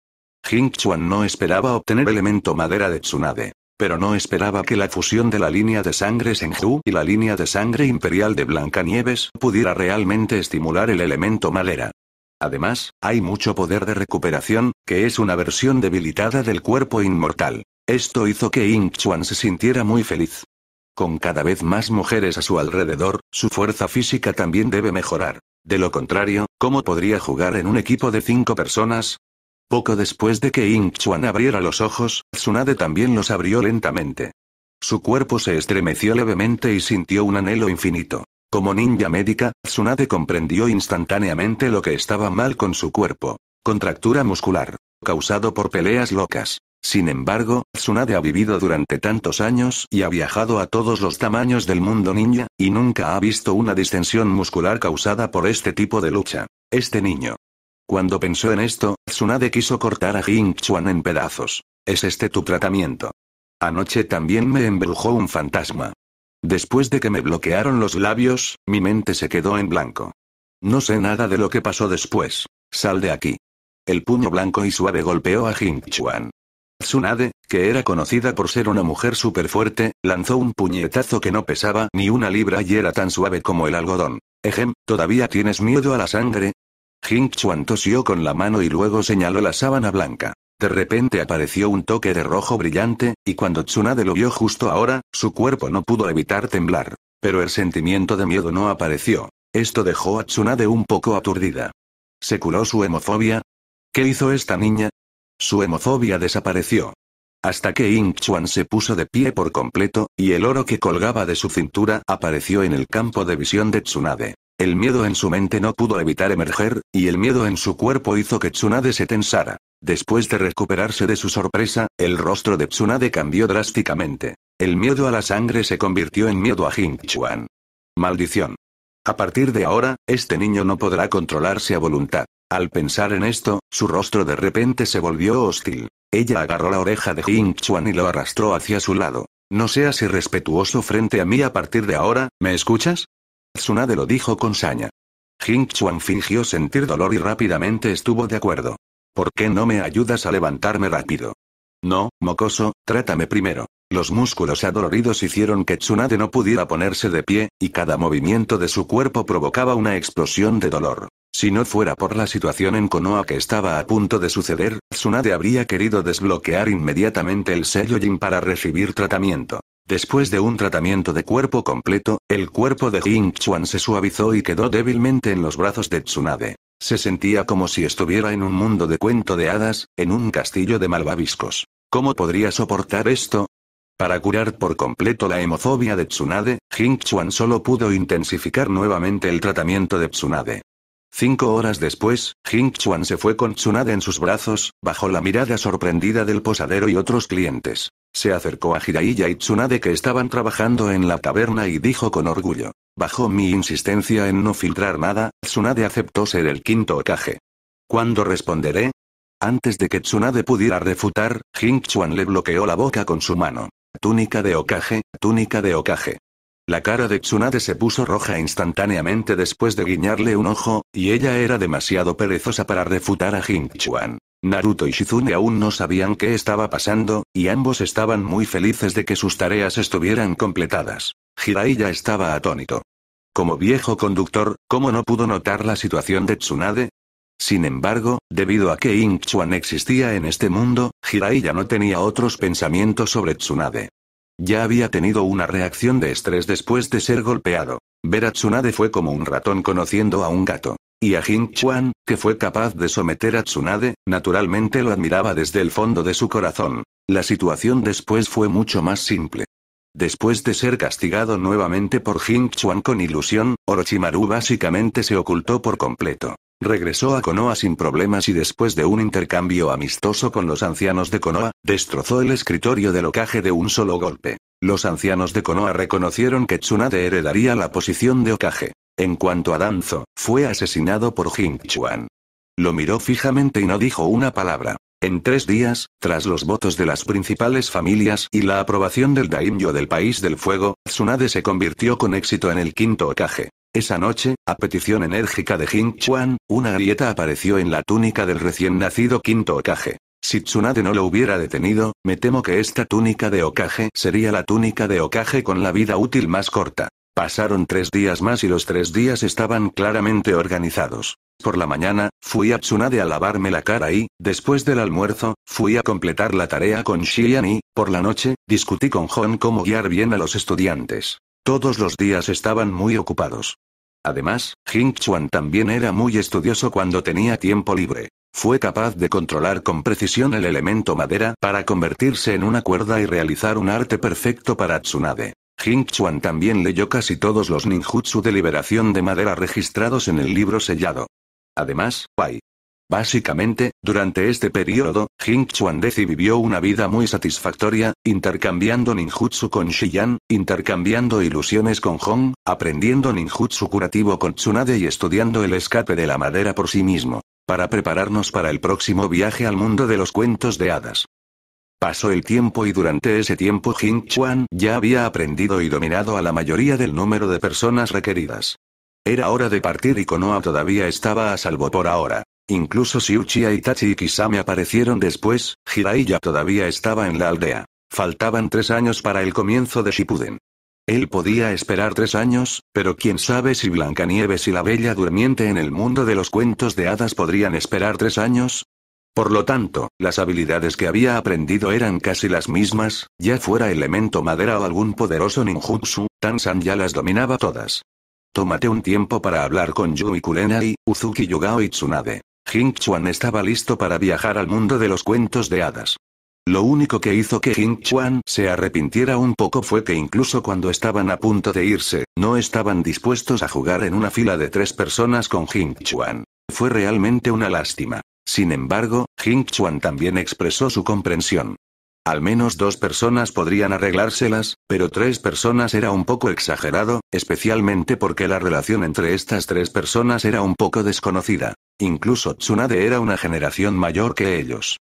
Jing Chuan no esperaba obtener elemento madera de Tsunade. Pero no esperaba que la fusión de la línea de sangre Senju y la línea de sangre imperial de Blancanieves pudiera realmente estimular el elemento madera. Además, hay mucho poder de recuperación, que es una versión debilitada del cuerpo inmortal. Esto hizo que Ying Chuan se sintiera muy feliz. Con cada vez más mujeres a su alrededor, su fuerza física también debe mejorar. De lo contrario, ¿cómo podría jugar en un equipo de cinco personas? Poco después de que Ying Chuan abriera los ojos, Tsunade también los abrió lentamente. Su cuerpo se estremeció levemente y sintió un anhelo infinito. Como ninja médica, Tsunade comprendió instantáneamente lo que estaba mal con su cuerpo. Contractura muscular. Causado por peleas locas. Sin embargo, Tsunade ha vivido durante tantos años y ha viajado a todos los tamaños del mundo ninja, y nunca ha visto una distensión muscular causada por este tipo de lucha. Este niño. Cuando pensó en esto, Tsunade quiso cortar a Jing Chuan en pedazos. ¿Es este tu tratamiento? Anoche también me embrujó un fantasma. Después de que me bloquearon los labios, mi mente se quedó en blanco. No sé nada de lo que pasó después. Sal de aquí. El puño blanco y suave golpeó a Jing Chuan. Tsunade, que era conocida por ser una mujer súper fuerte, lanzó un puñetazo que no pesaba ni una libra y era tan suave como el algodón. Ejem, ¿todavía tienes miedo a la sangre? Jing Chuan tosió con la mano y luego señaló la sábana blanca. De repente apareció un toque de rojo brillante, y cuando Tsunade lo vio justo ahora, su cuerpo no pudo evitar temblar. Pero el sentimiento de miedo no apareció. Esto dejó a Tsunade un poco aturdida. ¿Se curó su hemofobia? ¿Qué hizo esta niña? Su hemofobia desapareció. Hasta que Ying Chuan se puso de pie por completo, y el oro que colgaba de su cintura apareció en el campo de visión de Tsunade. El miedo en su mente no pudo evitar emerger, y el miedo en su cuerpo hizo que Tsunade se tensara. Después de recuperarse de su sorpresa, el rostro de Tsunade cambió drásticamente. El miedo a la sangre se convirtió en miedo a Chuan. Maldición. A partir de ahora, este niño no podrá controlarse a voluntad. Al pensar en esto, su rostro de repente se volvió hostil. Ella agarró la oreja de Jing Chuan y lo arrastró hacia su lado. No seas irrespetuoso frente a mí a partir de ahora, ¿me escuchas? Tsunade lo dijo con saña. Jing Chuan fingió sentir dolor y rápidamente estuvo de acuerdo. ¿Por qué no me ayudas a levantarme rápido? No, mocoso, trátame primero. Los músculos adoloridos hicieron que Tsunade no pudiera ponerse de pie, y cada movimiento de su cuerpo provocaba una explosión de dolor. Si no fuera por la situación en Konoha que estaba a punto de suceder, Tsunade habría querido desbloquear inmediatamente el sello Jin para recibir tratamiento. Después de un tratamiento de cuerpo completo, el cuerpo de Jin Chuan se suavizó y quedó débilmente en los brazos de Tsunade. Se sentía como si estuviera en un mundo de cuento de hadas, en un castillo de malvaviscos. ¿Cómo podría soportar esto? Para curar por completo la hemofobia de Tsunade, Jing Chuan solo pudo intensificar nuevamente el tratamiento de Tsunade. Cinco horas después, Jing Chuan se fue con Tsunade en sus brazos, bajo la mirada sorprendida del posadero y otros clientes. Se acercó a Jiraiya y Tsunade que estaban trabajando en la taberna y dijo con orgullo. Bajo mi insistencia en no filtrar nada, Tsunade aceptó ser el quinto Okage. ¿Cuándo responderé? Antes de que Tsunade pudiera refutar, Jing Chuan le bloqueó la boca con su mano. Túnica de Okage, túnica de Okage. La cara de Tsunade se puso roja instantáneamente después de guiñarle un ojo, y ella era demasiado perezosa para refutar a Chuan. Naruto y Shizune aún no sabían qué estaba pasando, y ambos estaban muy felices de que sus tareas estuvieran completadas. Jiraiya estaba atónito. Como viejo conductor, ¿cómo no pudo notar la situación de Tsunade? Sin embargo, debido a que Ink Chuan existía en este mundo, Jiraiya no tenía otros pensamientos sobre Tsunade. Ya había tenido una reacción de estrés después de ser golpeado. Ver a Tsunade fue como un ratón conociendo a un gato. Y a Jin que fue capaz de someter a Tsunade, naturalmente lo admiraba desde el fondo de su corazón. La situación después fue mucho más simple. Después de ser castigado nuevamente por Jin con ilusión, Orochimaru básicamente se ocultó por completo. Regresó a Konoha sin problemas y después de un intercambio amistoso con los ancianos de Konoha, destrozó el escritorio del Okage de un solo golpe. Los ancianos de Konoha reconocieron que Tsunade heredaría la posición de Okage. En cuanto a Danzo, fue asesinado por Hinchuan. Lo miró fijamente y no dijo una palabra. En tres días, tras los votos de las principales familias y la aprobación del daimyo del País del Fuego, Tsunade se convirtió con éxito en el quinto Okage. Esa noche, a petición enérgica de Jing Chuan, una grieta apareció en la túnica del recién nacido quinto Okage. Si Tsunade no lo hubiera detenido, me temo que esta túnica de Okage sería la túnica de Okage con la vida útil más corta. Pasaron tres días más y los tres días estaban claramente organizados. Por la mañana, fui a Tsunade a lavarme la cara y, después del almuerzo, fui a completar la tarea con Shiyan y, por la noche, discutí con Hon cómo guiar bien a los estudiantes. Todos los días estaban muy ocupados. Además, Jing Chuan también era muy estudioso cuando tenía tiempo libre. Fue capaz de controlar con precisión el elemento madera para convertirse en una cuerda y realizar un arte perfecto para Tsunade. Jing Chuan también leyó casi todos los ninjutsu de liberación de madera registrados en el libro sellado. Además, Pai, Básicamente, durante este periodo, Jing Deci vivió una vida muy satisfactoria, intercambiando ninjutsu con Shiyan, intercambiando ilusiones con Hong, aprendiendo ninjutsu curativo con Tsunade y estudiando el escape de la madera por sí mismo, para prepararnos para el próximo viaje al mundo de los cuentos de hadas. Pasó el tiempo y durante ese tiempo Jing Chuan ya había aprendido y dominado a la mayoría del número de personas requeridas. Era hora de partir y Konoha todavía estaba a salvo por ahora. Incluso si Uchiha Itachi y Kisame aparecieron después, Jiraiya todavía estaba en la aldea. Faltaban tres años para el comienzo de Shippuden. Él podía esperar tres años, pero quién sabe si Blancanieves y la Bella Durmiente en el mundo de los cuentos de hadas podrían esperar tres años. Por lo tanto, las habilidades que había aprendido eran casi las mismas, ya fuera elemento madera o algún poderoso ninjutsu, Tansan ya las dominaba todas. Tómate un tiempo para hablar con Yui Kulena y Uzuki Yugao y Jing Chuan estaba listo para viajar al mundo de los cuentos de hadas. Lo único que hizo que Jing Chuan se arrepintiera un poco fue que incluso cuando estaban a punto de irse, no estaban dispuestos a jugar en una fila de tres personas con Jing Chuan. Fue realmente una lástima. Sin embargo, Jing Chuan también expresó su comprensión. Al menos dos personas podrían arreglárselas, pero tres personas era un poco exagerado, especialmente porque la relación entre estas tres personas era un poco desconocida. Incluso Tsunade era una generación mayor que ellos.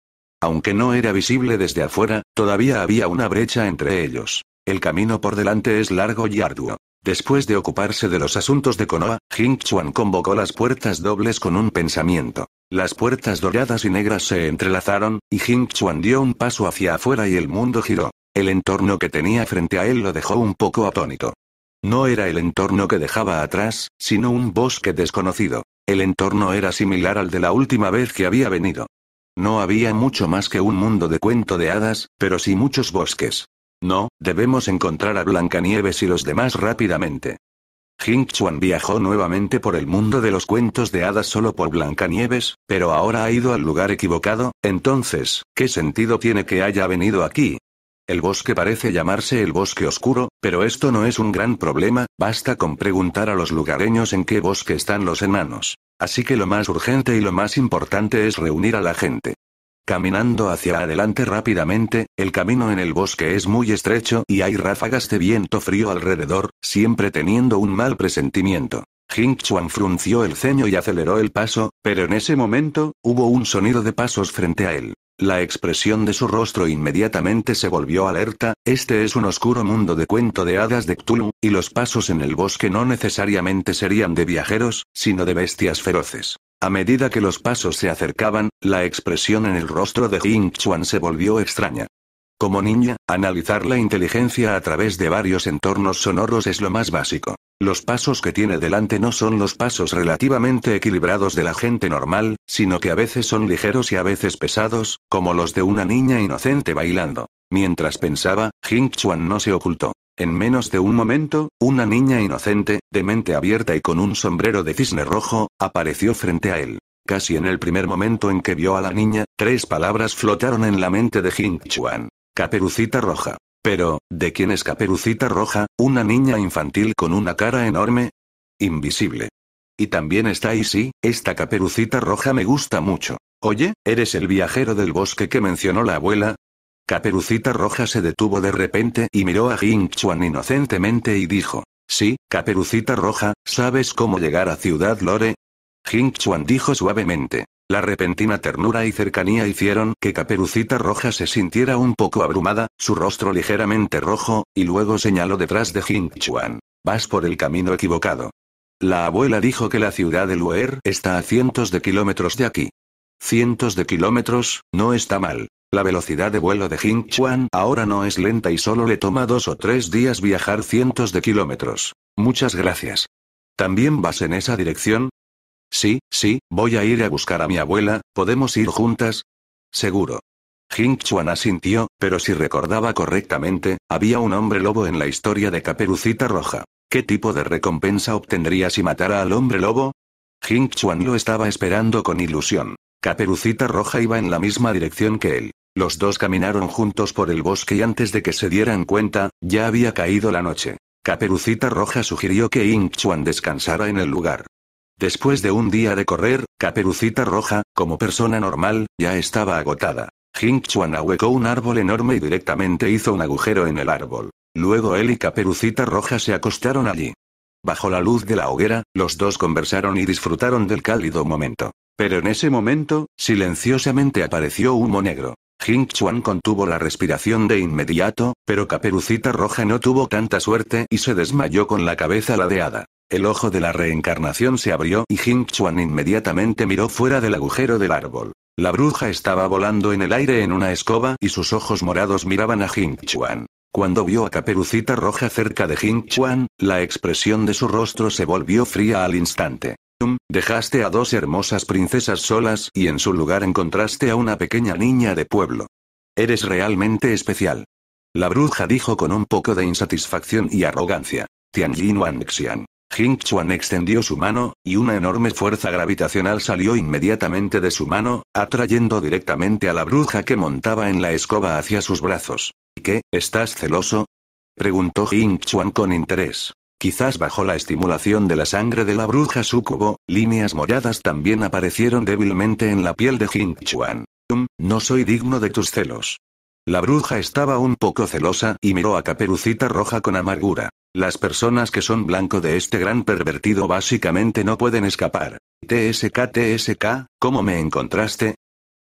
Aunque no era visible desde afuera, todavía había una brecha entre ellos. El camino por delante es largo y arduo. Después de ocuparse de los asuntos de Konoha, Jing Chuan convocó las puertas dobles con un pensamiento. Las puertas doradas y negras se entrelazaron, y Jing Chuan dio un paso hacia afuera y el mundo giró. El entorno que tenía frente a él lo dejó un poco atónito. No era el entorno que dejaba atrás, sino un bosque desconocido. El entorno era similar al de la última vez que había venido. No había mucho más que un mundo de cuento de hadas, pero sí muchos bosques. No, debemos encontrar a Blancanieves y los demás rápidamente. Jing Chuan viajó nuevamente por el mundo de los cuentos de hadas solo por Blancanieves, pero ahora ha ido al lugar equivocado, entonces, ¿qué sentido tiene que haya venido aquí? El bosque parece llamarse el bosque oscuro, pero esto no es un gran problema, basta con preguntar a los lugareños en qué bosque están los enanos. Así que lo más urgente y lo más importante es reunir a la gente. Caminando hacia adelante rápidamente, el camino en el bosque es muy estrecho y hay ráfagas de viento frío alrededor, siempre teniendo un mal presentimiento. Jing Chuan frunció el ceño y aceleró el paso, pero en ese momento, hubo un sonido de pasos frente a él. La expresión de su rostro inmediatamente se volvió alerta, este es un oscuro mundo de cuento de hadas de Cthulhu, y los pasos en el bosque no necesariamente serían de viajeros, sino de bestias feroces. A medida que los pasos se acercaban, la expresión en el rostro de Jing Chuan se volvió extraña. Como niña, analizar la inteligencia a través de varios entornos sonoros es lo más básico. Los pasos que tiene delante no son los pasos relativamente equilibrados de la gente normal, sino que a veces son ligeros y a veces pesados, como los de una niña inocente bailando. Mientras pensaba, Jing Chuan no se ocultó. En menos de un momento, una niña inocente, de mente abierta y con un sombrero de cisne rojo, apareció frente a él. Casi en el primer momento en que vio a la niña, tres palabras flotaron en la mente de Jing Chuan. Caperucita Roja. Pero, ¿de quién es Caperucita Roja, una niña infantil con una cara enorme? Invisible. Y también está ahí sí, esta Caperucita Roja me gusta mucho. Oye, ¿eres el viajero del bosque que mencionó la abuela? Caperucita Roja se detuvo de repente y miró a Jing Chuan inocentemente y dijo, Sí, Caperucita Roja, ¿sabes cómo llegar a Ciudad Lore? Jing Chuan dijo suavemente, la repentina ternura y cercanía hicieron que Caperucita Roja se sintiera un poco abrumada, su rostro ligeramente rojo, y luego señaló detrás de Jing Chuan. Vas por el camino equivocado. La abuela dijo que la ciudad de Luer está a cientos de kilómetros de aquí. Cientos de kilómetros, no está mal. La velocidad de vuelo de Jing Chuan ahora no es lenta y solo le toma dos o tres días viajar cientos de kilómetros. Muchas gracias. ¿También vas en esa dirección? Sí, sí, voy a ir a buscar a mi abuela, ¿podemos ir juntas? Seguro. Jing Chuan asintió, pero si recordaba correctamente, había un hombre lobo en la historia de Caperucita Roja. ¿Qué tipo de recompensa obtendría si matara al hombre lobo? Jing Chuan lo estaba esperando con ilusión. Caperucita Roja iba en la misma dirección que él. Los dos caminaron juntos por el bosque y antes de que se dieran cuenta, ya había caído la noche. Caperucita Roja sugirió que Jing Chuan descansara en el lugar. Después de un día de correr, Caperucita Roja, como persona normal, ya estaba agotada. Jing Chuan ahuecó un árbol enorme y directamente hizo un agujero en el árbol. Luego él y Caperucita Roja se acostaron allí. Bajo la luz de la hoguera, los dos conversaron y disfrutaron del cálido momento. Pero en ese momento, silenciosamente apareció humo negro. Jing Chuan contuvo la respiración de inmediato, pero Caperucita Roja no tuvo tanta suerte y se desmayó con la cabeza ladeada. El ojo de la reencarnación se abrió y Jing Chuan inmediatamente miró fuera del agujero del árbol. La bruja estaba volando en el aire en una escoba y sus ojos morados miraban a Jing Chuan. Cuando vio a Caperucita Roja cerca de Jing Chuan, la expresión de su rostro se volvió fría al instante. dejaste a dos hermosas princesas solas y en su lugar encontraste a una pequeña niña de pueblo. Eres realmente especial. La bruja dijo con un poco de insatisfacción y arrogancia. Tianjin Xian. Jing Chuan extendió su mano, y una enorme fuerza gravitacional salió inmediatamente de su mano, atrayendo directamente a la bruja que montaba en la escoba hacia sus brazos. ¿Qué? ¿Estás celoso? preguntó Jing Chuan con interés. Quizás bajo la estimulación de la sangre de la bruja cubo, líneas moradas también aparecieron débilmente en la piel de Jing Chuan. Um, no soy digno de tus celos. La bruja estaba un poco celosa y miró a Caperucita Roja con amargura. Las personas que son blanco de este gran pervertido básicamente no pueden escapar. TSK TSK, ¿cómo me encontraste?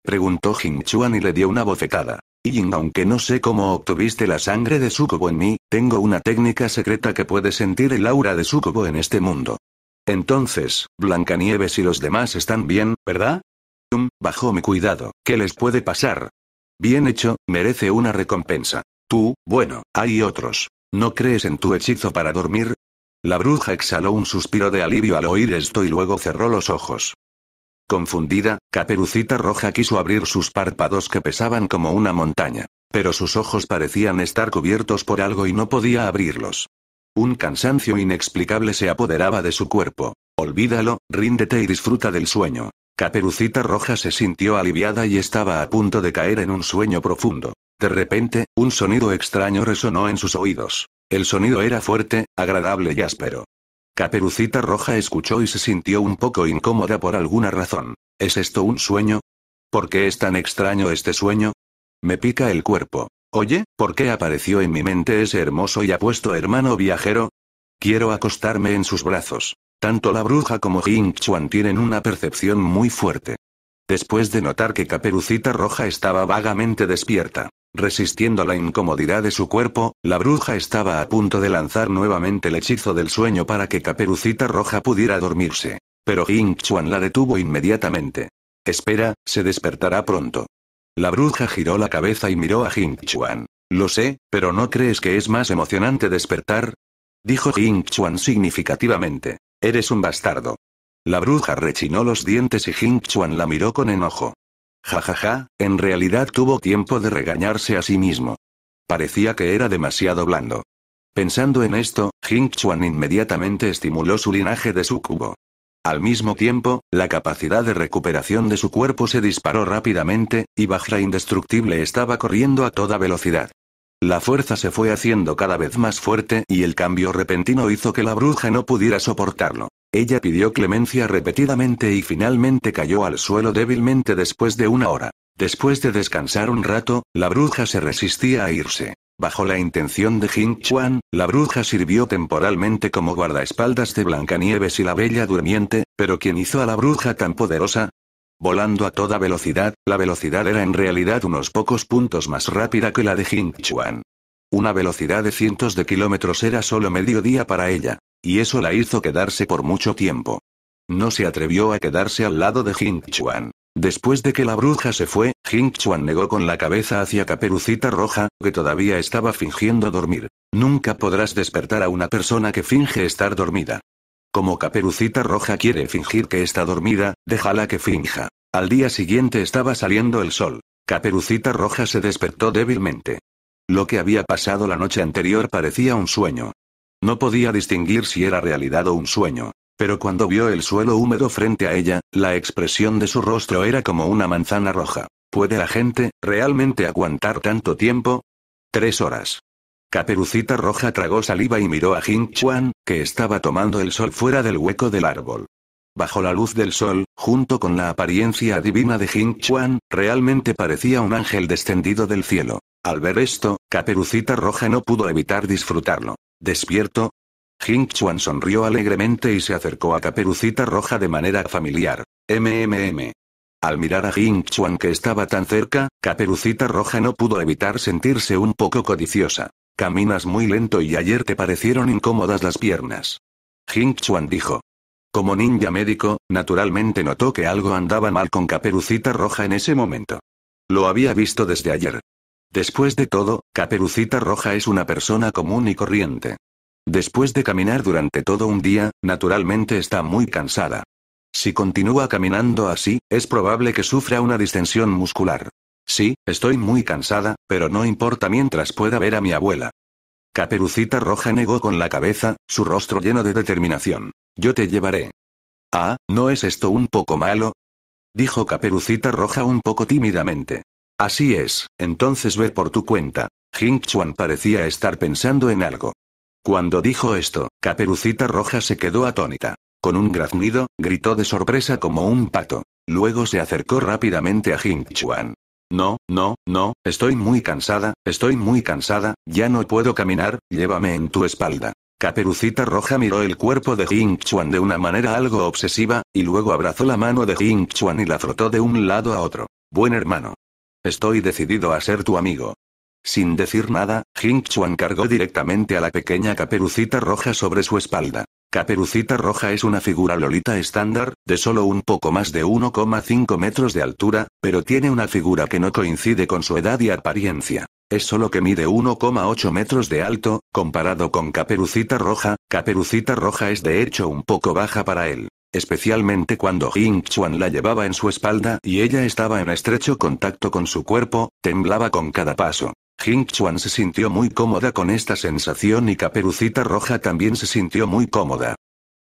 Preguntó Jin Chuan y le dio una bofetada. Jin, aunque no sé cómo obtuviste la sangre de Sukubo en mí, tengo una técnica secreta que puede sentir el aura de Sukubo en este mundo. Entonces, Blancanieves y los demás están bien, ¿verdad? Um, bajo mi cuidado, ¿qué les puede pasar? Bien hecho, merece una recompensa. Tú, bueno, hay otros. ¿No crees en tu hechizo para dormir? La bruja exhaló un suspiro de alivio al oír esto y luego cerró los ojos. Confundida, Caperucita Roja quiso abrir sus párpados que pesaban como una montaña, pero sus ojos parecían estar cubiertos por algo y no podía abrirlos. Un cansancio inexplicable se apoderaba de su cuerpo. Olvídalo, ríndete y disfruta del sueño. Caperucita Roja se sintió aliviada y estaba a punto de caer en un sueño profundo. De repente, un sonido extraño resonó en sus oídos. El sonido era fuerte, agradable y áspero. Caperucita Roja escuchó y se sintió un poco incómoda por alguna razón. ¿Es esto un sueño? ¿Por qué es tan extraño este sueño? Me pica el cuerpo. Oye, ¿por qué apareció en mi mente ese hermoso y apuesto hermano viajero? Quiero acostarme en sus brazos. Tanto la bruja como Jing Chuan tienen una percepción muy fuerte. Después de notar que Caperucita Roja estaba vagamente despierta, Resistiendo la incomodidad de su cuerpo, la bruja estaba a punto de lanzar nuevamente el hechizo del sueño para que Caperucita Roja pudiera dormirse. Pero jing Chuan la detuvo inmediatamente. Espera, se despertará pronto. La bruja giró la cabeza y miró a jing Chuan. Lo sé, pero ¿no crees que es más emocionante despertar? Dijo jing Chuan significativamente. Eres un bastardo. La bruja rechinó los dientes y Jing Chuan la miró con enojo. Jajaja, ja, ja, en realidad tuvo tiempo de regañarse a sí mismo. Parecía que era demasiado blando. Pensando en esto, Jing Chuan inmediatamente estimuló su linaje de cubo. Al mismo tiempo, la capacidad de recuperación de su cuerpo se disparó rápidamente, y Bajra Indestructible estaba corriendo a toda velocidad. La fuerza se fue haciendo cada vez más fuerte y el cambio repentino hizo que la bruja no pudiera soportarlo. Ella pidió clemencia repetidamente y finalmente cayó al suelo débilmente después de una hora. Después de descansar un rato, la bruja se resistía a irse. Bajo la intención de Jing Chuan, la bruja sirvió temporalmente como guardaespaldas de Blancanieves y la Bella Durmiente, pero ¿quién hizo a la bruja tan poderosa? Volando a toda velocidad, la velocidad era en realidad unos pocos puntos más rápida que la de Jing Chuan. Una velocidad de cientos de kilómetros era solo mediodía para ella. Y eso la hizo quedarse por mucho tiempo. No se atrevió a quedarse al lado de Jing Chuan. Después de que la bruja se fue, Jing Chuan negó con la cabeza hacia Caperucita Roja, que todavía estaba fingiendo dormir. Nunca podrás despertar a una persona que finge estar dormida. Como Caperucita Roja quiere fingir que está dormida, déjala que finja. Al día siguiente estaba saliendo el sol. Caperucita Roja se despertó débilmente. Lo que había pasado la noche anterior parecía un sueño. No podía distinguir si era realidad o un sueño. Pero cuando vio el suelo húmedo frente a ella, la expresión de su rostro era como una manzana roja. ¿Puede la gente, realmente aguantar tanto tiempo? Tres horas. Caperucita Roja tragó saliva y miró a Jing Chuan, que estaba tomando el sol fuera del hueco del árbol. Bajo la luz del sol, junto con la apariencia divina de Jing Chuan, realmente parecía un ángel descendido del cielo. Al ver esto, Caperucita Roja no pudo evitar disfrutarlo. ¿Despierto? Jing Chuan sonrió alegremente y se acercó a Caperucita Roja de manera familiar. MMM. Al mirar a Jing Chuan que estaba tan cerca, Caperucita Roja no pudo evitar sentirse un poco codiciosa. Caminas muy lento y ayer te parecieron incómodas las piernas. Jing Chuan dijo. Como ninja médico, naturalmente notó que algo andaba mal con Caperucita Roja en ese momento. Lo había visto desde ayer. Después de todo, Caperucita Roja es una persona común y corriente. Después de caminar durante todo un día, naturalmente está muy cansada. Si continúa caminando así, es probable que sufra una distensión muscular. Sí, estoy muy cansada, pero no importa mientras pueda ver a mi abuela. Caperucita Roja negó con la cabeza, su rostro lleno de determinación. Yo te llevaré. Ah, ¿no es esto un poco malo? Dijo Caperucita Roja un poco tímidamente. Así es, entonces ve por tu cuenta. Jing Chuan parecía estar pensando en algo. Cuando dijo esto, Caperucita Roja se quedó atónita. Con un graznido, gritó de sorpresa como un pato. Luego se acercó rápidamente a Jing Chuan. No, no, no, estoy muy cansada, estoy muy cansada, ya no puedo caminar, llévame en tu espalda. Caperucita Roja miró el cuerpo de Jing Chuan de una manera algo obsesiva, y luego abrazó la mano de Jing Chuan y la frotó de un lado a otro. Buen hermano. Estoy decidido a ser tu amigo. Sin decir nada, Jing Chuan cargó directamente a la pequeña caperucita roja sobre su espalda. Caperucita roja es una figura lolita estándar, de solo un poco más de 1,5 metros de altura, pero tiene una figura que no coincide con su edad y apariencia. Es solo que mide 1,8 metros de alto, comparado con Caperucita roja, Caperucita roja es de hecho un poco baja para él especialmente cuando Jing Chuan la llevaba en su espalda y ella estaba en estrecho contacto con su cuerpo, temblaba con cada paso. Jing Chuan se sintió muy cómoda con esta sensación y Caperucita Roja también se sintió muy cómoda.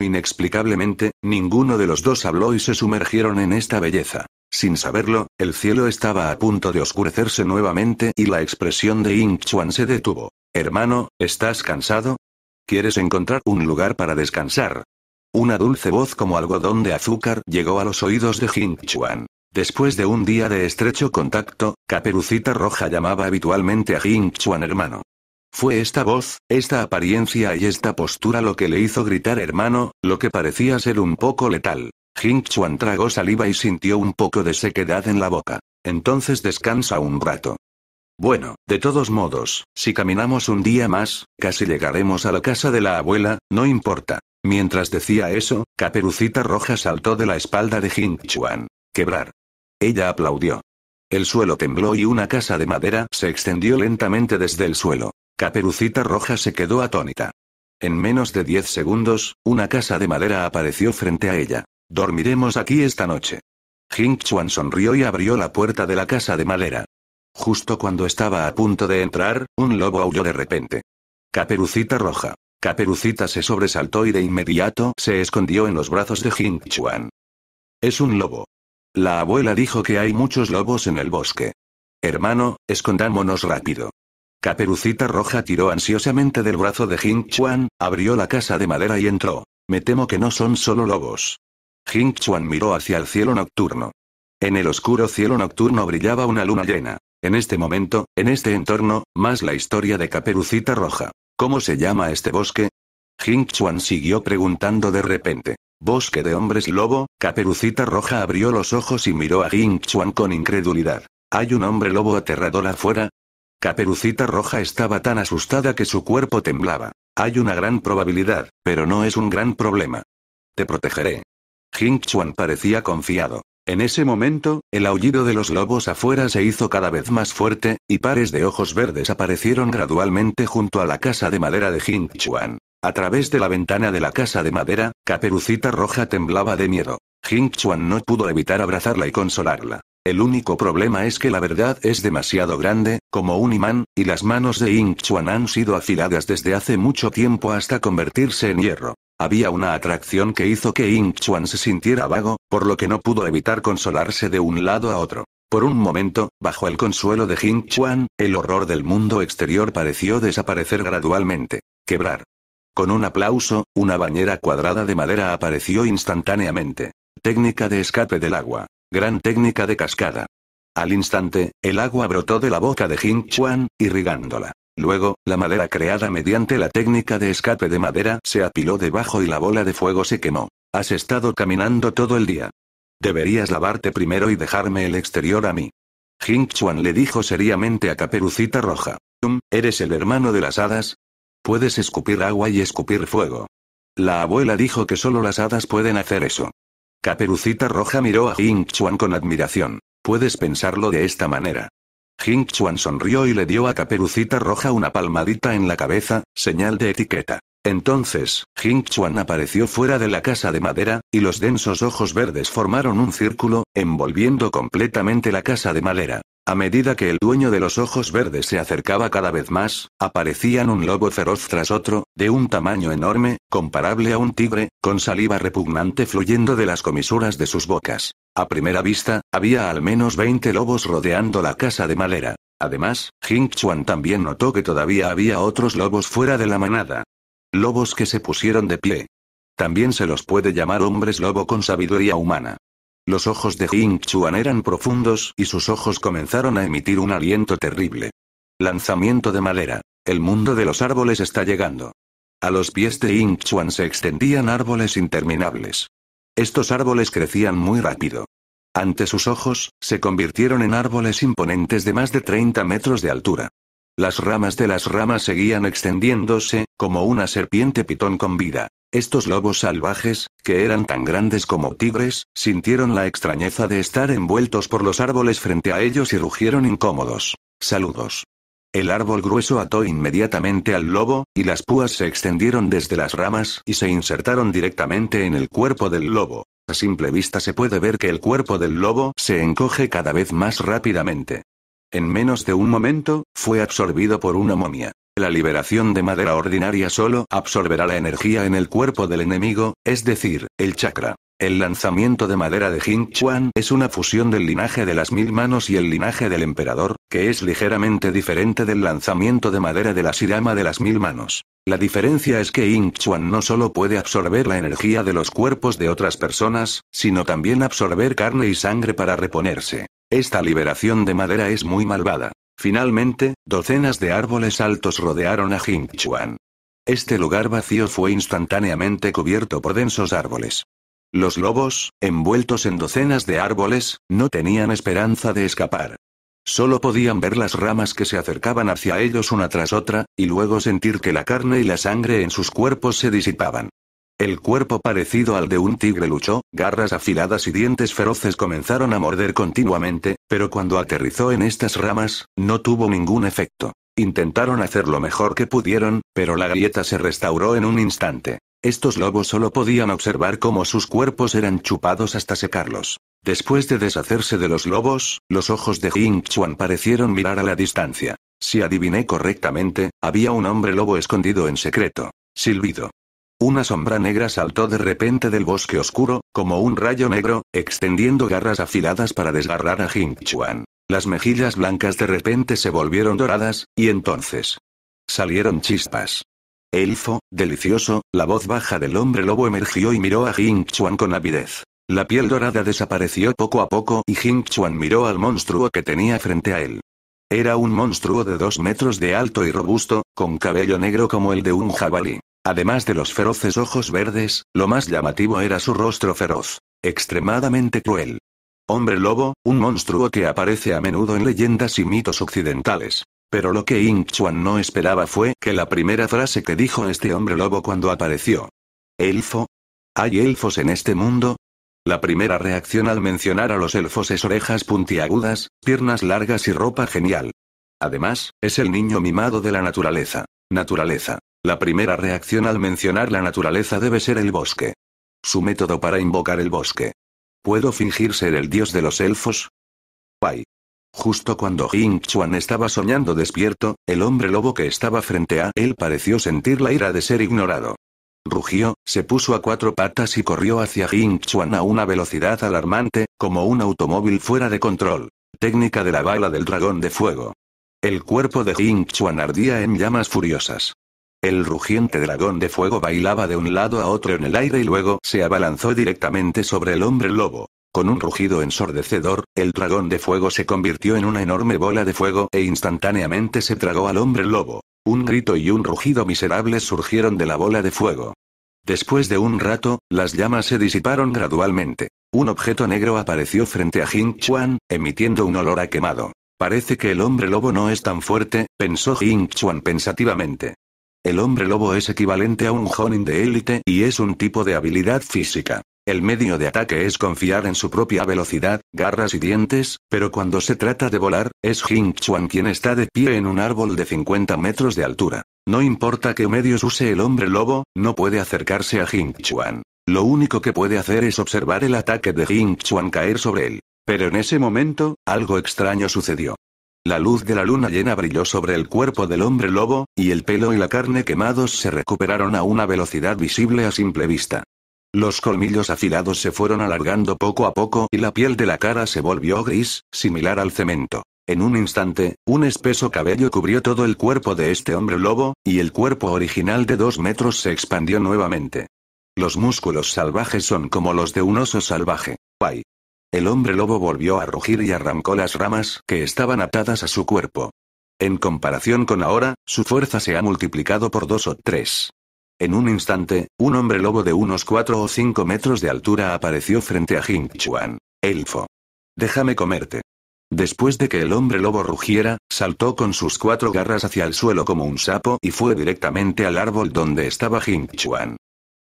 Inexplicablemente, ninguno de los dos habló y se sumergieron en esta belleza. Sin saberlo, el cielo estaba a punto de oscurecerse nuevamente y la expresión de jing Chuan se detuvo. Hermano, ¿estás cansado? ¿Quieres encontrar un lugar para descansar? Una dulce voz como algodón de azúcar llegó a los oídos de Jing Chuan. Después de un día de estrecho contacto, Caperucita Roja llamaba habitualmente a Jing Chuan hermano. Fue esta voz, esta apariencia y esta postura lo que le hizo gritar hermano, lo que parecía ser un poco letal. Jing Chuan tragó saliva y sintió un poco de sequedad en la boca. Entonces descansa un rato. Bueno, de todos modos, si caminamos un día más, casi llegaremos a la casa de la abuela, no importa. Mientras decía eso, Caperucita Roja saltó de la espalda de Jing Chuan. Quebrar. Ella aplaudió. El suelo tembló y una casa de madera se extendió lentamente desde el suelo. Caperucita Roja se quedó atónita. En menos de diez segundos, una casa de madera apareció frente a ella. Dormiremos aquí esta noche. Jing Chuan sonrió y abrió la puerta de la casa de madera. Justo cuando estaba a punto de entrar, un lobo aulló de repente. Caperucita Roja. Caperucita se sobresaltó y de inmediato se escondió en los brazos de Jing Chuan. Es un lobo. La abuela dijo que hay muchos lobos en el bosque. Hermano, escondámonos rápido. Caperucita Roja tiró ansiosamente del brazo de Jing Chuan, abrió la casa de madera y entró. Me temo que no son solo lobos. Jing Chuan miró hacia el cielo nocturno. En el oscuro cielo nocturno brillaba una luna llena. En este momento, en este entorno, más la historia de Caperucita Roja. ¿Cómo se llama este bosque? Jing Chuan siguió preguntando de repente. Bosque de hombres lobo, Caperucita Roja abrió los ojos y miró a Jing Chuan con incredulidad. ¿Hay un hombre lobo aterrador afuera? Caperucita Roja estaba tan asustada que su cuerpo temblaba. Hay una gran probabilidad, pero no es un gran problema. Te protegeré. Jing Chuan parecía confiado. En ese momento, el aullido de los lobos afuera se hizo cada vez más fuerte, y pares de ojos verdes aparecieron gradualmente junto a la casa de madera de Jing Chuan. A través de la ventana de la casa de madera, Caperucita Roja temblaba de miedo. Jing Chuan no pudo evitar abrazarla y consolarla. El único problema es que la verdad es demasiado grande, como un imán, y las manos de Ing Chuan han sido afiladas desde hace mucho tiempo hasta convertirse en hierro. Había una atracción que hizo que Ing Chuan se sintiera vago, por lo que no pudo evitar consolarse de un lado a otro. Por un momento, bajo el consuelo de Ing Chuan, el horror del mundo exterior pareció desaparecer gradualmente. Quebrar. Con un aplauso, una bañera cuadrada de madera apareció instantáneamente. Técnica de escape del agua. Gran técnica de cascada. Al instante, el agua brotó de la boca de Jing Chuan, irrigándola. Luego, la madera creada mediante la técnica de escape de madera se apiló debajo y la bola de fuego se quemó. Has estado caminando todo el día. Deberías lavarte primero y dejarme el exterior a mí. Jing Chuan le dijo seriamente a Caperucita Roja. ¿eres el hermano de las hadas? Puedes escupir agua y escupir fuego. La abuela dijo que solo las hadas pueden hacer eso. Caperucita Roja miró a Jing Chuan con admiración. Puedes pensarlo de esta manera. Jing Chuan sonrió y le dio a Caperucita Roja una palmadita en la cabeza, señal de etiqueta. Entonces, Jing Chuan apareció fuera de la casa de madera, y los densos ojos verdes formaron un círculo, envolviendo completamente la casa de madera. A medida que el dueño de los ojos verdes se acercaba cada vez más, aparecían un lobo feroz tras otro, de un tamaño enorme, comparable a un tigre, con saliva repugnante fluyendo de las comisuras de sus bocas. A primera vista, había al menos 20 lobos rodeando la casa de madera. Además, Jing Chuan también notó que todavía había otros lobos fuera de la manada. Lobos que se pusieron de pie. También se los puede llamar hombres lobo con sabiduría humana. Los ojos de Jing Chuan eran profundos y sus ojos comenzaron a emitir un aliento terrible. Lanzamiento de madera. El mundo de los árboles está llegando. A los pies de Ying Chuan se extendían árboles interminables. Estos árboles crecían muy rápido. Ante sus ojos, se convirtieron en árboles imponentes de más de 30 metros de altura. Las ramas de las ramas seguían extendiéndose, como una serpiente pitón con vida. Estos lobos salvajes, que eran tan grandes como tigres, sintieron la extrañeza de estar envueltos por los árboles frente a ellos y rugieron incómodos. Saludos. El árbol grueso ató inmediatamente al lobo, y las púas se extendieron desde las ramas y se insertaron directamente en el cuerpo del lobo. A simple vista se puede ver que el cuerpo del lobo se encoge cada vez más rápidamente. En menos de un momento, fue absorbido por una momia. La liberación de madera ordinaria solo absorberá la energía en el cuerpo del enemigo, es decir, el chakra. El lanzamiento de madera de Jing Chuan es una fusión del linaje de las mil manos y el linaje del emperador, que es ligeramente diferente del lanzamiento de madera de la Sirama de las mil manos. La diferencia es que Ying Chuan no solo puede absorber la energía de los cuerpos de otras personas, sino también absorber carne y sangre para reponerse. Esta liberación de madera es muy malvada. Finalmente, docenas de árboles altos rodearon a Jingchuan. Este lugar vacío fue instantáneamente cubierto por densos árboles. Los lobos, envueltos en docenas de árboles, no tenían esperanza de escapar. Solo podían ver las ramas que se acercaban hacia ellos una tras otra, y luego sentir que la carne y la sangre en sus cuerpos se disipaban. El cuerpo parecido al de un tigre luchó, garras afiladas y dientes feroces comenzaron a morder continuamente, pero cuando aterrizó en estas ramas, no tuvo ningún efecto. Intentaron hacer lo mejor que pudieron, pero la galleta se restauró en un instante. Estos lobos solo podían observar cómo sus cuerpos eran chupados hasta secarlos. Después de deshacerse de los lobos, los ojos de Jing Chuan parecieron mirar a la distancia. Si adiviné correctamente, había un hombre lobo escondido en secreto. Silbido. Una sombra negra saltó de repente del bosque oscuro, como un rayo negro, extendiendo garras afiladas para desgarrar a Jing Chuan. Las mejillas blancas de repente se volvieron doradas, y entonces salieron chispas. Elfo, delicioso, la voz baja del hombre lobo emergió y miró a Jing Chuan con avidez. La piel dorada desapareció poco a poco y Jing Chuan miró al monstruo que tenía frente a él. Era un monstruo de dos metros de alto y robusto, con cabello negro como el de un jabalí. Además de los feroces ojos verdes, lo más llamativo era su rostro feroz, extremadamente cruel. Hombre lobo, un monstruo que aparece a menudo en leyendas y mitos occidentales. Pero lo que Inchuan Chuan no esperaba fue que la primera frase que dijo este hombre lobo cuando apareció. ¿Elfo? ¿Hay elfos en este mundo? La primera reacción al mencionar a los elfos es orejas puntiagudas, piernas largas y ropa genial. Además, es el niño mimado de la naturaleza. Naturaleza. La primera reacción al mencionar la naturaleza debe ser el bosque. Su método para invocar el bosque. ¿Puedo fingir ser el dios de los elfos? Pai. Justo cuando Jing Chuan estaba soñando despierto, el hombre lobo que estaba frente a él pareció sentir la ira de ser ignorado. Rugió, se puso a cuatro patas y corrió hacia Jing Chuan a una velocidad alarmante, como un automóvil fuera de control. Técnica de la bala del dragón de fuego. El cuerpo de Jing Chuan ardía en llamas furiosas. El rugiente dragón de fuego bailaba de un lado a otro en el aire y luego se abalanzó directamente sobre el hombre lobo. Con un rugido ensordecedor, el dragón de fuego se convirtió en una enorme bola de fuego e instantáneamente se tragó al hombre lobo. Un grito y un rugido miserables surgieron de la bola de fuego. Después de un rato, las llamas se disiparon gradualmente. Un objeto negro apareció frente a Jing Chuan, emitiendo un olor a quemado. Parece que el hombre lobo no es tan fuerte, pensó Jing Chuan pensativamente. El hombre lobo es equivalente a un Honin de élite y es un tipo de habilidad física. El medio de ataque es confiar en su propia velocidad, garras y dientes, pero cuando se trata de volar, es Jing Chuan quien está de pie en un árbol de 50 metros de altura. No importa qué medios use el hombre lobo, no puede acercarse a Jing Chuan. Lo único que puede hacer es observar el ataque de Jing Chuan caer sobre él. Pero en ese momento, algo extraño sucedió. La luz de la luna llena brilló sobre el cuerpo del hombre lobo, y el pelo y la carne quemados se recuperaron a una velocidad visible a simple vista. Los colmillos afilados se fueron alargando poco a poco y la piel de la cara se volvió gris, similar al cemento. En un instante, un espeso cabello cubrió todo el cuerpo de este hombre lobo, y el cuerpo original de dos metros se expandió nuevamente. Los músculos salvajes son como los de un oso salvaje. ¡Pay! El hombre lobo volvió a rugir y arrancó las ramas que estaban atadas a su cuerpo. En comparación con ahora, su fuerza se ha multiplicado por dos o tres. En un instante, un hombre lobo de unos cuatro o cinco metros de altura apareció frente a Jing Chuan. Elfo. Déjame comerte. Después de que el hombre lobo rugiera, saltó con sus cuatro garras hacia el suelo como un sapo y fue directamente al árbol donde estaba Jing Chuan.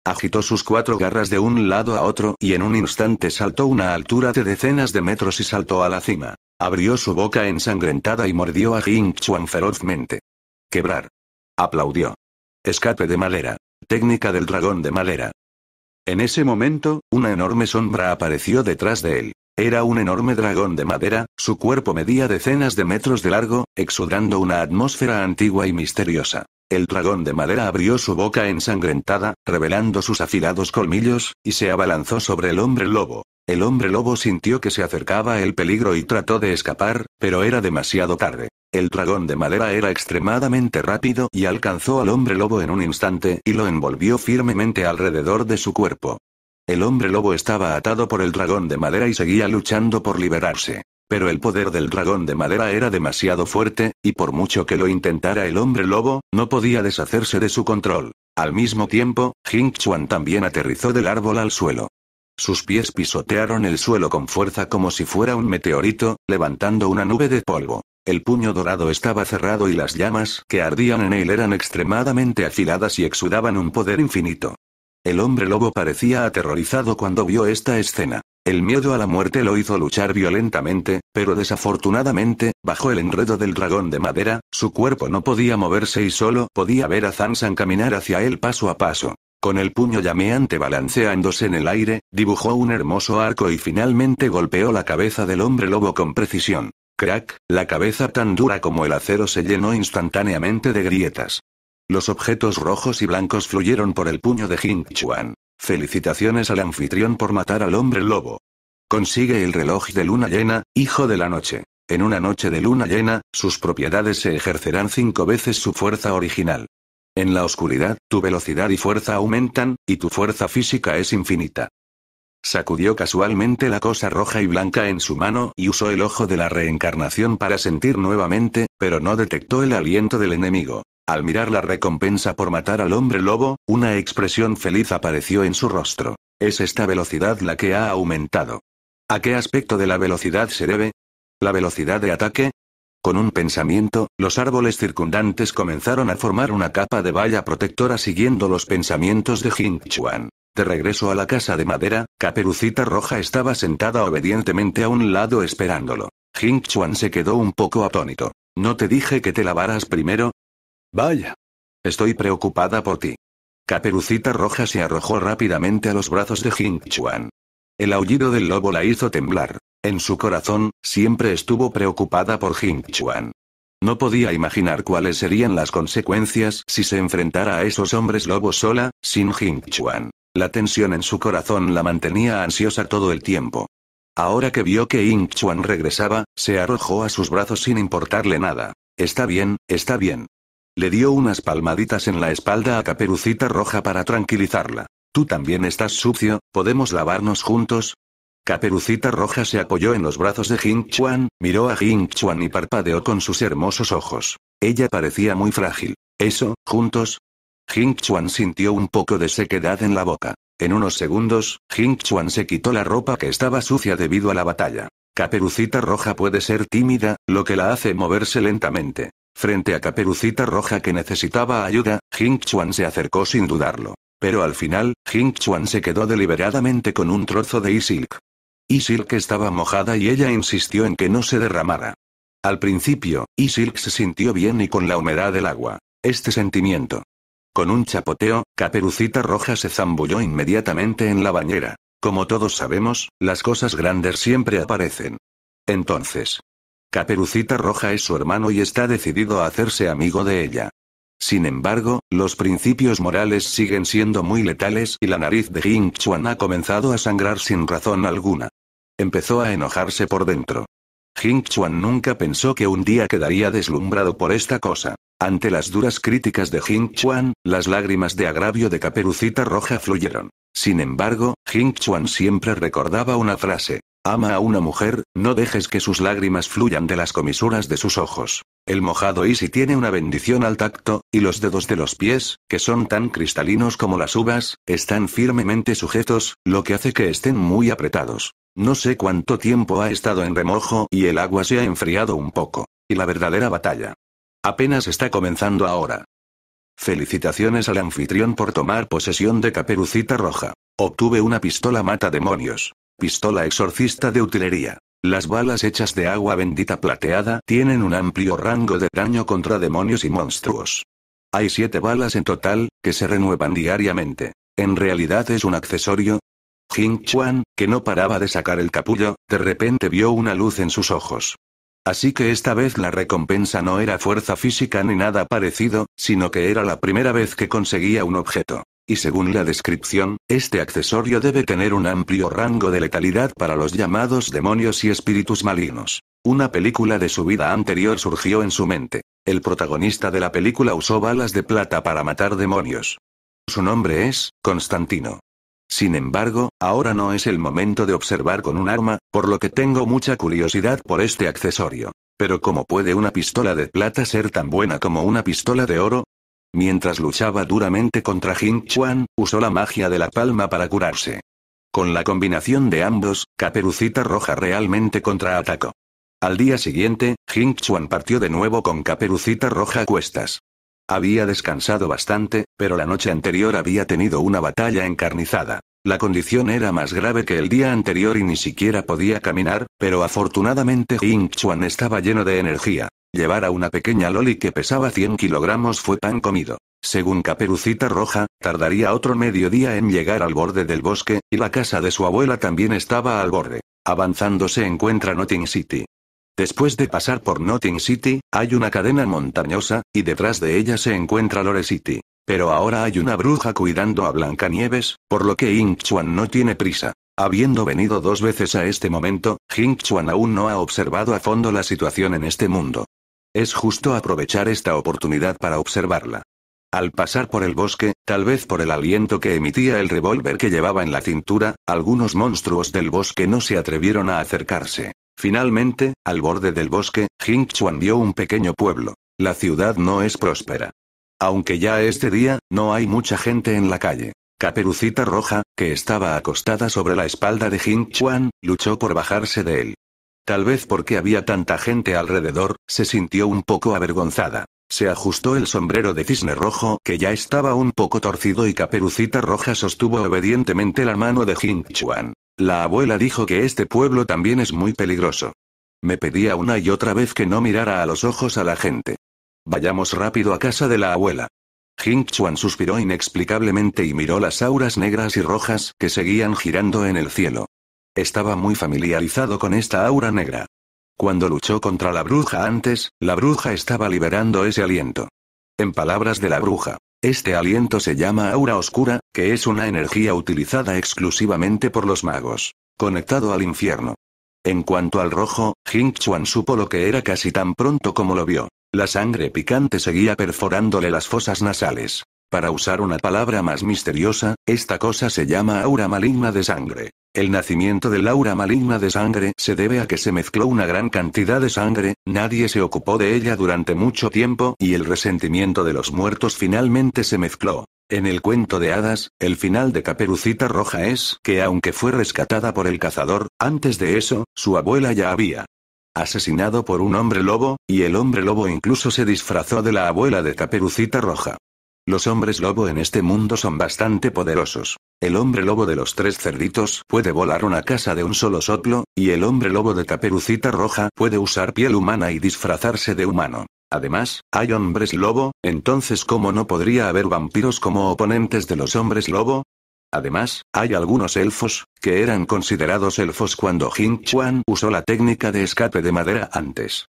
Agitó sus cuatro garras de un lado a otro y en un instante saltó una altura de decenas de metros y saltó a la cima. Abrió su boca ensangrentada y mordió a Jing Chuan ferozmente. Quebrar. Aplaudió. Escape de madera. Técnica del dragón de madera. En ese momento, una enorme sombra apareció detrás de él. Era un enorme dragón de madera, su cuerpo medía decenas de metros de largo, exudando una atmósfera antigua y misteriosa. El dragón de madera abrió su boca ensangrentada, revelando sus afilados colmillos, y se abalanzó sobre el hombre lobo. El hombre lobo sintió que se acercaba el peligro y trató de escapar, pero era demasiado tarde. El dragón de madera era extremadamente rápido y alcanzó al hombre lobo en un instante y lo envolvió firmemente alrededor de su cuerpo. El hombre lobo estaba atado por el dragón de madera y seguía luchando por liberarse. Pero el poder del dragón de madera era demasiado fuerte, y por mucho que lo intentara el hombre lobo, no podía deshacerse de su control. Al mismo tiempo, Jing Chuan también aterrizó del árbol al suelo. Sus pies pisotearon el suelo con fuerza como si fuera un meteorito, levantando una nube de polvo. El puño dorado estaba cerrado y las llamas que ardían en él eran extremadamente afiladas y exudaban un poder infinito. El hombre lobo parecía aterrorizado cuando vio esta escena. El miedo a la muerte lo hizo luchar violentamente, pero desafortunadamente, bajo el enredo del dragón de madera, su cuerpo no podía moverse y solo podía ver a San caminar hacia él paso a paso. Con el puño llameante balanceándose en el aire, dibujó un hermoso arco y finalmente golpeó la cabeza del hombre lobo con precisión. Crack, la cabeza tan dura como el acero se llenó instantáneamente de grietas. Los objetos rojos y blancos fluyeron por el puño de Hing Chuan. Felicitaciones al anfitrión por matar al hombre lobo. Consigue el reloj de luna llena, hijo de la noche. En una noche de luna llena, sus propiedades se ejercerán cinco veces su fuerza original. En la oscuridad, tu velocidad y fuerza aumentan, y tu fuerza física es infinita. Sacudió casualmente la cosa roja y blanca en su mano y usó el ojo de la reencarnación para sentir nuevamente, pero no detectó el aliento del enemigo. Al mirar la recompensa por matar al hombre lobo, una expresión feliz apareció en su rostro. Es esta velocidad la que ha aumentado. ¿A qué aspecto de la velocidad se debe? ¿La velocidad de ataque? Con un pensamiento, los árboles circundantes comenzaron a formar una capa de valla protectora siguiendo los pensamientos de Jing Chuan. De regreso a la casa de madera, Caperucita Roja estaba sentada obedientemente a un lado esperándolo. Jing Chuan se quedó un poco atónito. ¿No te dije que te lavaras primero? Vaya. Estoy preocupada por ti. Caperucita Roja se arrojó rápidamente a los brazos de Jing Chuan. El aullido del lobo la hizo temblar. En su corazón, siempre estuvo preocupada por Jing Chuan. No podía imaginar cuáles serían las consecuencias si se enfrentara a esos hombres lobos sola, sin Jing Chuan. La tensión en su corazón la mantenía ansiosa todo el tiempo. Ahora que vio que Ying Chuan regresaba, se arrojó a sus brazos sin importarle nada. Está bien, está bien. Le dio unas palmaditas en la espalda a Caperucita Roja para tranquilizarla. Tú también estás sucio, ¿podemos lavarnos juntos? Caperucita Roja se apoyó en los brazos de Jing Chuan, miró a Jing Chuan y parpadeó con sus hermosos ojos. Ella parecía muy frágil. ¿Eso, juntos? Jing Chuan sintió un poco de sequedad en la boca. En unos segundos, Jing Chuan se quitó la ropa que estaba sucia debido a la batalla. Caperucita Roja puede ser tímida, lo que la hace moverse lentamente. Frente a Caperucita Roja que necesitaba ayuda, Jing Chuan se acercó sin dudarlo. Pero al final, Jing Chuan se quedó deliberadamente con un trozo de Isilk. Isilk estaba mojada y ella insistió en que no se derramara. Al principio, Isilk se sintió bien y con la humedad del agua. Este sentimiento. Con un chapoteo, Caperucita Roja se zambulló inmediatamente en la bañera. Como todos sabemos, las cosas grandes siempre aparecen. Entonces, Caperucita Roja es su hermano y está decidido a hacerse amigo de ella. Sin embargo, los principios morales siguen siendo muy letales y la nariz de Jing Chuan ha comenzado a sangrar sin razón alguna. Empezó a enojarse por dentro. Jing Chuan nunca pensó que un día quedaría deslumbrado por esta cosa. Ante las duras críticas de Jing Chuan, las lágrimas de agravio de Caperucita Roja fluyeron. Sin embargo, Jing Chuan siempre recordaba una frase. Ama a una mujer, no dejes que sus lágrimas fluyan de las comisuras de sus ojos. El mojado si tiene una bendición al tacto, y los dedos de los pies, que son tan cristalinos como las uvas, están firmemente sujetos, lo que hace que estén muy apretados. No sé cuánto tiempo ha estado en remojo y el agua se ha enfriado un poco. Y la verdadera batalla. Apenas está comenzando ahora. Felicitaciones al anfitrión por tomar posesión de Caperucita Roja. Obtuve una pistola mata demonios. Pistola exorcista de utilería. Las balas hechas de agua bendita plateada tienen un amplio rango de daño contra demonios y monstruos. Hay siete balas en total, que se renuevan diariamente. En realidad es un accesorio. Jing Chuan, que no paraba de sacar el capullo, de repente vio una luz en sus ojos. Así que esta vez la recompensa no era fuerza física ni nada parecido, sino que era la primera vez que conseguía un objeto y según la descripción, este accesorio debe tener un amplio rango de letalidad para los llamados demonios y espíritus malignos. Una película de su vida anterior surgió en su mente. El protagonista de la película usó balas de plata para matar demonios. Su nombre es, Constantino. Sin embargo, ahora no es el momento de observar con un arma, por lo que tengo mucha curiosidad por este accesorio. Pero ¿cómo puede una pistola de plata ser tan buena como una pistola de oro? Mientras luchaba duramente contra Jin Chuan, usó la magia de la palma para curarse. Con la combinación de ambos, Caperucita Roja realmente contraatacó. Al día siguiente, Jin Chuan partió de nuevo con Caperucita Roja a cuestas. Había descansado bastante, pero la noche anterior había tenido una batalla encarnizada. La condición era más grave que el día anterior y ni siquiera podía caminar, pero afortunadamente Jing Chuan estaba lleno de energía. Llevar a una pequeña Loli que pesaba 100 kilogramos fue pan comido. Según Caperucita Roja, tardaría otro mediodía en llegar al borde del bosque, y la casa de su abuela también estaba al borde. Avanzando se encuentra Notting City. Después de pasar por Notting City, hay una cadena montañosa, y detrás de ella se encuentra Lore City. Pero ahora hay una bruja cuidando a Blancanieves, por lo que Ing no tiene prisa. Habiendo venido dos veces a este momento, Ing Chuan aún no ha observado a fondo la situación en este mundo. Es justo aprovechar esta oportunidad para observarla. Al pasar por el bosque, tal vez por el aliento que emitía el revólver que llevaba en la cintura, algunos monstruos del bosque no se atrevieron a acercarse. Finalmente, al borde del bosque, Jing Chuan vio un pequeño pueblo. La ciudad no es próspera. Aunque ya este día, no hay mucha gente en la calle. Caperucita Roja, que estaba acostada sobre la espalda de Jing Chuan, luchó por bajarse de él. Tal vez porque había tanta gente alrededor, se sintió un poco avergonzada. Se ajustó el sombrero de cisne rojo que ya estaba un poco torcido y Caperucita Roja sostuvo obedientemente la mano de Jing Chuan. La abuela dijo que este pueblo también es muy peligroso. Me pedía una y otra vez que no mirara a los ojos a la gente. Vayamos rápido a casa de la abuela. Jing Chuan suspiró inexplicablemente y miró las auras negras y rojas que seguían girando en el cielo. Estaba muy familiarizado con esta aura negra. Cuando luchó contra la bruja antes, la bruja estaba liberando ese aliento. En palabras de la bruja, este aliento se llama aura oscura, que es una energía utilizada exclusivamente por los magos, conectado al infierno. En cuanto al rojo, Jing Chuan supo lo que era casi tan pronto como lo vio. La sangre picante seguía perforándole las fosas nasales. Para usar una palabra más misteriosa, esta cosa se llama aura maligna de sangre. El nacimiento de Laura maligna de sangre se debe a que se mezcló una gran cantidad de sangre, nadie se ocupó de ella durante mucho tiempo y el resentimiento de los muertos finalmente se mezcló. En el cuento de hadas, el final de Caperucita Roja es que aunque fue rescatada por el cazador, antes de eso, su abuela ya había asesinado por un hombre lobo, y el hombre lobo incluso se disfrazó de la abuela de Caperucita Roja. Los hombres lobo en este mundo son bastante poderosos. El hombre lobo de los tres cerditos puede volar una casa de un solo soplo, y el hombre lobo de caperucita roja puede usar piel humana y disfrazarse de humano. Además, hay hombres lobo, entonces ¿cómo no podría haber vampiros como oponentes de los hombres lobo? Además, hay algunos elfos, que eran considerados elfos cuando Jin Chuan usó la técnica de escape de madera antes.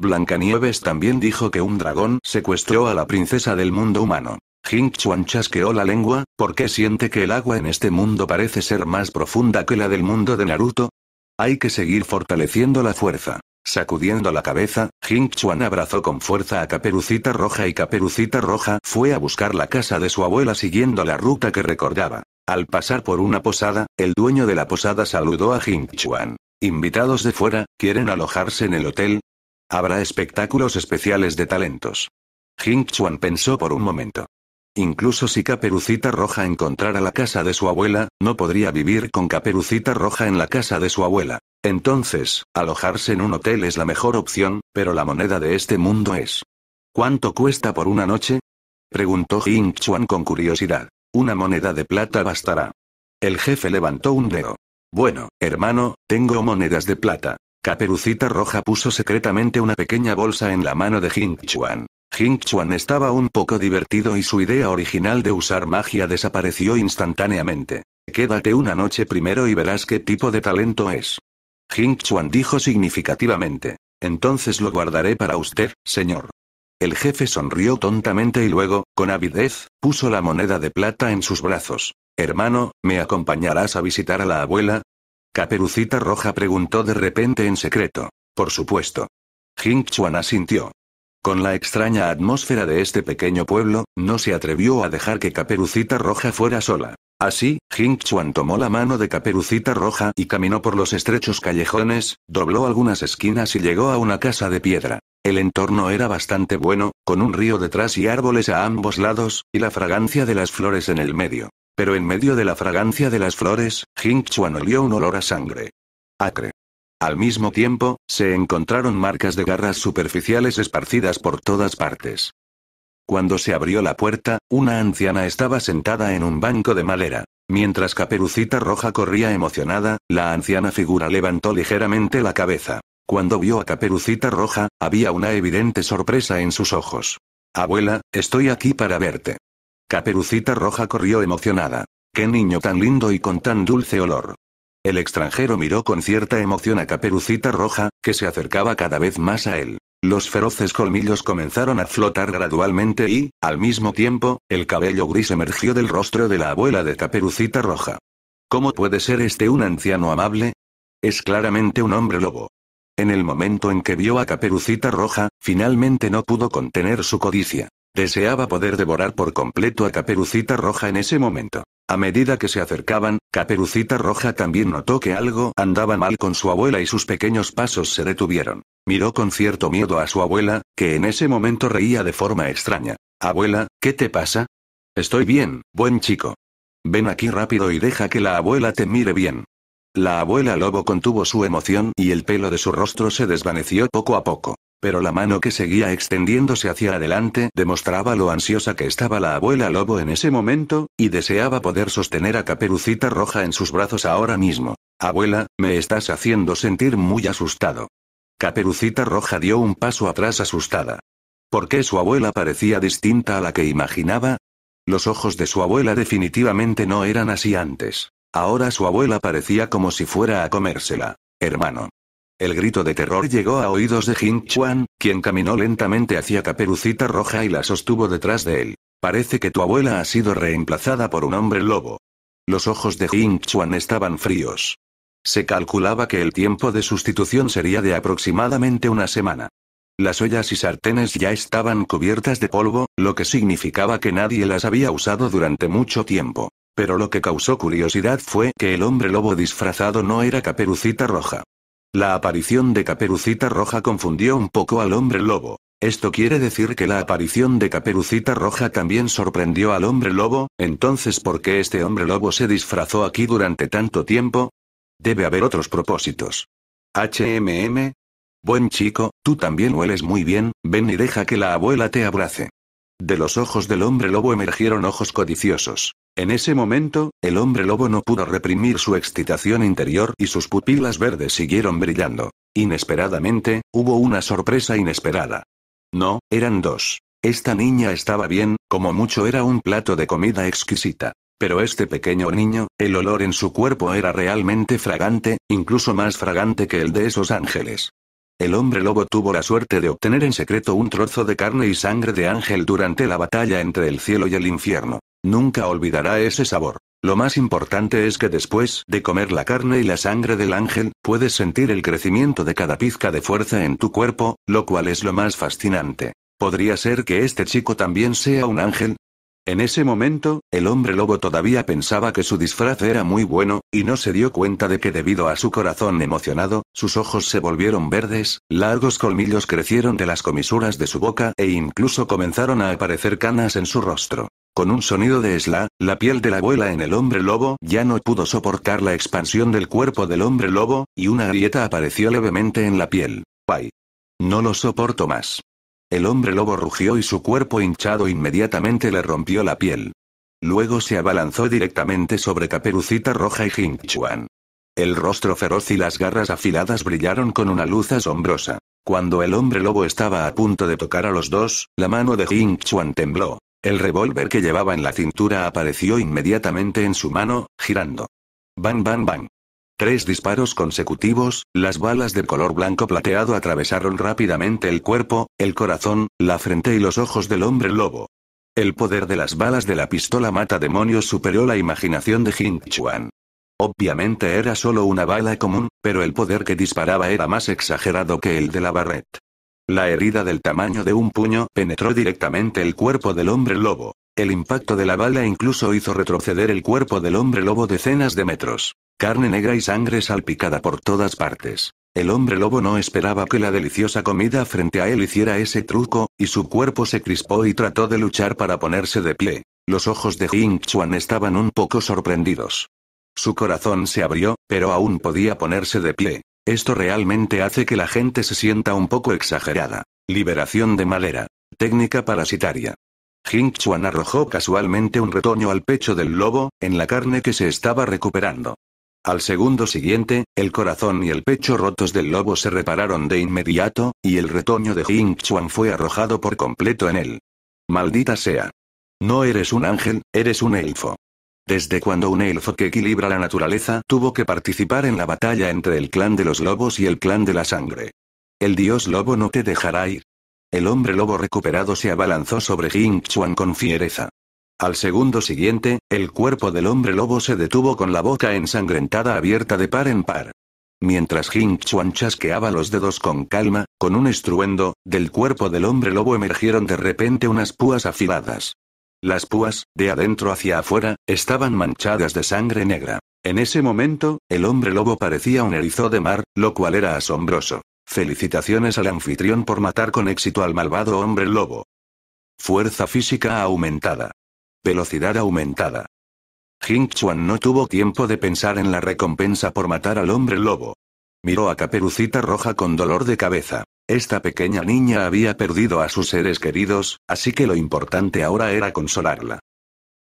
Blancanieves también dijo que un dragón secuestró a la princesa del mundo humano. Jing Chuan chasqueó la lengua, ¿por qué siente que el agua en este mundo parece ser más profunda que la del mundo de Naruto? Hay que seguir fortaleciendo la fuerza. Sacudiendo la cabeza, Jing Chuan abrazó con fuerza a Caperucita Roja y Caperucita Roja fue a buscar la casa de su abuela siguiendo la ruta que recordaba. Al pasar por una posada, el dueño de la posada saludó a Jing Chuan. Invitados de fuera, ¿quieren alojarse en el hotel? Habrá espectáculos especiales de talentos. Jing Chuan pensó por un momento. Incluso si Caperucita Roja encontrara la casa de su abuela, no podría vivir con Caperucita Roja en la casa de su abuela. Entonces, alojarse en un hotel es la mejor opción, pero la moneda de este mundo es. ¿Cuánto cuesta por una noche? Preguntó Jing Chuan con curiosidad. Una moneda de plata bastará. El jefe levantó un dedo. Bueno, hermano, tengo monedas de plata. Caperucita Roja puso secretamente una pequeña bolsa en la mano de Jing Chuan. Jing Chuan estaba un poco divertido y su idea original de usar magia desapareció instantáneamente. Quédate una noche primero y verás qué tipo de talento es. Jing Chuan dijo significativamente. Entonces lo guardaré para usted, señor. El jefe sonrió tontamente y luego, con avidez, puso la moneda de plata en sus brazos. Hermano, ¿me acompañarás a visitar a la abuela? Caperucita Roja preguntó de repente en secreto. Por supuesto. Jing Chuan asintió. Con la extraña atmósfera de este pequeño pueblo, no se atrevió a dejar que Caperucita Roja fuera sola. Así, Jing Chuan tomó la mano de Caperucita Roja y caminó por los estrechos callejones, dobló algunas esquinas y llegó a una casa de piedra. El entorno era bastante bueno, con un río detrás y árboles a ambos lados, y la fragancia de las flores en el medio. Pero en medio de la fragancia de las flores, Jing Chuan olió un olor a sangre. Acre. Al mismo tiempo, se encontraron marcas de garras superficiales esparcidas por todas partes. Cuando se abrió la puerta, una anciana estaba sentada en un banco de madera. Mientras Caperucita Roja corría emocionada, la anciana figura levantó ligeramente la cabeza. Cuando vio a Caperucita Roja, había una evidente sorpresa en sus ojos. Abuela, estoy aquí para verte. Caperucita Roja corrió emocionada. Qué niño tan lindo y con tan dulce olor. El extranjero miró con cierta emoción a Caperucita Roja, que se acercaba cada vez más a él. Los feroces colmillos comenzaron a flotar gradualmente y, al mismo tiempo, el cabello gris emergió del rostro de la abuela de Caperucita Roja. ¿Cómo puede ser este un anciano amable? Es claramente un hombre lobo. En el momento en que vio a Caperucita Roja, finalmente no pudo contener su codicia. Deseaba poder devorar por completo a Caperucita Roja en ese momento. A medida que se acercaban, Caperucita Roja también notó que algo andaba mal con su abuela y sus pequeños pasos se detuvieron. Miró con cierto miedo a su abuela, que en ese momento reía de forma extraña. Abuela, ¿qué te pasa? Estoy bien, buen chico. Ven aquí rápido y deja que la abuela te mire bien. La abuela lobo contuvo su emoción y el pelo de su rostro se desvaneció poco a poco. Pero la mano que seguía extendiéndose hacia adelante demostraba lo ansiosa que estaba la abuela lobo en ese momento, y deseaba poder sostener a Caperucita Roja en sus brazos ahora mismo. Abuela, me estás haciendo sentir muy asustado. Caperucita Roja dio un paso atrás asustada. ¿Por qué su abuela parecía distinta a la que imaginaba? Los ojos de su abuela definitivamente no eran así antes. Ahora su abuela parecía como si fuera a comérsela. Hermano. El grito de terror llegó a oídos de Jin Chuan, quien caminó lentamente hacia Caperucita Roja y la sostuvo detrás de él. Parece que tu abuela ha sido reemplazada por un hombre lobo. Los ojos de Hing Chuan estaban fríos. Se calculaba que el tiempo de sustitución sería de aproximadamente una semana. Las ollas y sartenes ya estaban cubiertas de polvo, lo que significaba que nadie las había usado durante mucho tiempo. Pero lo que causó curiosidad fue que el hombre lobo disfrazado no era Caperucita Roja. La aparición de Caperucita Roja confundió un poco al hombre lobo. Esto quiere decir que la aparición de Caperucita Roja también sorprendió al hombre lobo, entonces ¿por qué este hombre lobo se disfrazó aquí durante tanto tiempo? Debe haber otros propósitos. HMM. Buen chico, tú también hueles muy bien, ven y deja que la abuela te abrace. De los ojos del hombre lobo emergieron ojos codiciosos. En ese momento, el hombre lobo no pudo reprimir su excitación interior y sus pupilas verdes siguieron brillando. Inesperadamente, hubo una sorpresa inesperada. No, eran dos. Esta niña estaba bien, como mucho era un plato de comida exquisita. Pero este pequeño niño, el olor en su cuerpo era realmente fragante, incluso más fragante que el de esos ángeles. El hombre lobo tuvo la suerte de obtener en secreto un trozo de carne y sangre de ángel durante la batalla entre el cielo y el infierno. Nunca olvidará ese sabor. Lo más importante es que después de comer la carne y la sangre del ángel, puedes sentir el crecimiento de cada pizca de fuerza en tu cuerpo, lo cual es lo más fascinante. ¿Podría ser que este chico también sea un ángel? En ese momento, el hombre lobo todavía pensaba que su disfraz era muy bueno, y no se dio cuenta de que debido a su corazón emocionado, sus ojos se volvieron verdes, largos colmillos crecieron de las comisuras de su boca e incluso comenzaron a aparecer canas en su rostro. Con un sonido de esla, la piel de la abuela en el hombre lobo ya no pudo soportar la expansión del cuerpo del hombre lobo, y una grieta apareció levemente en la piel. ¡Ay! No lo soporto más. El hombre lobo rugió y su cuerpo hinchado inmediatamente le rompió la piel. Luego se abalanzó directamente sobre Caperucita Roja y Chuan. El rostro feroz y las garras afiladas brillaron con una luz asombrosa. Cuando el hombre lobo estaba a punto de tocar a los dos, la mano de Chuan tembló. El revólver que llevaba en la cintura apareció inmediatamente en su mano, girando. Bang, bang, bang. Tres disparos consecutivos, las balas de color blanco plateado atravesaron rápidamente el cuerpo, el corazón, la frente y los ojos del hombre lobo. El poder de las balas de la pistola mata demonios superó la imaginación de Jin Chuan. Obviamente era solo una bala común, pero el poder que disparaba era más exagerado que el de la Barret. La herida del tamaño de un puño penetró directamente el cuerpo del hombre lobo. El impacto de la bala incluso hizo retroceder el cuerpo del hombre lobo decenas de metros. Carne negra y sangre salpicada por todas partes. El hombre lobo no esperaba que la deliciosa comida frente a él hiciera ese truco, y su cuerpo se crispó y trató de luchar para ponerse de pie. Los ojos de Jing Chuan estaban un poco sorprendidos. Su corazón se abrió, pero aún podía ponerse de pie. Esto realmente hace que la gente se sienta un poco exagerada. Liberación de madera. Técnica parasitaria. Jing Chuan arrojó casualmente un retoño al pecho del lobo, en la carne que se estaba recuperando. Al segundo siguiente, el corazón y el pecho rotos del lobo se repararon de inmediato, y el retoño de Jing Chuan fue arrojado por completo en él. Maldita sea. No eres un ángel, eres un elfo. Desde cuando un elfo que equilibra la naturaleza tuvo que participar en la batalla entre el clan de los lobos y el clan de la sangre. El dios lobo no te dejará ir. El hombre lobo recuperado se abalanzó sobre Jing Chuan con fiereza. Al segundo siguiente, el cuerpo del hombre lobo se detuvo con la boca ensangrentada abierta de par en par. Mientras Jing Chuan chasqueaba los dedos con calma, con un estruendo, del cuerpo del hombre lobo emergieron de repente unas púas afiladas. Las púas, de adentro hacia afuera, estaban manchadas de sangre negra. En ese momento, el hombre lobo parecía un erizo de mar, lo cual era asombroso. Felicitaciones al anfitrión por matar con éxito al malvado hombre lobo. Fuerza física aumentada. Velocidad aumentada. Jing Chuan no tuvo tiempo de pensar en la recompensa por matar al hombre lobo. Miró a Caperucita Roja con dolor de cabeza. Esta pequeña niña había perdido a sus seres queridos, así que lo importante ahora era consolarla.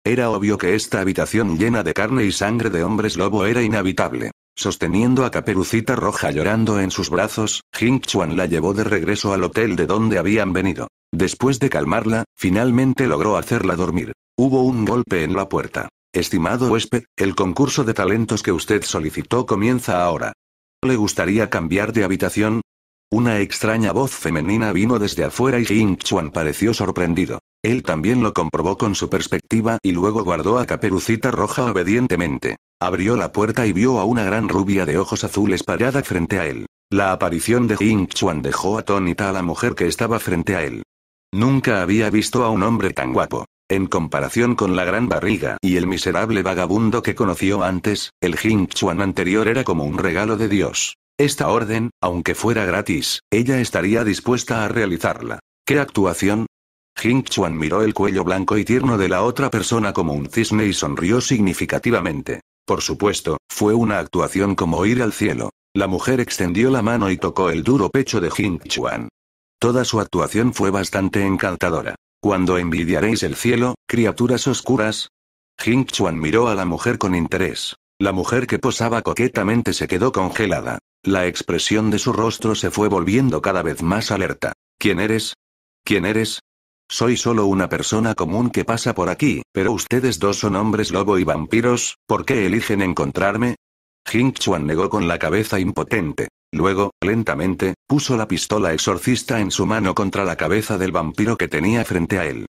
Era obvio que esta habitación llena de carne y sangre de hombres lobo era inhabitable. Sosteniendo a Caperucita Roja llorando en sus brazos, Jing Chuan la llevó de regreso al hotel de donde habían venido. Después de calmarla, finalmente logró hacerla dormir. Hubo un golpe en la puerta. Estimado huésped, el concurso de talentos que usted solicitó comienza ahora. ¿Le gustaría cambiar de habitación? Una extraña voz femenina vino desde afuera y Jing Chuan pareció sorprendido. Él también lo comprobó con su perspectiva y luego guardó a Caperucita Roja obedientemente. Abrió la puerta y vio a una gran rubia de ojos azules parada frente a él. La aparición de Jing Chuan dejó atónita a la mujer que estaba frente a él. Nunca había visto a un hombre tan guapo. En comparación con la gran barriga y el miserable vagabundo que conoció antes, el Jing Chuan anterior era como un regalo de Dios. Esta orden, aunque fuera gratis, ella estaría dispuesta a realizarla. ¿Qué actuación? Jing Chuan miró el cuello blanco y tierno de la otra persona como un cisne y sonrió significativamente. Por supuesto, fue una actuación como ir al cielo. La mujer extendió la mano y tocó el duro pecho de Jing Chuan. Toda su actuación fue bastante encantadora. ¿Cuándo envidiaréis el cielo, criaturas oscuras? Jing Chuan miró a la mujer con interés. La mujer que posaba coquetamente se quedó congelada. La expresión de su rostro se fue volviendo cada vez más alerta. ¿Quién eres? ¿Quién eres? Soy solo una persona común que pasa por aquí, pero ustedes dos son hombres lobo y vampiros, ¿por qué eligen encontrarme? Jing Chuan negó con la cabeza impotente. Luego, lentamente, puso la pistola exorcista en su mano contra la cabeza del vampiro que tenía frente a él.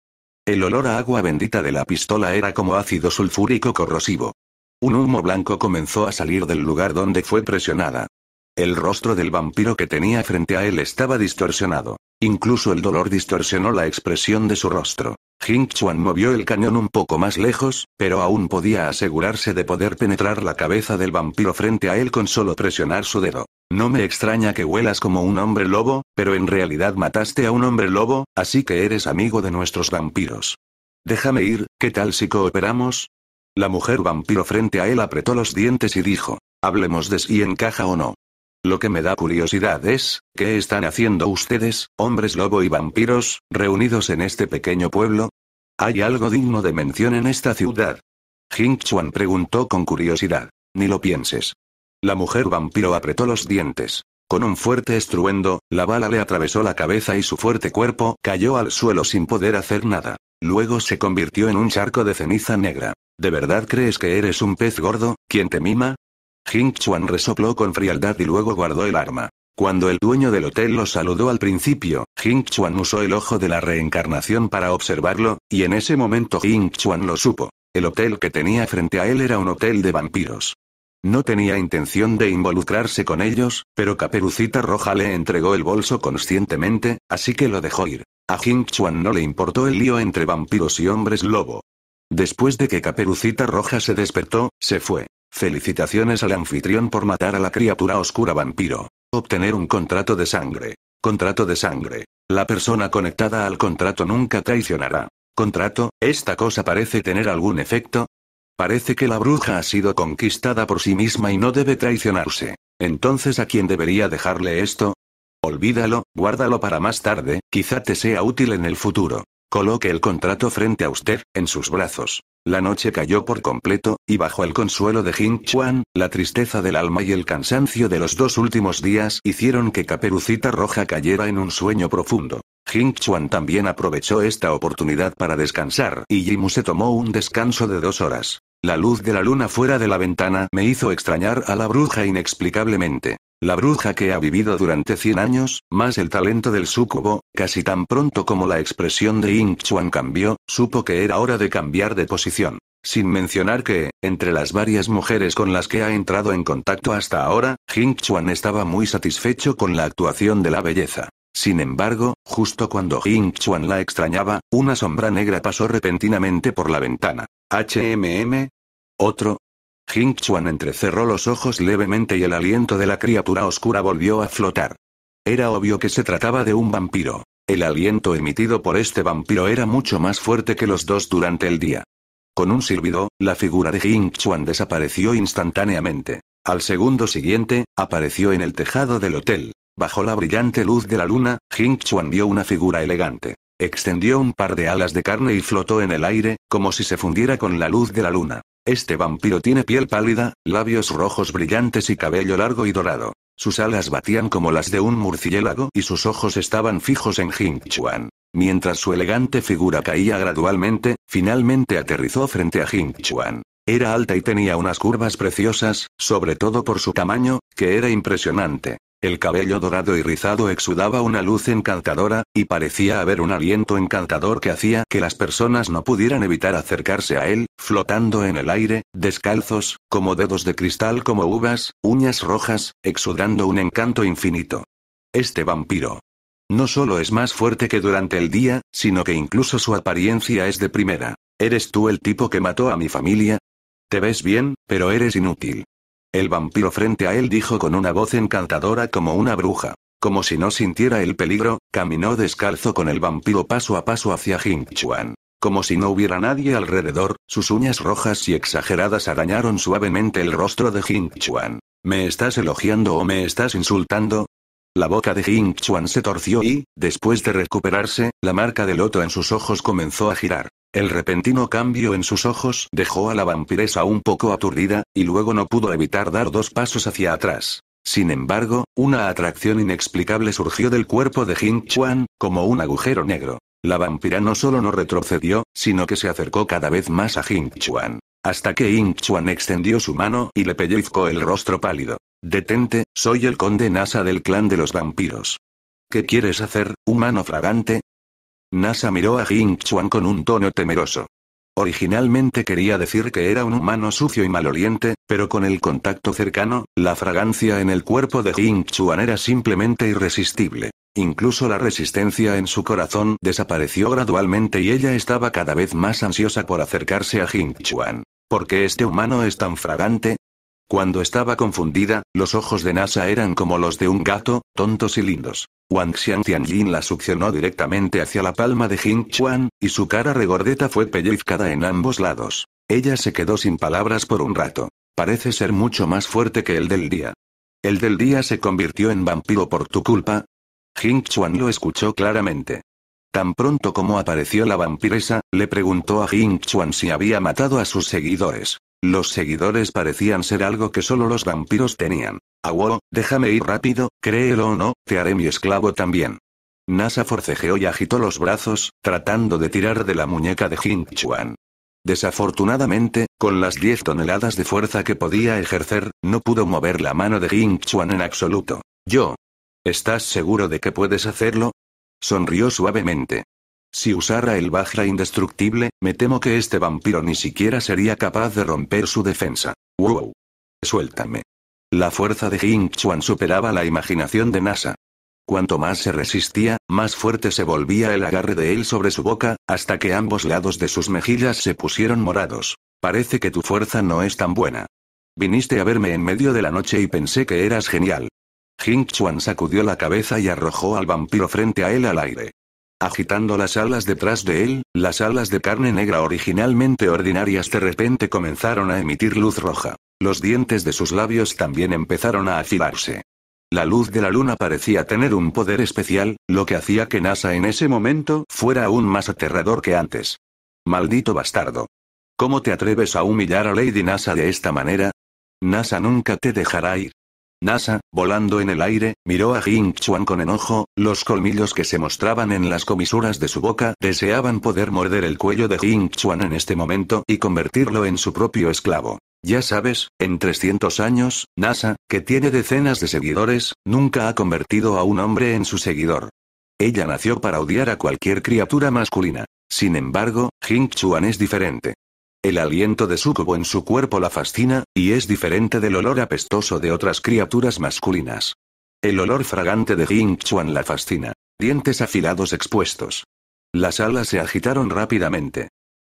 El olor a agua bendita de la pistola era como ácido sulfúrico corrosivo. Un humo blanco comenzó a salir del lugar donde fue presionada. El rostro del vampiro que tenía frente a él estaba distorsionado. Incluso el dolor distorsionó la expresión de su rostro. Jing Chuan movió el cañón un poco más lejos, pero aún podía asegurarse de poder penetrar la cabeza del vampiro frente a él con solo presionar su dedo. No me extraña que huelas como un hombre lobo, pero en realidad mataste a un hombre lobo, así que eres amigo de nuestros vampiros. Déjame ir, ¿qué tal si cooperamos? La mujer vampiro frente a él apretó los dientes y dijo, hablemos de si encaja o no. Lo que me da curiosidad es, ¿qué están haciendo ustedes, hombres lobo y vampiros, reunidos en este pequeño pueblo? ¿Hay algo digno de mención en esta ciudad? Jing Chuan preguntó con curiosidad. Ni lo pienses. La mujer vampiro apretó los dientes. Con un fuerte estruendo, la bala le atravesó la cabeza y su fuerte cuerpo cayó al suelo sin poder hacer nada. Luego se convirtió en un charco de ceniza negra. ¿De verdad crees que eres un pez gordo, quien te mima? Jing Chuan resopló con frialdad y luego guardó el arma. Cuando el dueño del hotel lo saludó al principio, Jing Chuan usó el ojo de la reencarnación para observarlo, y en ese momento Jing Chuan lo supo. El hotel que tenía frente a él era un hotel de vampiros. No tenía intención de involucrarse con ellos, pero Caperucita Roja le entregó el bolso conscientemente, así que lo dejó ir. A Jing Chuan no le importó el lío entre vampiros y hombres lobo. Después de que Caperucita Roja se despertó, se fue. Felicitaciones al anfitrión por matar a la criatura oscura vampiro. Obtener un contrato de sangre. Contrato de sangre. La persona conectada al contrato nunca traicionará. Contrato, esta cosa parece tener algún efecto. Parece que la bruja ha sido conquistada por sí misma y no debe traicionarse. Entonces, ¿a quién debería dejarle esto? Olvídalo, guárdalo para más tarde, quizá te sea útil en el futuro. Coloque el contrato frente a usted, en sus brazos. La noche cayó por completo, y bajo el consuelo de Jing Chuan, la tristeza del alma y el cansancio de los dos últimos días hicieron que Caperucita Roja cayera en un sueño profundo. Jing Chuan también aprovechó esta oportunidad para descansar, y Jimu se tomó un descanso de dos horas. La luz de la luna fuera de la ventana me hizo extrañar a la bruja inexplicablemente. La bruja que ha vivido durante 100 años, más el talento del Sucubo, casi tan pronto como la expresión de Ying Chuan cambió, supo que era hora de cambiar de posición. Sin mencionar que, entre las varias mujeres con las que ha entrado en contacto hasta ahora, Jing Chuan estaba muy satisfecho con la actuación de la belleza. Sin embargo, justo cuando Jing Chuan la extrañaba, una sombra negra pasó repentinamente por la ventana. HMM. Otro, Jing Chuan entrecerró los ojos levemente y el aliento de la criatura oscura volvió a flotar. Era obvio que se trataba de un vampiro. El aliento emitido por este vampiro era mucho más fuerte que los dos durante el día. Con un silbido, la figura de Jing Chuan desapareció instantáneamente. Al segundo siguiente, apareció en el tejado del hotel. Bajo la brillante luz de la luna, Jing Chuan vio una figura elegante. Extendió un par de alas de carne y flotó en el aire, como si se fundiera con la luz de la luna. Este vampiro tiene piel pálida, labios rojos brillantes y cabello largo y dorado. Sus alas batían como las de un murciélago y sus ojos estaban fijos en Jin Chuan. Mientras su elegante figura caía gradualmente, finalmente aterrizó frente a Jin Chuan. Era alta y tenía unas curvas preciosas, sobre todo por su tamaño, que era impresionante. El cabello dorado y rizado exudaba una luz encantadora, y parecía haber un aliento encantador que hacía que las personas no pudieran evitar acercarse a él, flotando en el aire, descalzos, como dedos de cristal como uvas, uñas rojas, exudando un encanto infinito. Este vampiro. No solo es más fuerte que durante el día, sino que incluso su apariencia es de primera. ¿Eres tú el tipo que mató a mi familia? Te ves bien, pero eres inútil. El vampiro frente a él dijo con una voz encantadora como una bruja. Como si no sintiera el peligro, caminó descalzo con el vampiro paso a paso hacia Jing Chuan. Como si no hubiera nadie alrededor, sus uñas rojas y exageradas arañaron suavemente el rostro de Jing Chuan. ¿Me estás elogiando o me estás insultando? La boca de Jing Chuan se torció y, después de recuperarse, la marca del loto en sus ojos comenzó a girar. El repentino cambio en sus ojos dejó a la vampiresa un poco aturdida, y luego no pudo evitar dar dos pasos hacia atrás. Sin embargo, una atracción inexplicable surgió del cuerpo de Jin Chuan, como un agujero negro. La vampira no solo no retrocedió, sino que se acercó cada vez más a Jin Chuan. Hasta que Jin Chuan extendió su mano y le pellizcó el rostro pálido. Detente, soy el conde Nasa del clan de los vampiros. ¿Qué quieres hacer, humano fragante? Nasa miró a Jing Chuan con un tono temeroso. Originalmente quería decir que era un humano sucio y maloliente, pero con el contacto cercano, la fragancia en el cuerpo de Jing Chuan era simplemente irresistible. Incluso la resistencia en su corazón desapareció gradualmente y ella estaba cada vez más ansiosa por acercarse a Jing Chuan. Porque este humano es tan fragante? Cuando estaba confundida, los ojos de Nasa eran como los de un gato, tontos y lindos. Wang Xiang Jin la succionó directamente hacia la palma de Jing Chuan, y su cara regordeta fue pellizcada en ambos lados. Ella se quedó sin palabras por un rato. Parece ser mucho más fuerte que el del día. El del día se convirtió en vampiro por tu culpa. Jing Chuan lo escuchó claramente. Tan pronto como apareció la vampiresa, le preguntó a Jing Chuan si había matado a sus seguidores. Los seguidores parecían ser algo que solo los vampiros tenían. Agua, déjame ir rápido, créelo o no, te haré mi esclavo también. Nasa forcejeó y agitó los brazos, tratando de tirar de la muñeca de Jin Chuan. Desafortunadamente, con las 10 toneladas de fuerza que podía ejercer, no pudo mover la mano de Jin Chuan en absoluto. Yo. ¿Estás seguro de que puedes hacerlo? Sonrió suavemente. Si usara el Bajra indestructible, me temo que este vampiro ni siquiera sería capaz de romper su defensa. ¡Wow! Suéltame. La fuerza de Jing Chuan superaba la imaginación de Nasa. Cuanto más se resistía, más fuerte se volvía el agarre de él sobre su boca, hasta que ambos lados de sus mejillas se pusieron morados. Parece que tu fuerza no es tan buena. Viniste a verme en medio de la noche y pensé que eras genial. Jing Chuan sacudió la cabeza y arrojó al vampiro frente a él al aire agitando las alas detrás de él, las alas de carne negra originalmente ordinarias de repente comenzaron a emitir luz roja. Los dientes de sus labios también empezaron a afilarse. La luz de la luna parecía tener un poder especial, lo que hacía que NASA en ese momento fuera aún más aterrador que antes. Maldito bastardo. ¿Cómo te atreves a humillar a Lady NASA de esta manera? NASA nunca te dejará ir. Nasa, volando en el aire, miró a Jing Chuan con enojo, los colmillos que se mostraban en las comisuras de su boca deseaban poder morder el cuello de Jing Chuan en este momento y convertirlo en su propio esclavo. Ya sabes, en 300 años, Nasa, que tiene decenas de seguidores, nunca ha convertido a un hombre en su seguidor. Ella nació para odiar a cualquier criatura masculina. Sin embargo, Jing Chuan es diferente. El aliento de cubo en su cuerpo la fascina, y es diferente del olor apestoso de otras criaturas masculinas. El olor fragante de Jing Chuan la fascina. Dientes afilados expuestos. Las alas se agitaron rápidamente.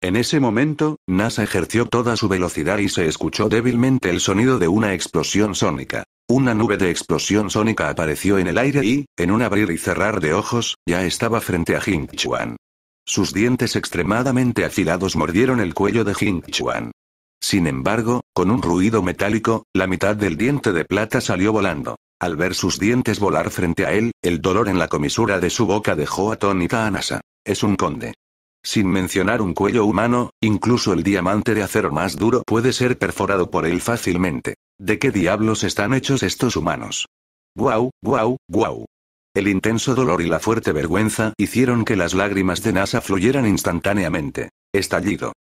En ese momento, Nasa ejerció toda su velocidad y se escuchó débilmente el sonido de una explosión sónica. Una nube de explosión sónica apareció en el aire y, en un abrir y cerrar de ojos, ya estaba frente a Jing Chuan. Sus dientes extremadamente afilados mordieron el cuello de Hing Chuan. Sin embargo, con un ruido metálico, la mitad del diente de plata salió volando. Al ver sus dientes volar frente a él, el dolor en la comisura de su boca dejó atónita a Nasa. Es un conde. Sin mencionar un cuello humano, incluso el diamante de acero más duro puede ser perforado por él fácilmente. ¿De qué diablos están hechos estos humanos? ¡Guau, guau, guau! El intenso dolor y la fuerte vergüenza hicieron que las lágrimas de Nasa fluyeran instantáneamente. Estallido.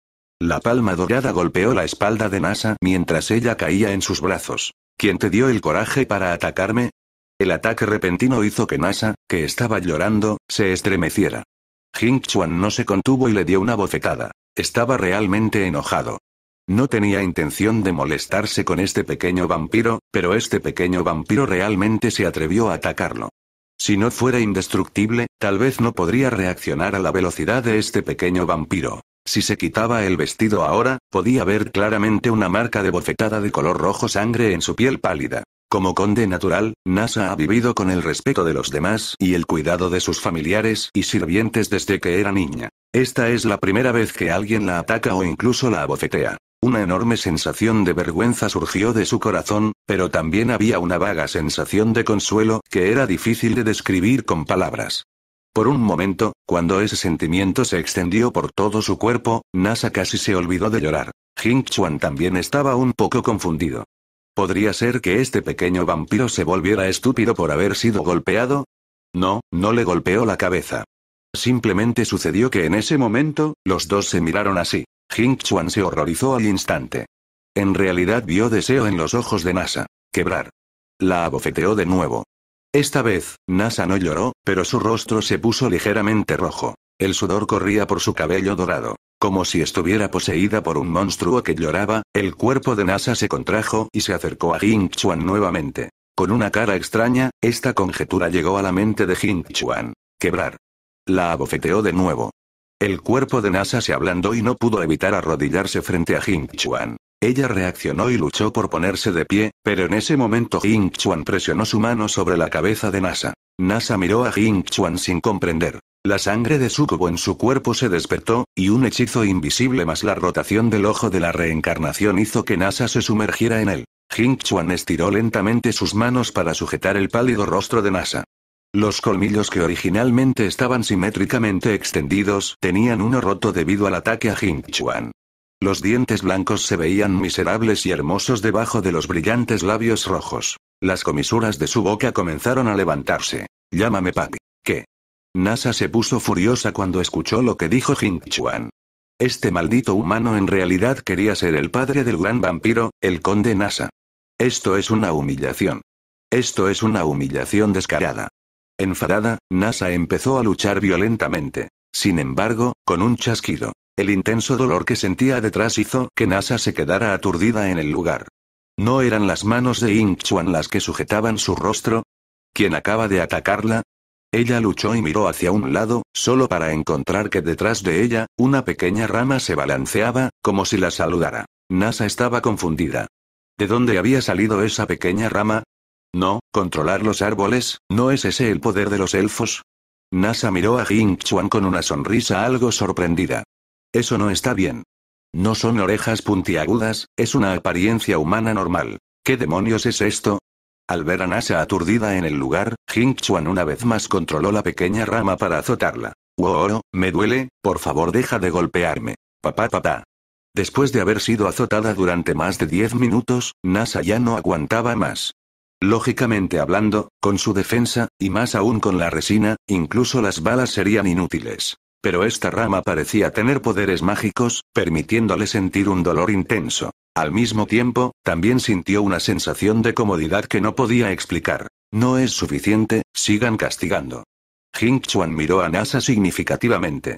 La palma dorada golpeó la espalda de Nasa mientras ella caía en sus brazos. ¿Quién te dio el coraje para atacarme? El ataque repentino hizo que Nasa, que estaba llorando, se estremeciera. Jing Chuan no se contuvo y le dio una bofetada. Estaba realmente enojado. No tenía intención de molestarse con este pequeño vampiro, pero este pequeño vampiro realmente se atrevió a atacarlo. Si no fuera indestructible, tal vez no podría reaccionar a la velocidad de este pequeño vampiro. Si se quitaba el vestido ahora, podía ver claramente una marca de bofetada de color rojo sangre en su piel pálida. Como conde natural, Nasa ha vivido con el respeto de los demás y el cuidado de sus familiares y sirvientes desde que era niña. Esta es la primera vez que alguien la ataca o incluso la abofetea. Una enorme sensación de vergüenza surgió de su corazón, pero también había una vaga sensación de consuelo que era difícil de describir con palabras. Por un momento, cuando ese sentimiento se extendió por todo su cuerpo, Nasa casi se olvidó de llorar. Jing Chuan también estaba un poco confundido. ¿Podría ser que este pequeño vampiro se volviera estúpido por haber sido golpeado? No, no le golpeó la cabeza. Simplemente sucedió que en ese momento, los dos se miraron así. Jing Chuan se horrorizó al instante. En realidad vio deseo en los ojos de Nasa. Quebrar. La abofeteó de nuevo. Esta vez, Nasa no lloró, pero su rostro se puso ligeramente rojo. El sudor corría por su cabello dorado. Como si estuviera poseída por un monstruo que lloraba, el cuerpo de Nasa se contrajo y se acercó a Jing Chuan nuevamente. Con una cara extraña, esta conjetura llegó a la mente de Jing Chuan. Quebrar. La abofeteó de nuevo. El cuerpo de Nasa se ablandó y no pudo evitar arrodillarse frente a Jing Chuan. Ella reaccionó y luchó por ponerse de pie, pero en ese momento Jing Chuan presionó su mano sobre la cabeza de Nasa. Nasa miró a Jing Chuan sin comprender. La sangre de Sukubo en su cuerpo se despertó, y un hechizo invisible más la rotación del ojo de la reencarnación hizo que Nasa se sumergiera en él. Jing Chuan estiró lentamente sus manos para sujetar el pálido rostro de Nasa. Los colmillos que originalmente estaban simétricamente extendidos tenían uno roto debido al ataque a Jing Chuan. Los dientes blancos se veían miserables y hermosos debajo de los brillantes labios rojos. Las comisuras de su boca comenzaron a levantarse. Llámame papi. ¿Qué? Nasa se puso furiosa cuando escuchó lo que dijo Jing Chuan. Este maldito humano en realidad quería ser el padre del gran vampiro, el conde Nasa. Esto es una humillación. Esto es una humillación descarada. Enfadada, Nasa empezó a luchar violentamente. Sin embargo, con un chasquido, el intenso dolor que sentía detrás hizo que Nasa se quedara aturdida en el lugar. ¿No eran las manos de Inchuan Chuan las que sujetaban su rostro? ¿Quién acaba de atacarla? Ella luchó y miró hacia un lado, solo para encontrar que detrás de ella, una pequeña rama se balanceaba, como si la saludara. Nasa estaba confundida. ¿De dónde había salido esa pequeña rama? No, controlar los árboles, ¿no es ese el poder de los elfos? Nasa miró a Jing Chuan con una sonrisa algo sorprendida. Eso no está bien. No son orejas puntiagudas, es una apariencia humana normal. ¿Qué demonios es esto? Al ver a Nasa aturdida en el lugar, Jing Chuan una vez más controló la pequeña rama para azotarla. Wow, ¡Oh, me duele, por favor deja de golpearme. Papá papá. Después de haber sido azotada durante más de 10 minutos, Nasa ya no aguantaba más. Lógicamente hablando, con su defensa, y más aún con la resina, incluso las balas serían inútiles. Pero esta rama parecía tener poderes mágicos, permitiéndole sentir un dolor intenso. Al mismo tiempo, también sintió una sensación de comodidad que no podía explicar. No es suficiente, sigan castigando. Hing Chuan miró a Nasa significativamente.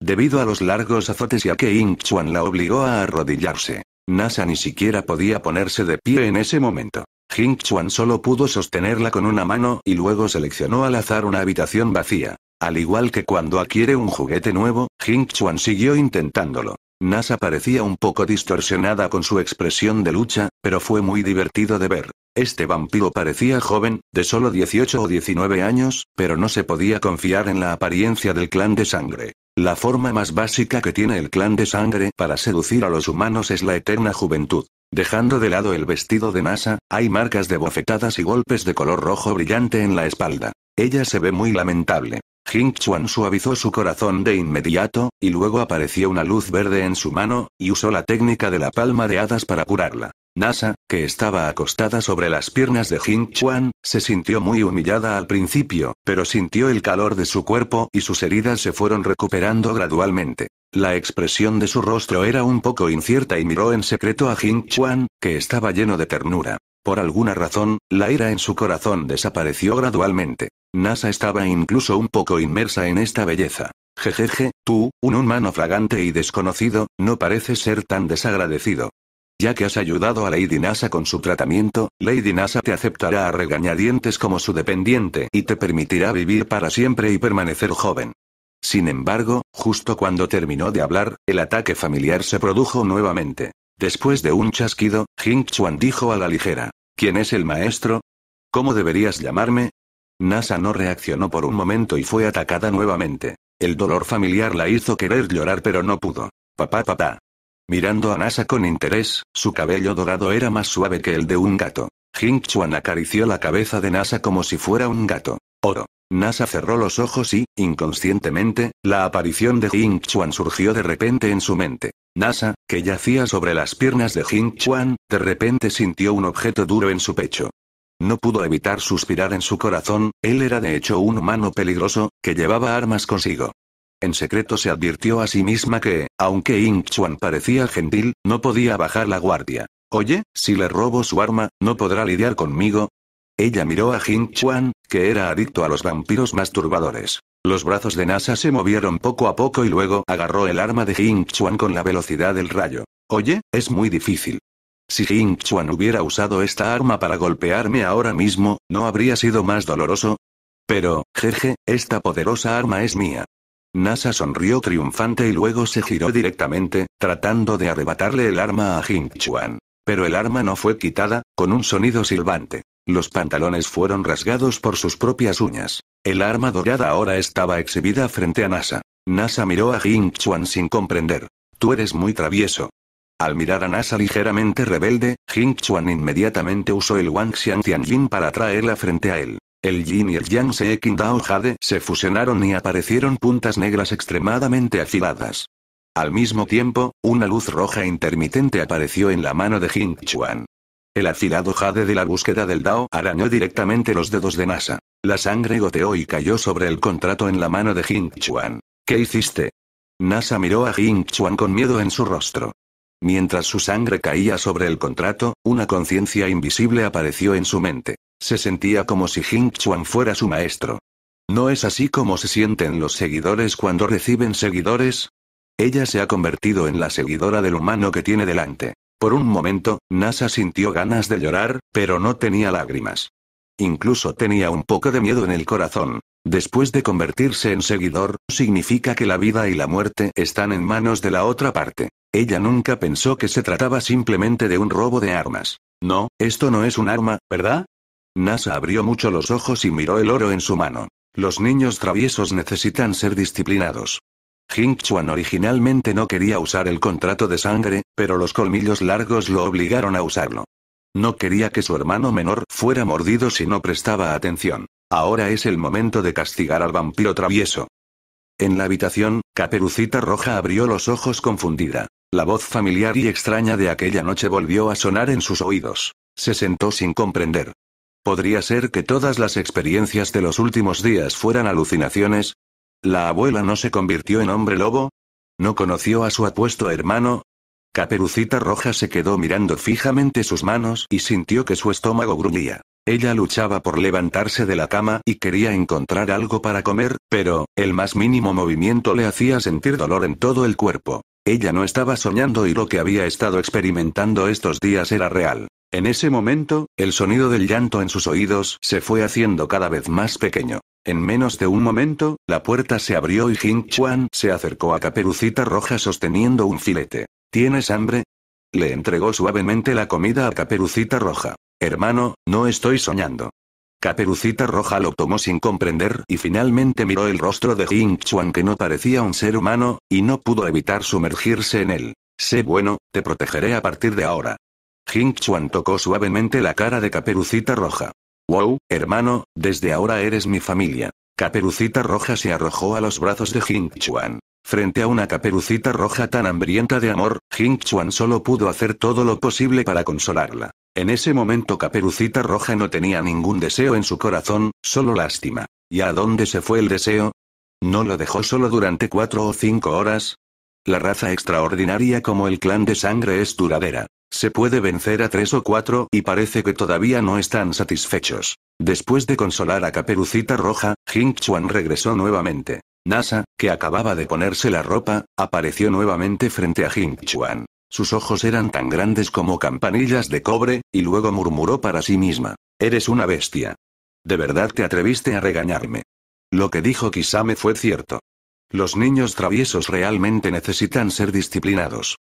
Debido a los largos azotes y a que Hing Chuan la obligó a arrodillarse, Nasa ni siquiera podía ponerse de pie en ese momento. Jing Chuan solo pudo sostenerla con una mano y luego seleccionó al azar una habitación vacía. Al igual que cuando adquiere un juguete nuevo, Jing Chuan siguió intentándolo. Nasa parecía un poco distorsionada con su expresión de lucha, pero fue muy divertido de ver. Este vampiro parecía joven, de solo 18 o 19 años, pero no se podía confiar en la apariencia del clan de sangre. La forma más básica que tiene el clan de sangre para seducir a los humanos es la eterna juventud. Dejando de lado el vestido de masa, hay marcas de bofetadas y golpes de color rojo brillante en la espalda. Ella se ve muy lamentable. Jing Chuan suavizó su corazón de inmediato, y luego apareció una luz verde en su mano, y usó la técnica de la palma de hadas para curarla. Nasa, que estaba acostada sobre las piernas de Jing Chuan, se sintió muy humillada al principio, pero sintió el calor de su cuerpo y sus heridas se fueron recuperando gradualmente. La expresión de su rostro era un poco incierta y miró en secreto a Jing Chuan, que estaba lleno de ternura. Por alguna razón, la ira en su corazón desapareció gradualmente. Nasa estaba incluso un poco inmersa en esta belleza. Jejeje, tú, un humano flagante y desconocido, no pareces ser tan desagradecido. Ya que has ayudado a Lady Nasa con su tratamiento, Lady Nasa te aceptará a regañadientes como su dependiente y te permitirá vivir para siempre y permanecer joven. Sin embargo, justo cuando terminó de hablar, el ataque familiar se produjo nuevamente. Después de un chasquido, Jing Chuan dijo a la ligera. ¿Quién es el maestro? ¿Cómo deberías llamarme? Nasa no reaccionó por un momento y fue atacada nuevamente. El dolor familiar la hizo querer llorar pero no pudo. Papá papá. Mirando a Nasa con interés, su cabello dorado era más suave que el de un gato. Jing Chuan acarició la cabeza de Nasa como si fuera un gato. Oro. Nasa cerró los ojos y, inconscientemente, la aparición de Jing Chuan surgió de repente en su mente. Nasa, que yacía sobre las piernas de Jin Chuan, de repente sintió un objeto duro en su pecho. No pudo evitar suspirar en su corazón, él era de hecho un humano peligroso, que llevaba armas consigo. En secreto se advirtió a sí misma que, aunque Ying Chuan parecía gentil, no podía bajar la guardia. Oye, si le robo su arma, ¿no podrá lidiar conmigo? Ella miró a Jin Chuan, que era adicto a los vampiros masturbadores. Los brazos de Nasa se movieron poco a poco y luego agarró el arma de Jing Chuan con la velocidad del rayo. Oye, es muy difícil. Si Jing Chuan hubiera usado esta arma para golpearme ahora mismo, ¿no habría sido más doloroso? Pero, jeje, esta poderosa arma es mía. Nasa sonrió triunfante y luego se giró directamente, tratando de arrebatarle el arma a Jing Chuan. Pero el arma no fue quitada, con un sonido silbante. Los pantalones fueron rasgados por sus propias uñas. El arma dorada ahora estaba exhibida frente a Nasa. Nasa miró a Jing Chuan sin comprender. Tú eres muy travieso. Al mirar a Nasa ligeramente rebelde, Jing Chuan inmediatamente usó el Wang Xiang Tianjin para traerla frente a él. El Yin y el Yang Se Jade se fusionaron y aparecieron puntas negras extremadamente afiladas. Al mismo tiempo, una luz roja intermitente apareció en la mano de Jing Chuan. El afilado jade de la búsqueda del Dao arañó directamente los dedos de Nasa. La sangre goteó y cayó sobre el contrato en la mano de Jing Chuan. ¿Qué hiciste? Nasa miró a Jing Chuan con miedo en su rostro. Mientras su sangre caía sobre el contrato, una conciencia invisible apareció en su mente. Se sentía como si Jing Chuan fuera su maestro. ¿No es así como se sienten los seguidores cuando reciben seguidores? Ella se ha convertido en la seguidora del humano que tiene delante. Por un momento, Nasa sintió ganas de llorar, pero no tenía lágrimas. Incluso tenía un poco de miedo en el corazón. Después de convertirse en seguidor, significa que la vida y la muerte están en manos de la otra parte. Ella nunca pensó que se trataba simplemente de un robo de armas. No, esto no es un arma, ¿verdad? Nasa abrió mucho los ojos y miró el oro en su mano. Los niños traviesos necesitan ser disciplinados. Jing Chuan originalmente no quería usar el contrato de sangre, pero los colmillos largos lo obligaron a usarlo. No quería que su hermano menor fuera mordido si no prestaba atención. Ahora es el momento de castigar al vampiro travieso. En la habitación, Caperucita Roja abrió los ojos confundida. La voz familiar y extraña de aquella noche volvió a sonar en sus oídos. Se sentó sin comprender. Podría ser que todas las experiencias de los últimos días fueran alucinaciones, ¿La abuela no se convirtió en hombre lobo? ¿No conoció a su apuesto hermano? Caperucita Roja se quedó mirando fijamente sus manos y sintió que su estómago gruñía. Ella luchaba por levantarse de la cama y quería encontrar algo para comer, pero, el más mínimo movimiento le hacía sentir dolor en todo el cuerpo. Ella no estaba soñando y lo que había estado experimentando estos días era real. En ese momento, el sonido del llanto en sus oídos se fue haciendo cada vez más pequeño. En menos de un momento, la puerta se abrió y Jing Chuan se acercó a Caperucita Roja sosteniendo un filete. ¿Tienes hambre? Le entregó suavemente la comida a Caperucita Roja. Hermano, no estoy soñando. Caperucita Roja lo tomó sin comprender y finalmente miró el rostro de Jing Chuan que no parecía un ser humano, y no pudo evitar sumergirse en él. Sé bueno, te protegeré a partir de ahora. Jing Chuan tocó suavemente la cara de Caperucita Roja. Wow, hermano, desde ahora eres mi familia. Caperucita Roja se arrojó a los brazos de Jing Chuan. Frente a una caperucita roja tan hambrienta de amor, Jing Chuan solo pudo hacer todo lo posible para consolarla. En ese momento Caperucita Roja no tenía ningún deseo en su corazón, solo lástima. ¿Y a dónde se fue el deseo? ¿No lo dejó solo durante cuatro o cinco horas? La raza extraordinaria como el clan de sangre es duradera. Se puede vencer a tres o cuatro, y parece que todavía no están satisfechos. Después de consolar a Caperucita Roja, Jing Chuan regresó nuevamente. Nasa, que acababa de ponerse la ropa, apareció nuevamente frente a Jing Chuan. Sus ojos eran tan grandes como campanillas de cobre, y luego murmuró para sí misma. Eres una bestia. ¿De verdad te atreviste a regañarme? Lo que dijo Kisame fue cierto. Los niños traviesos realmente necesitan ser disciplinados.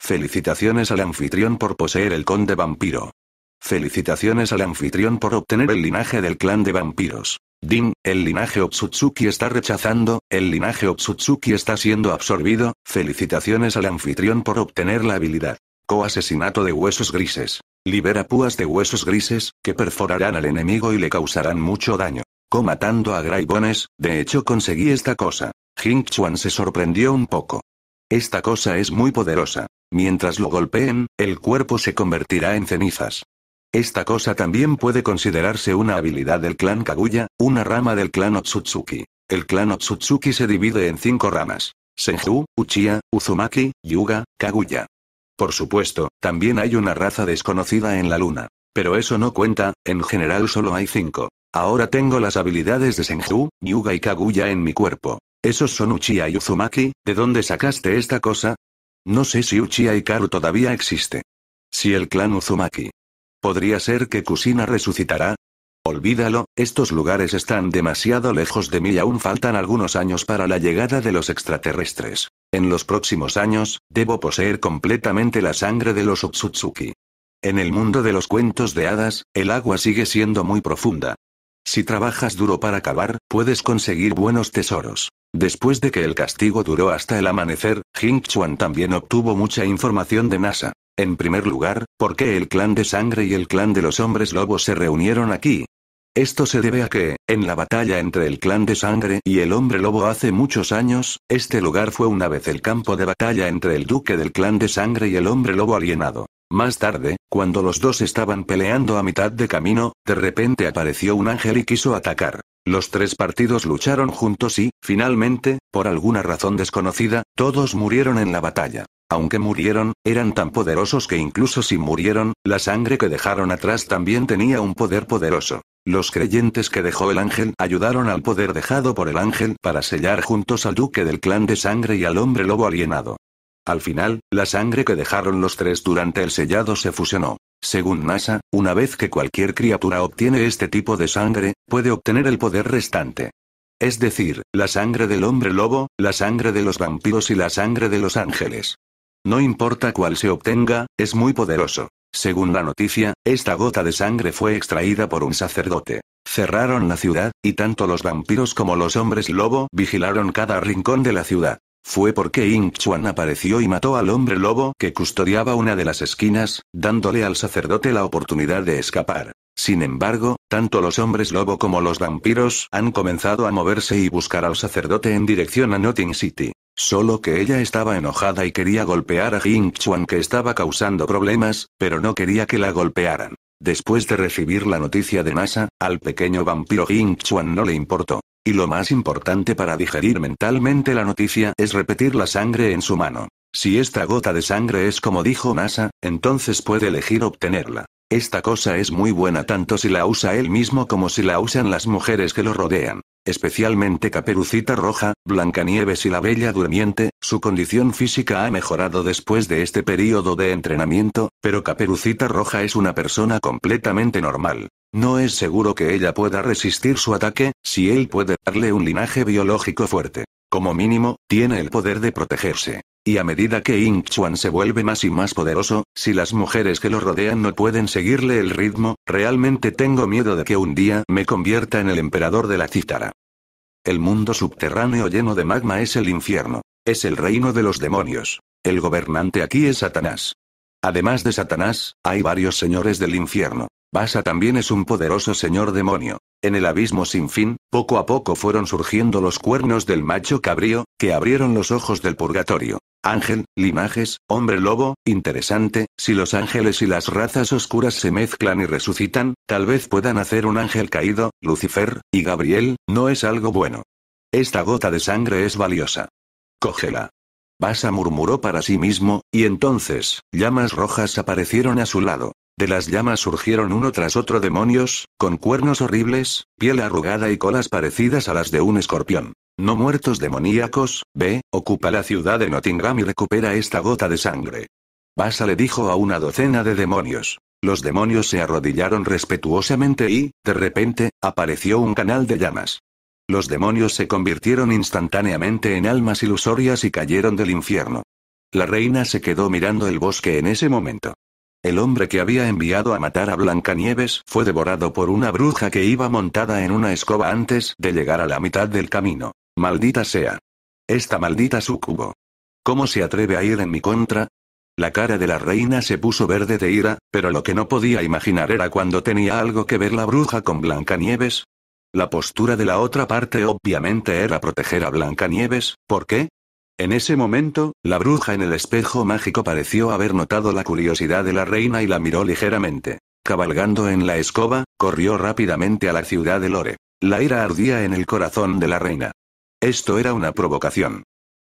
Felicitaciones al anfitrión por poseer el conde vampiro. Felicitaciones al anfitrión por obtener el linaje del clan de vampiros. Din, el linaje Otsutsuki está rechazando, el linaje Otsutsuki está siendo absorbido, felicitaciones al anfitrión por obtener la habilidad. Co-asesinato de huesos grises. Libera púas de huesos grises, que perforarán al enemigo y le causarán mucho daño. Co-matando a Graibones, de hecho conseguí esta cosa. Jing Chuan se sorprendió un poco. Esta cosa es muy poderosa. Mientras lo golpeen, el cuerpo se convertirá en cenizas. Esta cosa también puede considerarse una habilidad del clan Kaguya, una rama del clan Otsutsuki. El clan Otsutsuki se divide en cinco ramas. Senju, Uchiha, Uzumaki, Yuga, Kaguya. Por supuesto, también hay una raza desconocida en la luna. Pero eso no cuenta, en general solo hay cinco. Ahora tengo las habilidades de Senju, Yuga y Kaguya en mi cuerpo. Esos son Uchiha y Uzumaki, ¿de dónde sacaste esta cosa? No sé si Uchiha Aikaru todavía existe. Si el clan Uzumaki. Podría ser que Kusina resucitará. Olvídalo, estos lugares están demasiado lejos de mí y aún faltan algunos años para la llegada de los extraterrestres. En los próximos años, debo poseer completamente la sangre de los Utsutsuki. En el mundo de los cuentos de hadas, el agua sigue siendo muy profunda. Si trabajas duro para cavar, puedes conseguir buenos tesoros. Después de que el castigo duró hasta el amanecer, Jing Chuan también obtuvo mucha información de NASA. En primer lugar, ¿por qué el clan de sangre y el clan de los hombres lobos se reunieron aquí? Esto se debe a que, en la batalla entre el clan de sangre y el hombre lobo hace muchos años, este lugar fue una vez el campo de batalla entre el duque del clan de sangre y el hombre lobo alienado. Más tarde, cuando los dos estaban peleando a mitad de camino, de repente apareció un ángel y quiso atacar. Los tres partidos lucharon juntos y, finalmente, por alguna razón desconocida, todos murieron en la batalla. Aunque murieron, eran tan poderosos que incluso si murieron, la sangre que dejaron atrás también tenía un poder poderoso. Los creyentes que dejó el ángel ayudaron al poder dejado por el ángel para sellar juntos al duque del clan de sangre y al hombre lobo alienado. Al final, la sangre que dejaron los tres durante el sellado se fusionó. Según NASA, una vez que cualquier criatura obtiene este tipo de sangre, puede obtener el poder restante. Es decir, la sangre del hombre lobo, la sangre de los vampiros y la sangre de los ángeles. No importa cuál se obtenga, es muy poderoso. Según la noticia, esta gota de sangre fue extraída por un sacerdote. Cerraron la ciudad, y tanto los vampiros como los hombres lobo vigilaron cada rincón de la ciudad. Fue porque Ying Chuan apareció y mató al hombre lobo que custodiaba una de las esquinas, dándole al sacerdote la oportunidad de escapar. Sin embargo, tanto los hombres lobo como los vampiros han comenzado a moverse y buscar al sacerdote en dirección a Notting City. Solo que ella estaba enojada y quería golpear a Ying Chuan que estaba causando problemas, pero no quería que la golpearan. Después de recibir la noticia de NASA, al pequeño vampiro Ying Chuan no le importó. Y lo más importante para digerir mentalmente la noticia es repetir la sangre en su mano. Si esta gota de sangre es como dijo NASA, entonces puede elegir obtenerla. Esta cosa es muy buena tanto si la usa él mismo como si la usan las mujeres que lo rodean. Especialmente Caperucita Roja, Blancanieves y la Bella Durmiente, su condición física ha mejorado después de este periodo de entrenamiento, pero Caperucita Roja es una persona completamente normal. No es seguro que ella pueda resistir su ataque, si él puede darle un linaje biológico fuerte. Como mínimo, tiene el poder de protegerse. Y a medida que Ing Chuan se vuelve más y más poderoso, si las mujeres que lo rodean no pueden seguirle el ritmo, realmente tengo miedo de que un día me convierta en el emperador de la cítara. El mundo subterráneo lleno de magma es el infierno. Es el reino de los demonios. El gobernante aquí es Satanás. Además de Satanás, hay varios señores del infierno. Basa también es un poderoso señor demonio. En el abismo sin fin, poco a poco fueron surgiendo los cuernos del macho cabrío, que abrieron los ojos del purgatorio. Ángel, linajes, hombre lobo, interesante, si los ángeles y las razas oscuras se mezclan y resucitan, tal vez puedan hacer un ángel caído, Lucifer, y Gabriel, no es algo bueno. Esta gota de sangre es valiosa. Cógela. Basa murmuró para sí mismo, y entonces, llamas rojas aparecieron a su lado. De las llamas surgieron uno tras otro demonios, con cuernos horribles, piel arrugada y colas parecidas a las de un escorpión. No muertos demoníacos, ve, ocupa la ciudad de Nottingham y recupera esta gota de sangre. Basa le dijo a una docena de demonios. Los demonios se arrodillaron respetuosamente y, de repente, apareció un canal de llamas. Los demonios se convirtieron instantáneamente en almas ilusorias y cayeron del infierno. La reina se quedó mirando el bosque en ese momento. El hombre que había enviado a matar a Blancanieves fue devorado por una bruja que iba montada en una escoba antes de llegar a la mitad del camino. Maldita sea. Esta maldita sucubo. ¿Cómo se atreve a ir en mi contra? La cara de la reina se puso verde de ira, pero lo que no podía imaginar era cuando tenía algo que ver la bruja con Blancanieves. La postura de la otra parte obviamente era proteger a Blancanieves, ¿por qué? En ese momento, la bruja en el espejo mágico pareció haber notado la curiosidad de la reina y la miró ligeramente. Cabalgando en la escoba, corrió rápidamente a la ciudad de Lore. La ira ardía en el corazón de la reina. Esto era una provocación.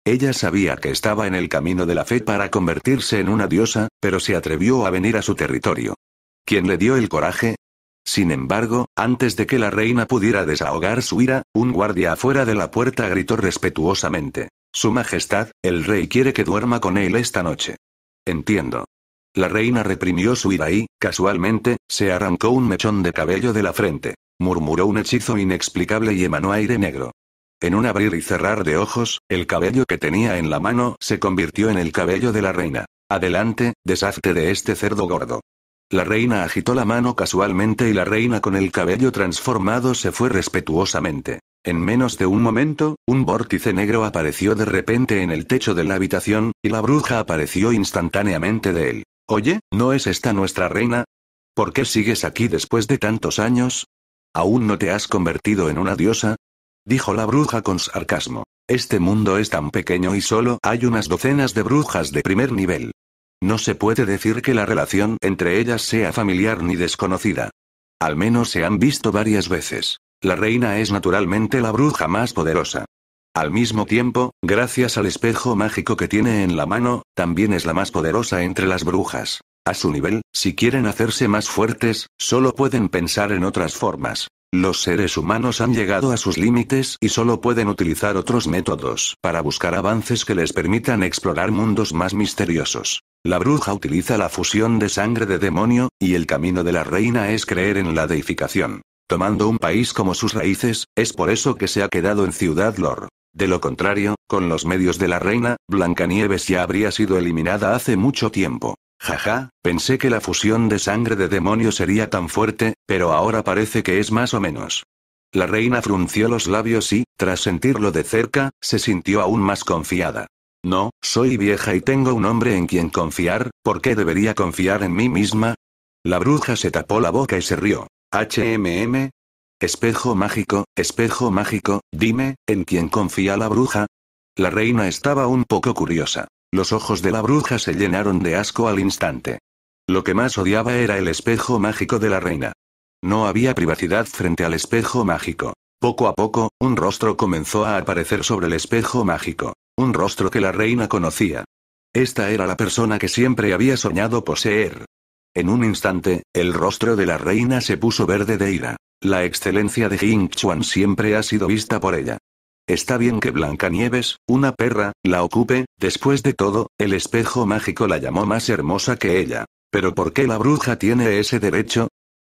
Ella sabía que estaba en el camino de la fe para convertirse en una diosa, pero se atrevió a venir a su territorio. ¿Quién le dio el coraje? Sin embargo, antes de que la reina pudiera desahogar su ira, un guardia afuera de la puerta gritó respetuosamente. Su Majestad, el rey quiere que duerma con él esta noche. Entiendo. La reina reprimió su ira y, casualmente, se arrancó un mechón de cabello de la frente. Murmuró un hechizo inexplicable y emanó aire negro. En un abrir y cerrar de ojos, el cabello que tenía en la mano se convirtió en el cabello de la reina. Adelante, deshazte de este cerdo gordo. La reina agitó la mano casualmente y la reina con el cabello transformado se fue respetuosamente. En menos de un momento, un vórtice negro apareció de repente en el techo de la habitación, y la bruja apareció instantáneamente de él. Oye, ¿no es esta nuestra reina? ¿Por qué sigues aquí después de tantos años? ¿Aún no te has convertido en una diosa? Dijo la bruja con sarcasmo. Este mundo es tan pequeño y solo hay unas docenas de brujas de primer nivel. No se puede decir que la relación entre ellas sea familiar ni desconocida. Al menos se han visto varias veces. La reina es naturalmente la bruja más poderosa. Al mismo tiempo, gracias al espejo mágico que tiene en la mano, también es la más poderosa entre las brujas. A su nivel, si quieren hacerse más fuertes, solo pueden pensar en otras formas. Los seres humanos han llegado a sus límites y solo pueden utilizar otros métodos para buscar avances que les permitan explorar mundos más misteriosos. La bruja utiliza la fusión de sangre de demonio, y el camino de la reina es creer en la deificación. Tomando un país como sus raíces, es por eso que se ha quedado en Ciudad Lor. De lo contrario, con los medios de la reina, Blancanieves ya habría sido eliminada hace mucho tiempo. Jaja, pensé que la fusión de sangre de demonio sería tan fuerte, pero ahora parece que es más o menos. La reina frunció los labios y, tras sentirlo de cerca, se sintió aún más confiada. No, soy vieja y tengo un hombre en quien confiar, ¿por qué debería confiar en mí misma? La bruja se tapó la boca y se rió. HMM. Espejo mágico, espejo mágico, dime, ¿en quién confía la bruja? La reina estaba un poco curiosa. Los ojos de la bruja se llenaron de asco al instante. Lo que más odiaba era el espejo mágico de la reina. No había privacidad frente al espejo mágico. Poco a poco, un rostro comenzó a aparecer sobre el espejo mágico. Un rostro que la reina conocía. Esta era la persona que siempre había soñado poseer. En un instante, el rostro de la reina se puso verde de ira. La excelencia de Jing Chuan siempre ha sido vista por ella. Está bien que Blancanieves, una perra, la ocupe, después de todo, el espejo mágico la llamó más hermosa que ella. Pero ¿por qué la bruja tiene ese derecho?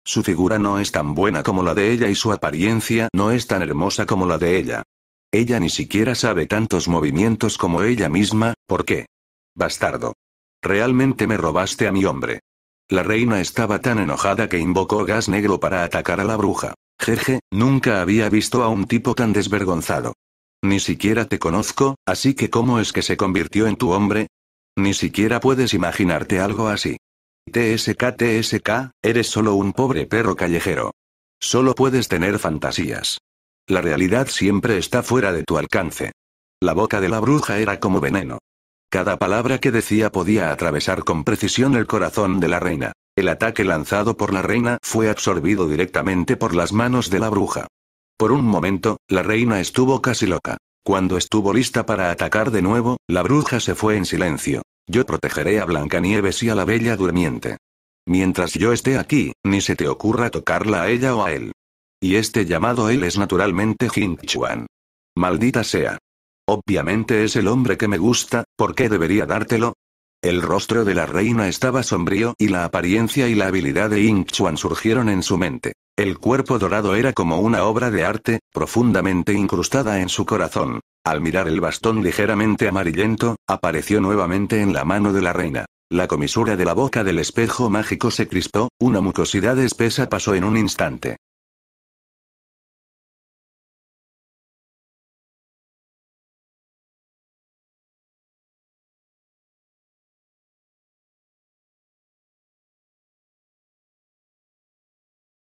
Su figura no es tan buena como la de ella y su apariencia no es tan hermosa como la de ella. Ella ni siquiera sabe tantos movimientos como ella misma, ¿por qué? Bastardo. Realmente me robaste a mi hombre. La reina estaba tan enojada que invocó gas negro para atacar a la bruja. Jeje, nunca había visto a un tipo tan desvergonzado. Ni siquiera te conozco, así que ¿cómo es que se convirtió en tu hombre? Ni siquiera puedes imaginarte algo así. TSK TSK, eres solo un pobre perro callejero. Solo puedes tener fantasías. La realidad siempre está fuera de tu alcance. La boca de la bruja era como veneno. Cada palabra que decía podía atravesar con precisión el corazón de la reina. El ataque lanzado por la reina fue absorbido directamente por las manos de la bruja. Por un momento, la reina estuvo casi loca. Cuando estuvo lista para atacar de nuevo, la bruja se fue en silencio. Yo protegeré a Blancanieves y a la Bella Durmiente. Mientras yo esté aquí, ni se te ocurra tocarla a ella o a él. Y este llamado él es naturalmente Jin Chuan. Maldita sea. Obviamente es el hombre que me gusta, ¿por qué debería dártelo? El rostro de la reina estaba sombrío y la apariencia y la habilidad de Ying Chuan surgieron en su mente. El cuerpo dorado era como una obra de arte, profundamente incrustada en su corazón. Al mirar el bastón ligeramente amarillento, apareció nuevamente en la mano de la reina. La comisura de la boca del espejo mágico se crispó, una mucosidad espesa pasó en un instante.